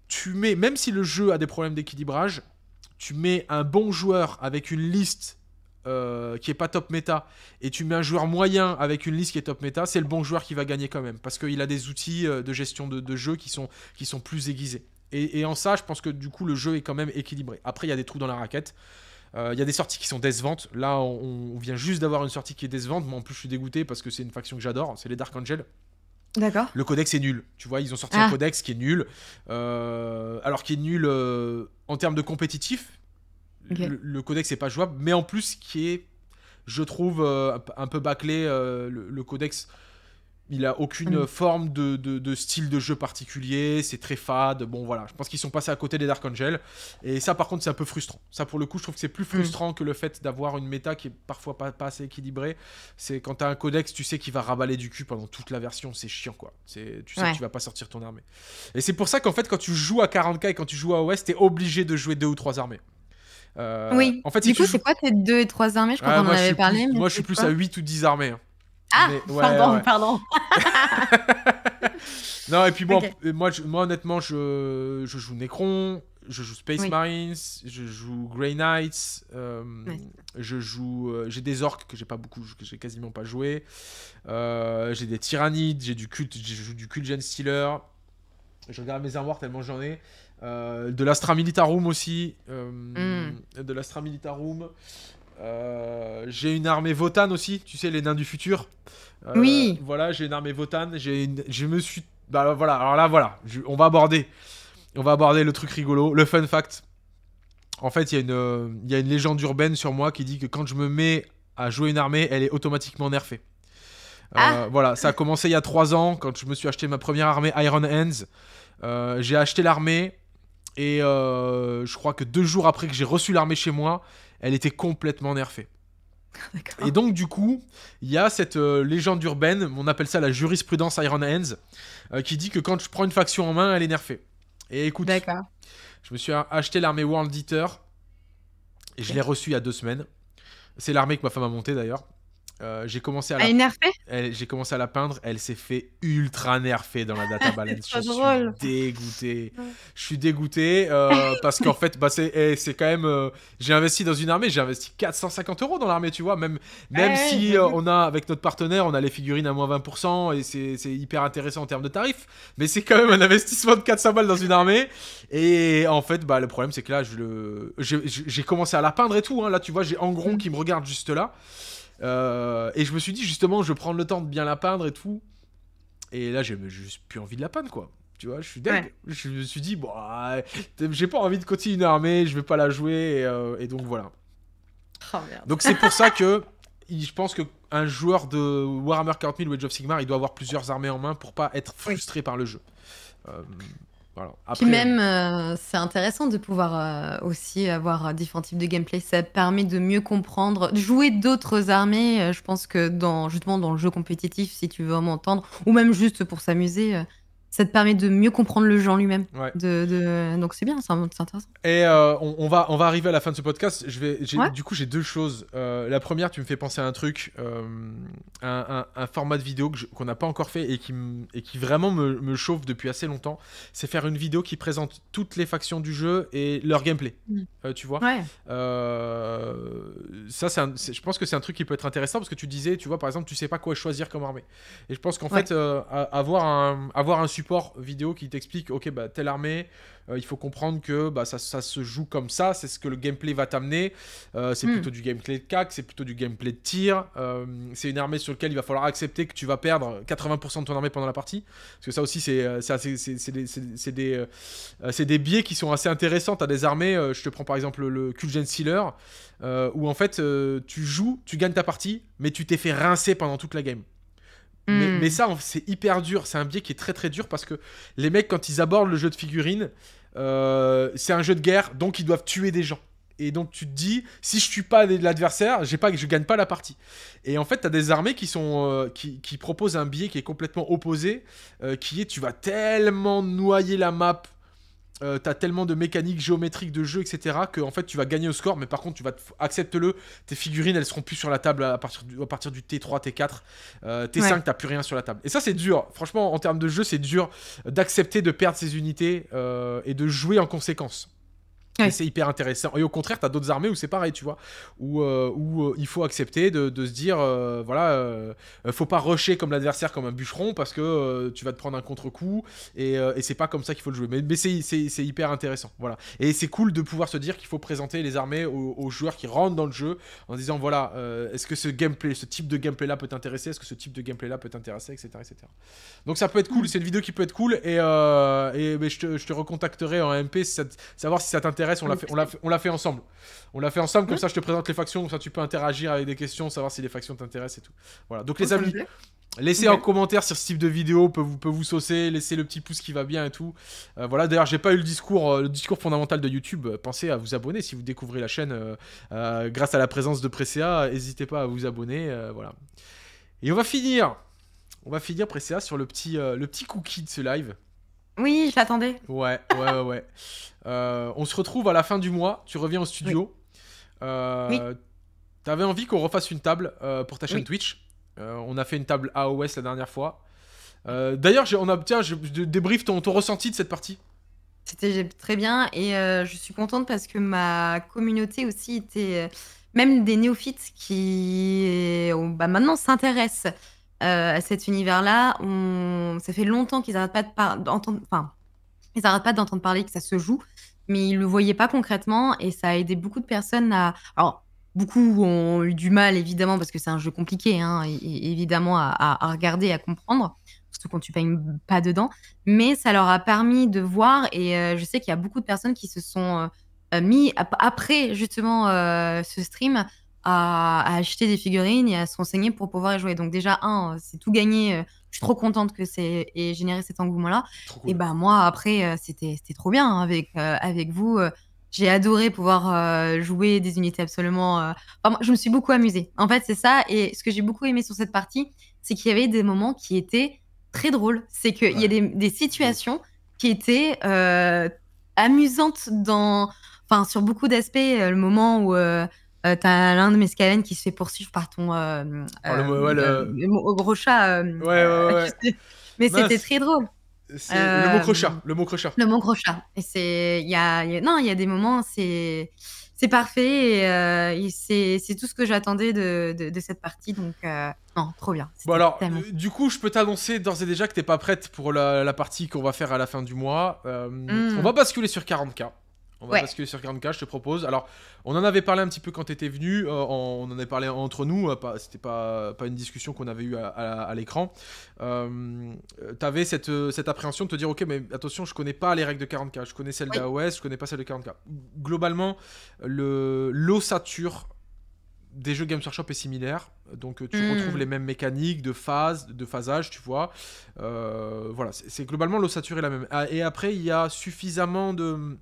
tu mets, même si le jeu a des problèmes d'équilibrage, tu mets un bon joueur avec une liste euh, qui est pas top méta et tu mets un joueur moyen avec une liste qui est top méta, c'est le bon joueur qui va gagner quand même parce qu'il a des outils euh, de gestion de, jeu qui sont, qui sont plus aiguisés. Et, en ça, je pense que du coup, le jeu est quand même équilibré. Après, il y a des trous dans la raquette. Euh, il y a des sorties qui sont décevantes. Là, on, vient juste d'avoir une sortie qui est décevante. Moi, en plus, je suis dégoûté parce que c'est une faction que j'adore. C'est les Dark Angels. Le codex est nul. Tu vois, ils ont sorti un ah. codex qui est nul. Euh, alors qui est nul euh, en termes de compétitif. Le, codex n'est pas jouable, mais en plus qui est, je trouve, euh, un peu bâclé. le, codex il a aucune mm. forme de, style de jeu particulier, c'est très fade. Bon, voilà, je pense qu'ils sont passés à côté des Dark Angel. Et ça, par contre, c'est un peu frustrant. Ça, pour le coup, je trouve que c'est plus mm. frustrant que le fait d'avoir une méta qui est parfois pas, pas assez équilibrée. C'est quand t'as un codex, tu sais qu'il va raballer du cul pendant toute la version, c'est chiant, quoi. C'est, tu sais que tu vas pas sortir ton armée. Et c'est pour ça qu'en fait, quand tu joues à 40k et quand tu joues à OS, t'es obligé de jouer deux ou trois armées. Euh, oui, en fait, du coup, c'est quoi tes deux et trois armées Je crois ah, qu'on en avait parlé. moi, je suis plus à 8 ou 10 armées. Hein. Ah, pardon, pardon. *laughs* *laughs* non, et puis bon, moi, moi, honnêtement, je, je, joue Necron, je joue Space Marines, je joue Grey Knights, euh, je joue, euh, j'ai des orques que j'ai pas beaucoup, que j'ai quasiment pas joué, euh, j'ai des tyrannides, j'ai du culte, je joue du culte Gen je regarde mes armoires tellement j'en ai. de l'Astra Militarum aussi. Mm. De l'Astra Militarum. Euh, j'ai une armée Votan aussi, tu sais, les nains du futur. Euh, oui. Voilà, j'ai une armée Votan. J'ai une... Je me suis. Bah voilà, alors là, voilà, on va aborder. On va aborder le truc rigolo, le fun fact. En fait, il y, a une... y a une légende urbaine sur moi qui dit que quand je me mets à jouer une armée, elle est automatiquement nerfée. Euh, ah. voilà, ça a commencé il y a 3 ans quand je me suis acheté ma première armée Iron Hands. j'ai acheté l'armée et je crois que deux jours après que j'ai reçu l'armée chez moi, elle était complètement nerfée. *laughs* Et donc du coup, il y a cette euh, légende urbaine, on appelle ça la jurisprudence Iron Hands, euh, qui dit que quand je prends une faction en main, elle est nerfée. Et écoute, je me suis acheté l'armée World Eater, et je l'ai reçue il y a deux semaines. C'est l'armée que ma femme a montée d'ailleurs. Euh, j'ai commencé à la... j'ai commencé à la peindre, elle s'est fait ultra nerfée dans la *laughs* data balance. je, suis dégoûté. Je suis dégoûté parce qu'en fait, bah, c'est, eh, c'est quand même. Euh, j'ai investi dans une armée, j'ai investi 450 euros dans l'armée, tu vois. Même, même ah si euh, on a, avec notre partenaire, on a les figurines à moins 20% et c'est, c'est hyper intéressant en termes de tarifs, mais c'est quand même un investissement de 400 balles dans une armée. Et en fait, bah, le problème, c'est que là, je le... j'ai, commencé à la peindre et tout. Hein. Là, tu vois, j'ai Angron mm. qui me regarde juste là. Euh, et je me suis dit, justement, je vais prendre le temps de bien la peindre et tout. Et là, j'ai juste plus envie de la peindre, quoi. Tu vois, je suis dingue. Je me suis dit, bon, ah, j'ai pas envie de continuer une armée, je vais pas la jouer. Et, euh, donc voilà. Oh, merde. Donc c'est pour ça que je pense que un joueur de Warhammer 40 ou Age of Sigmar, il doit avoir plusieurs armées en main pour pas être frustré par le jeu. Euh, voilà. Puis même, euh, c'est intéressant de pouvoir euh, aussi avoir euh, différents types de gameplay. Ça permet de mieux comprendre, jouer d'autres armées. je pense que dans, justement dans le jeu compétitif, si tu veux m'entendre, ou même juste pour s'amuser, ça te permet de mieux comprendre le genre lui-même. De, Donc c'est bien, c'est intéressant. Et euh, on, va, on va arriver à la fin de ce podcast. Je vais, Du coup, j'ai deux choses. Euh, la première, tu me fais penser à un truc, euh, un, format de vidéo qu'on n'a pas encore fait et qui, et qui vraiment me, chauffe depuis assez longtemps. C'est faire une vidéo qui présente toutes les factions du jeu et leur gameplay. Mm. tu vois Ça, je pense que c'est un truc qui peut être intéressant parce que tu disais, tu vois, par exemple, tu sais pas quoi choisir comme armée. Et je pense qu'en fait, avoir, un, avoir un support vidéo qui t'explique, ok, bah, telle armée, euh, il faut comprendre que bah, ça, se joue comme ça, c'est ce que le gameplay va t'amener. Euh, c'est hmm. plutôt du gameplay de cac, c'est plutôt du gameplay de tir. Euh, c'est une armée sur laquelle il va falloir accepter que tu vas perdre 80% de ton armée pendant la partie. Parce que ça aussi, c'est des, des, des, biais qui sont assez intéressants. Tu des armées, je te prends par exemple le Kulgen Sealer, où en fait, tu joues, tu gagnes ta partie, mais tu t'es fait rincer pendant toute la game. Hmm. Mais, ça, c'est hyper dur. C'est un biais qui est très très dur parce que les mecs, quand ils abordent le jeu de figurines, euh, c'est un jeu de guerre, donc ils doivent tuer des gens. Et donc tu te dis, si je tue pas l'adversaire, j'ai pas, je gagne pas la partie. Et en fait, tu as des armées qui sont, euh, qui, proposent un biais qui est complètement opposé, euh, qui est tu vas tellement noyer la map euh, t'as tellement de mécaniques géométriques de jeu, etc., que en fait tu vas gagner au score, mais par contre tu vas accepte-le, tes figurines elles seront plus sur la table à partir du, à partir du T3, T4, T5, t'as plus rien sur la table. Et ça c'est dur, franchement en termes de jeu c'est dur d'accepter de perdre ses unités euh, et de jouer en conséquence. C'est hyper intéressant. Et au contraire, tu as d'autres armées où c'est pareil, tu vois, où, euh, où euh, il faut accepter de, de se dire, euh, voilà, faut pas rusher comme l'adversaire, comme un bûcheron, parce que tu vas te prendre un contre-coup, et, et c'est pas comme ça qu'il faut le jouer. Mais, mais c'est hyper intéressant, voilà. Et c'est cool de pouvoir se dire qu'il faut présenter les armées aux, joueurs qui rentrent dans le jeu, en disant, voilà, est-ce que ce gameplay, ce type de gameplay-là peut t'intéresser, est-ce que ce type de gameplay-là peut t'intéresser, etc., etc. Donc ça peut être cool, mm. c'est une vidéo qui peut être cool, et, et je, te, je, te, recontacterai en MP, savoir si ça t'intéresse on l'a fait, ensemble. On l'a fait ensemble, comme ça je te présente les factions, comme ça tu peux interagir avec des questions, savoir si les factions t'intéressent et tout. Voilà, donc les amis, laissez un commentaire sur ce type de vidéo, peut vous, peut vous saucer, laissez le petit pouce qui va bien et tout. Euh, voilà, d'ailleurs j'ai pas eu le discours, euh, le discours fondamental de YouTube, euh, pensez à vous abonner si vous découvrez la chaîne grâce à la présence de Pressea, n'hésitez pas à vous abonner, voilà. Et on va finir, on va finir pressea sur le petit, le petit cookie de ce live. Oui, je l'attendais. Ouais, ouais, ouais. Euh, on se retrouve à la fin du mois. Tu reviens au studio. Oui. Euh, T'avais envie qu'on refasse une table euh, pour ta chaîne Twitch. Euh, on a fait une table AOS la dernière fois. D'ailleurs, on a tiens, débrief ton, ressenti de cette partie. C'était très bien et je suis contente parce que ma communauté aussi était même des néophytes qui bah, maintenant s'intéressent euh, à cet univers-là. Ça fait longtemps qu'ils n'arrêtent pas d'entendre, ils n'arrêtent pas d'entendre parler que ça se joue, mais ils le voyaient pas concrètement et ça a aidé beaucoup de personnes à. Alors, beaucoup ont eu du mal évidemment parce que c'est un jeu compliqué, hein, évidemment à, regarder, à comprendre, surtout quand tu payes pas dedans. Mais ça leur a permis de voir et euh, je sais qu'il y a beaucoup de personnes qui se sont euh, mis après justement ce stream à, acheter des figurines et à se renseigner pour pouvoir y jouer. Donc déjà, un, euh, c'est tout gagné. Euh, je suis trop contente que c'est et généré cet engouement-là. Et ben moi, après, euh, c'était trop bien hein, avec, avec vous. J'ai adoré pouvoir jouer des unités absolument. je me suis beaucoup amusée. En fait, c'est ça. Et ce que j'ai beaucoup aimé sur cette partie, c'est qu'il y avait des moments qui étaient très drôles. C'est qu'il y a des, des, situations qui étaient amusantes dans, enfin, sur beaucoup d'aspects. Le moment où euh, t'as l'un de mes scalens qui se fait poursuivre par ton gros chat. Euh, ouais, ouais, *laughs* Mais c'était très drôle. Le mot crochat. Le mot crochat. Le mot crochat. Et c'est, il y, a... non, il y a des moments, c'est, c'est parfait. Et, euh, c'est tout ce que j'attendais de, de, cette partie. Donc, non, trop bien. Bon, alors, du coup, je peux t'annoncer d'ores et déjà que t'es pas prête pour la, partie qu'on va faire à la fin du mois. Mm. On va basculer sur 40K. On va basculer sur 40K, je te propose. Alors, on en avait parlé un petit peu quand tu étais venu, euh, on en avait parlé entre nous, Ce euh, c'était pas, pas une discussion qu'on avait eue à, l'écran. Euh, tu avais cette, euh, cette, appréhension de te dire, ok, mais attention, je connais pas les règles de 40K, je connais celle d'AOS, je connais pas celle de 40K. Globalement, l'ossature des jeux Games Workshop est similaire, donc tu hmm. retrouves les mêmes mécaniques de phase, de phasage, tu vois. voilà, c'est globalement l'ossature est la même. Ah, et après, il y a suffisamment de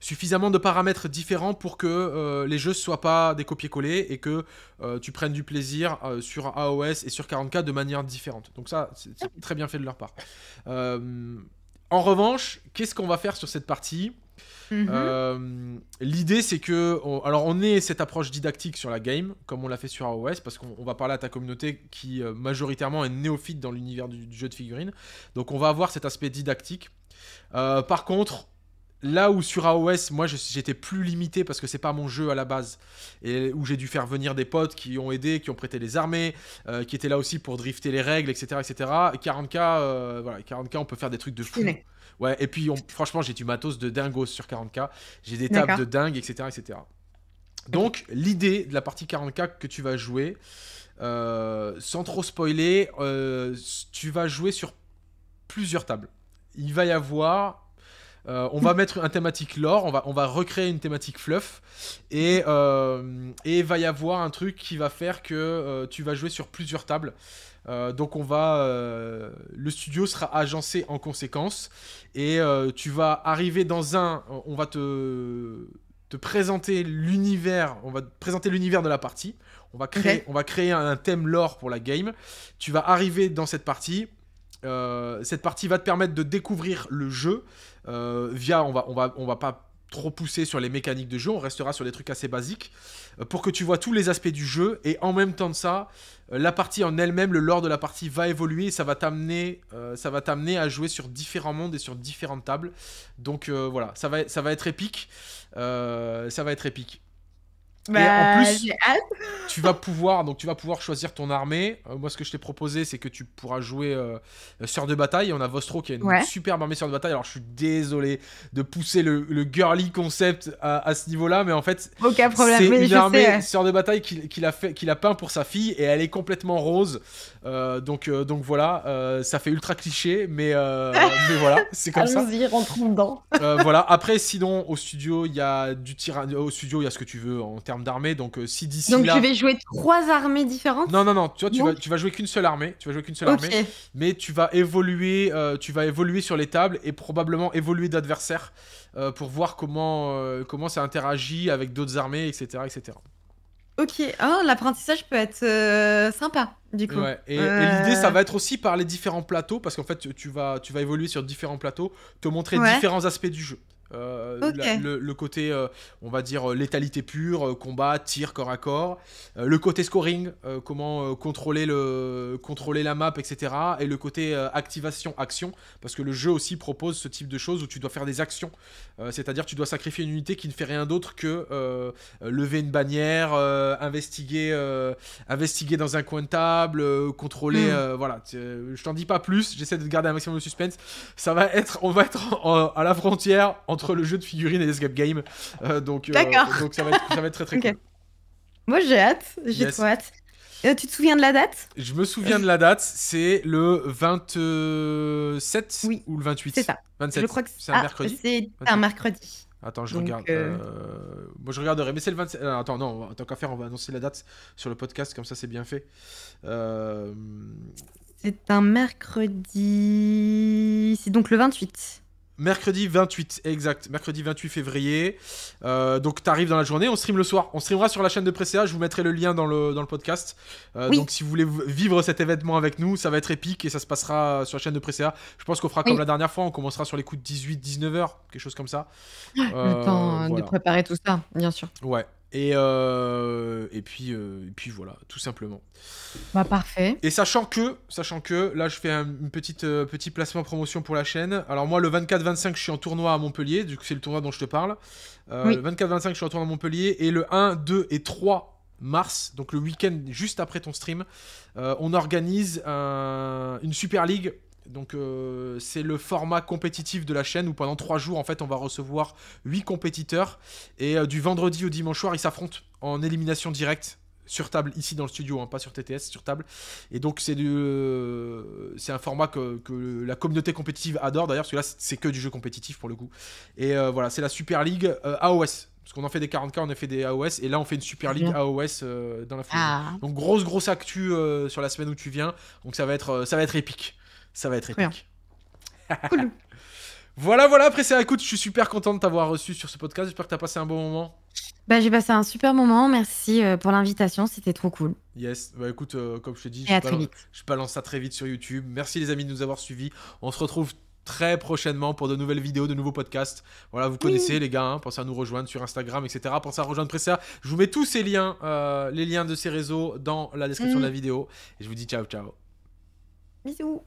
suffisamment de paramètres différents pour que euh, les jeux ne soient pas des copier-coller et que euh, tu prennes du plaisir euh, sur AOS et sur 40K de manière différente. Donc ça, c'est très bien fait de leur part. en revanche, qu'est-ce qu'on va faire sur cette partie mm-hmm. L'idée, c'est que, alors, on est cette approche didactique sur la game, comme on l'a fait sur AOS, parce qu'on va parler à ta communauté qui majoritairement est néophyte dans l'univers du, du, jeu de figurines. Donc, on va avoir cet aspect didactique. par contre, Là où sur AOS, moi j'étais plus limité parce que c'est pas mon jeu à la base, et où j'ai dû faire venir des potes qui ont aidé, qui ont prêté les armées, euh, qui étaient là aussi pour drifter les règles, etc. etc. 40K, voilà, 40K, on peut faire des trucs de fou. Ouais, et puis franchement, j'ai du matos de dingos sur 40K, j'ai des tables de dingue, etc. etc. Donc, l'idée de la partie 40K que tu vas jouer, euh, sans trop spoiler, euh, tu vas jouer sur plusieurs tables. Il va y avoir euh, on va mettre un thématique lore, on va, on va recréer une thématique fluff, et il euh, va y avoir un truc qui va faire que euh, tu vas jouer sur plusieurs tables. donc on va, le studio sera agencé en conséquence, et tu vas arriver dans un, on va te te présenter l'univers, on va présenter l'univers de la partie. On va créer, on va créer un, thème lore pour la game. Tu vas arriver dans cette partie. cette partie va te permettre de découvrir le jeu, euh, via, on va, on va, on va pas trop pousser sur les mécaniques de jeu, on restera sur des trucs assez basiques, euh, pour que tu vois tous les aspects du jeu, et en même temps de ça, euh, la partie en elle-même, le lore de la partie va évoluer, et ça va t'amener à jouer sur différents mondes et sur différentes tables. Donc voilà, ça va, ça va être épique. ça va être épique. Mais en bah, plus, *laughs* tu vas pouvoir donc tu vas pouvoir choisir ton armée. Euh, moi, ce que je t'ai proposé, c'est que tu pourras jouer euh, euh, sœur de bataille. On a Vostro qui a une superbe armée sœur de bataille. Alors, je suis désolé de pousser le, le girly concept à, ce niveau-là, mais en fait, c'est une armée sœur de bataille qu'il a fait, qu'il a peint pour sa fille, et elle est complètement rose. donc, donc voilà, ça fait ultra cliché, mais, *laughs* mais voilà, c'est comme ça. Allons-y, rentrons dedans. voilà. Après, sinon, au studio, il y a du tir... Au studio, il y a ce que tu veux en termes donc, euh, si d'ici Donc, tu vas jouer trois armées différentes Non, non, non. Tu, tu, vas, jouer qu'une seule armée. Tu vas jouer qu'une seule armée. Mais tu vas, évoluer, euh, tu vas évoluer sur les tables et probablement évoluer d'adversaire euh, pour voir comment, comment ça interagit avec d'autres armées, etc. etc. Ok, oh, l'apprentissage peut être sympa du coup. Et, l'idée, ça va être aussi par les différents plateaux, parce qu'en fait, tu vas, tu vas évoluer sur différents plateaux, te montrer différents aspects du jeu. Euh, le, côté, euh, on va dire, euh, létalité pure, combat, tir, corps à corps. le côté scoring, comment contrôler, le, contrôler la map, etc. Et le côté activation, action. Parce que le jeu aussi propose ce type de choses où tu dois faire des actions. C'est-à-dire, tu dois sacrifier une unité qui ne fait rien d'autre que lever une bannière, investiguer, investiguer dans un coin de table, contrôler. Hmm. voilà, je t'en dis pas plus. J'essaie de garder un maximum de suspense. Ça va être, on va être à la frontière entre le jeu de figurines et l'escape game. Euh, donc, euh, donc ça, va être, très très *laughs* cool. Moi j'ai hâte, j'ai trop hâte. Euh, tu te souviens de la date Je me souviens de la date, c'est le 27 ou le 28 C'est ça. 27. Je crois que c'est un ah, mercredi. C'est un mercredi. Attends, je regarde. Moi, je regarderai, mais c'est le 27. attends, non, en tant qu'affaire, on va annoncer la date sur le podcast, comme ça, c'est bien fait. C'est un mercredi. C'est donc le 28. Mercredi 28, exact. Mercredi 28 février. Euh, donc, t'arrives dans la journée. On stream le soir. On streamera sur la chaîne de Presséa. Je vous mettrai le lien dans le, podcast. Euh, donc, si vous voulez vivre cet événement avec nous, ça va être épique et ça se passera sur la chaîne de Presséa. Je pense qu'on fera comme la dernière fois. On commencera sur les coups de 18, 19 h quelque chose comme ça. Ah, le euh, temps de préparer tout ça, bien sûr. Ouais. Euh, et, puis, euh, puis voilà, tout simplement. Bah parfait. Et sachant que, sachant que, là je fais un petite, euh, petit placement promotion pour la chaîne. Alors moi le 24-25 je suis en tournoi à Montpellier, du coup c'est le tournoi dont je te parle. Le 24-25 je suis en tournoi à Montpellier et le 1, 2 et 3 mars, donc le week-end juste après ton stream, on organise une Super League donc euh, c'est le format compétitif de la chaîne où pendant 3 jours en fait on va recevoir 8 compétiteurs et euh, du vendredi au dimanche soir ils s'affrontent en élimination directe sur table ici dans le studio, hein, pas sur TTS, sur table. Et donc c'est euh, c'est un format que, la communauté compétitive adore d'ailleurs parce que là c'est que du jeu compétitif pour le coup. Et voilà c'est la Super League AOS. Parce qu'on en fait des 40K, on a fait des AOS, et là on fait une Super League AOS dans la foulée. Ah. Donc grosse grosse actu sur la semaine où tu viens, donc ça va être, ça va être épique. Ça va être épique. *laughs* cool. *laughs* Voilà, voilà, après c'est écoute, je suis super content de t'avoir reçu sur ce podcast. J'espère que t'as passé un bon moment. Bah, j'ai passé un super moment. Merci euh, pour l'invitation. C'était trop cool. Yes. Bah, écoute, euh, comme je te dis, je, balance, ça très vite sur YouTube. Merci, les amis, de nous avoir suivis. On se retrouve très prochainement pour de nouvelles vidéos, de nouveaux podcasts. Voilà, vous connaissez les gars, hein, pensez à nous rejoindre sur Instagram, etc. Pensez à rejoindre Pressa. Je vous mets tous ces liens, euh, les liens de ces réseaux dans la description de la mm. vidéo. Et je vous dis ciao, ciao. Bisous.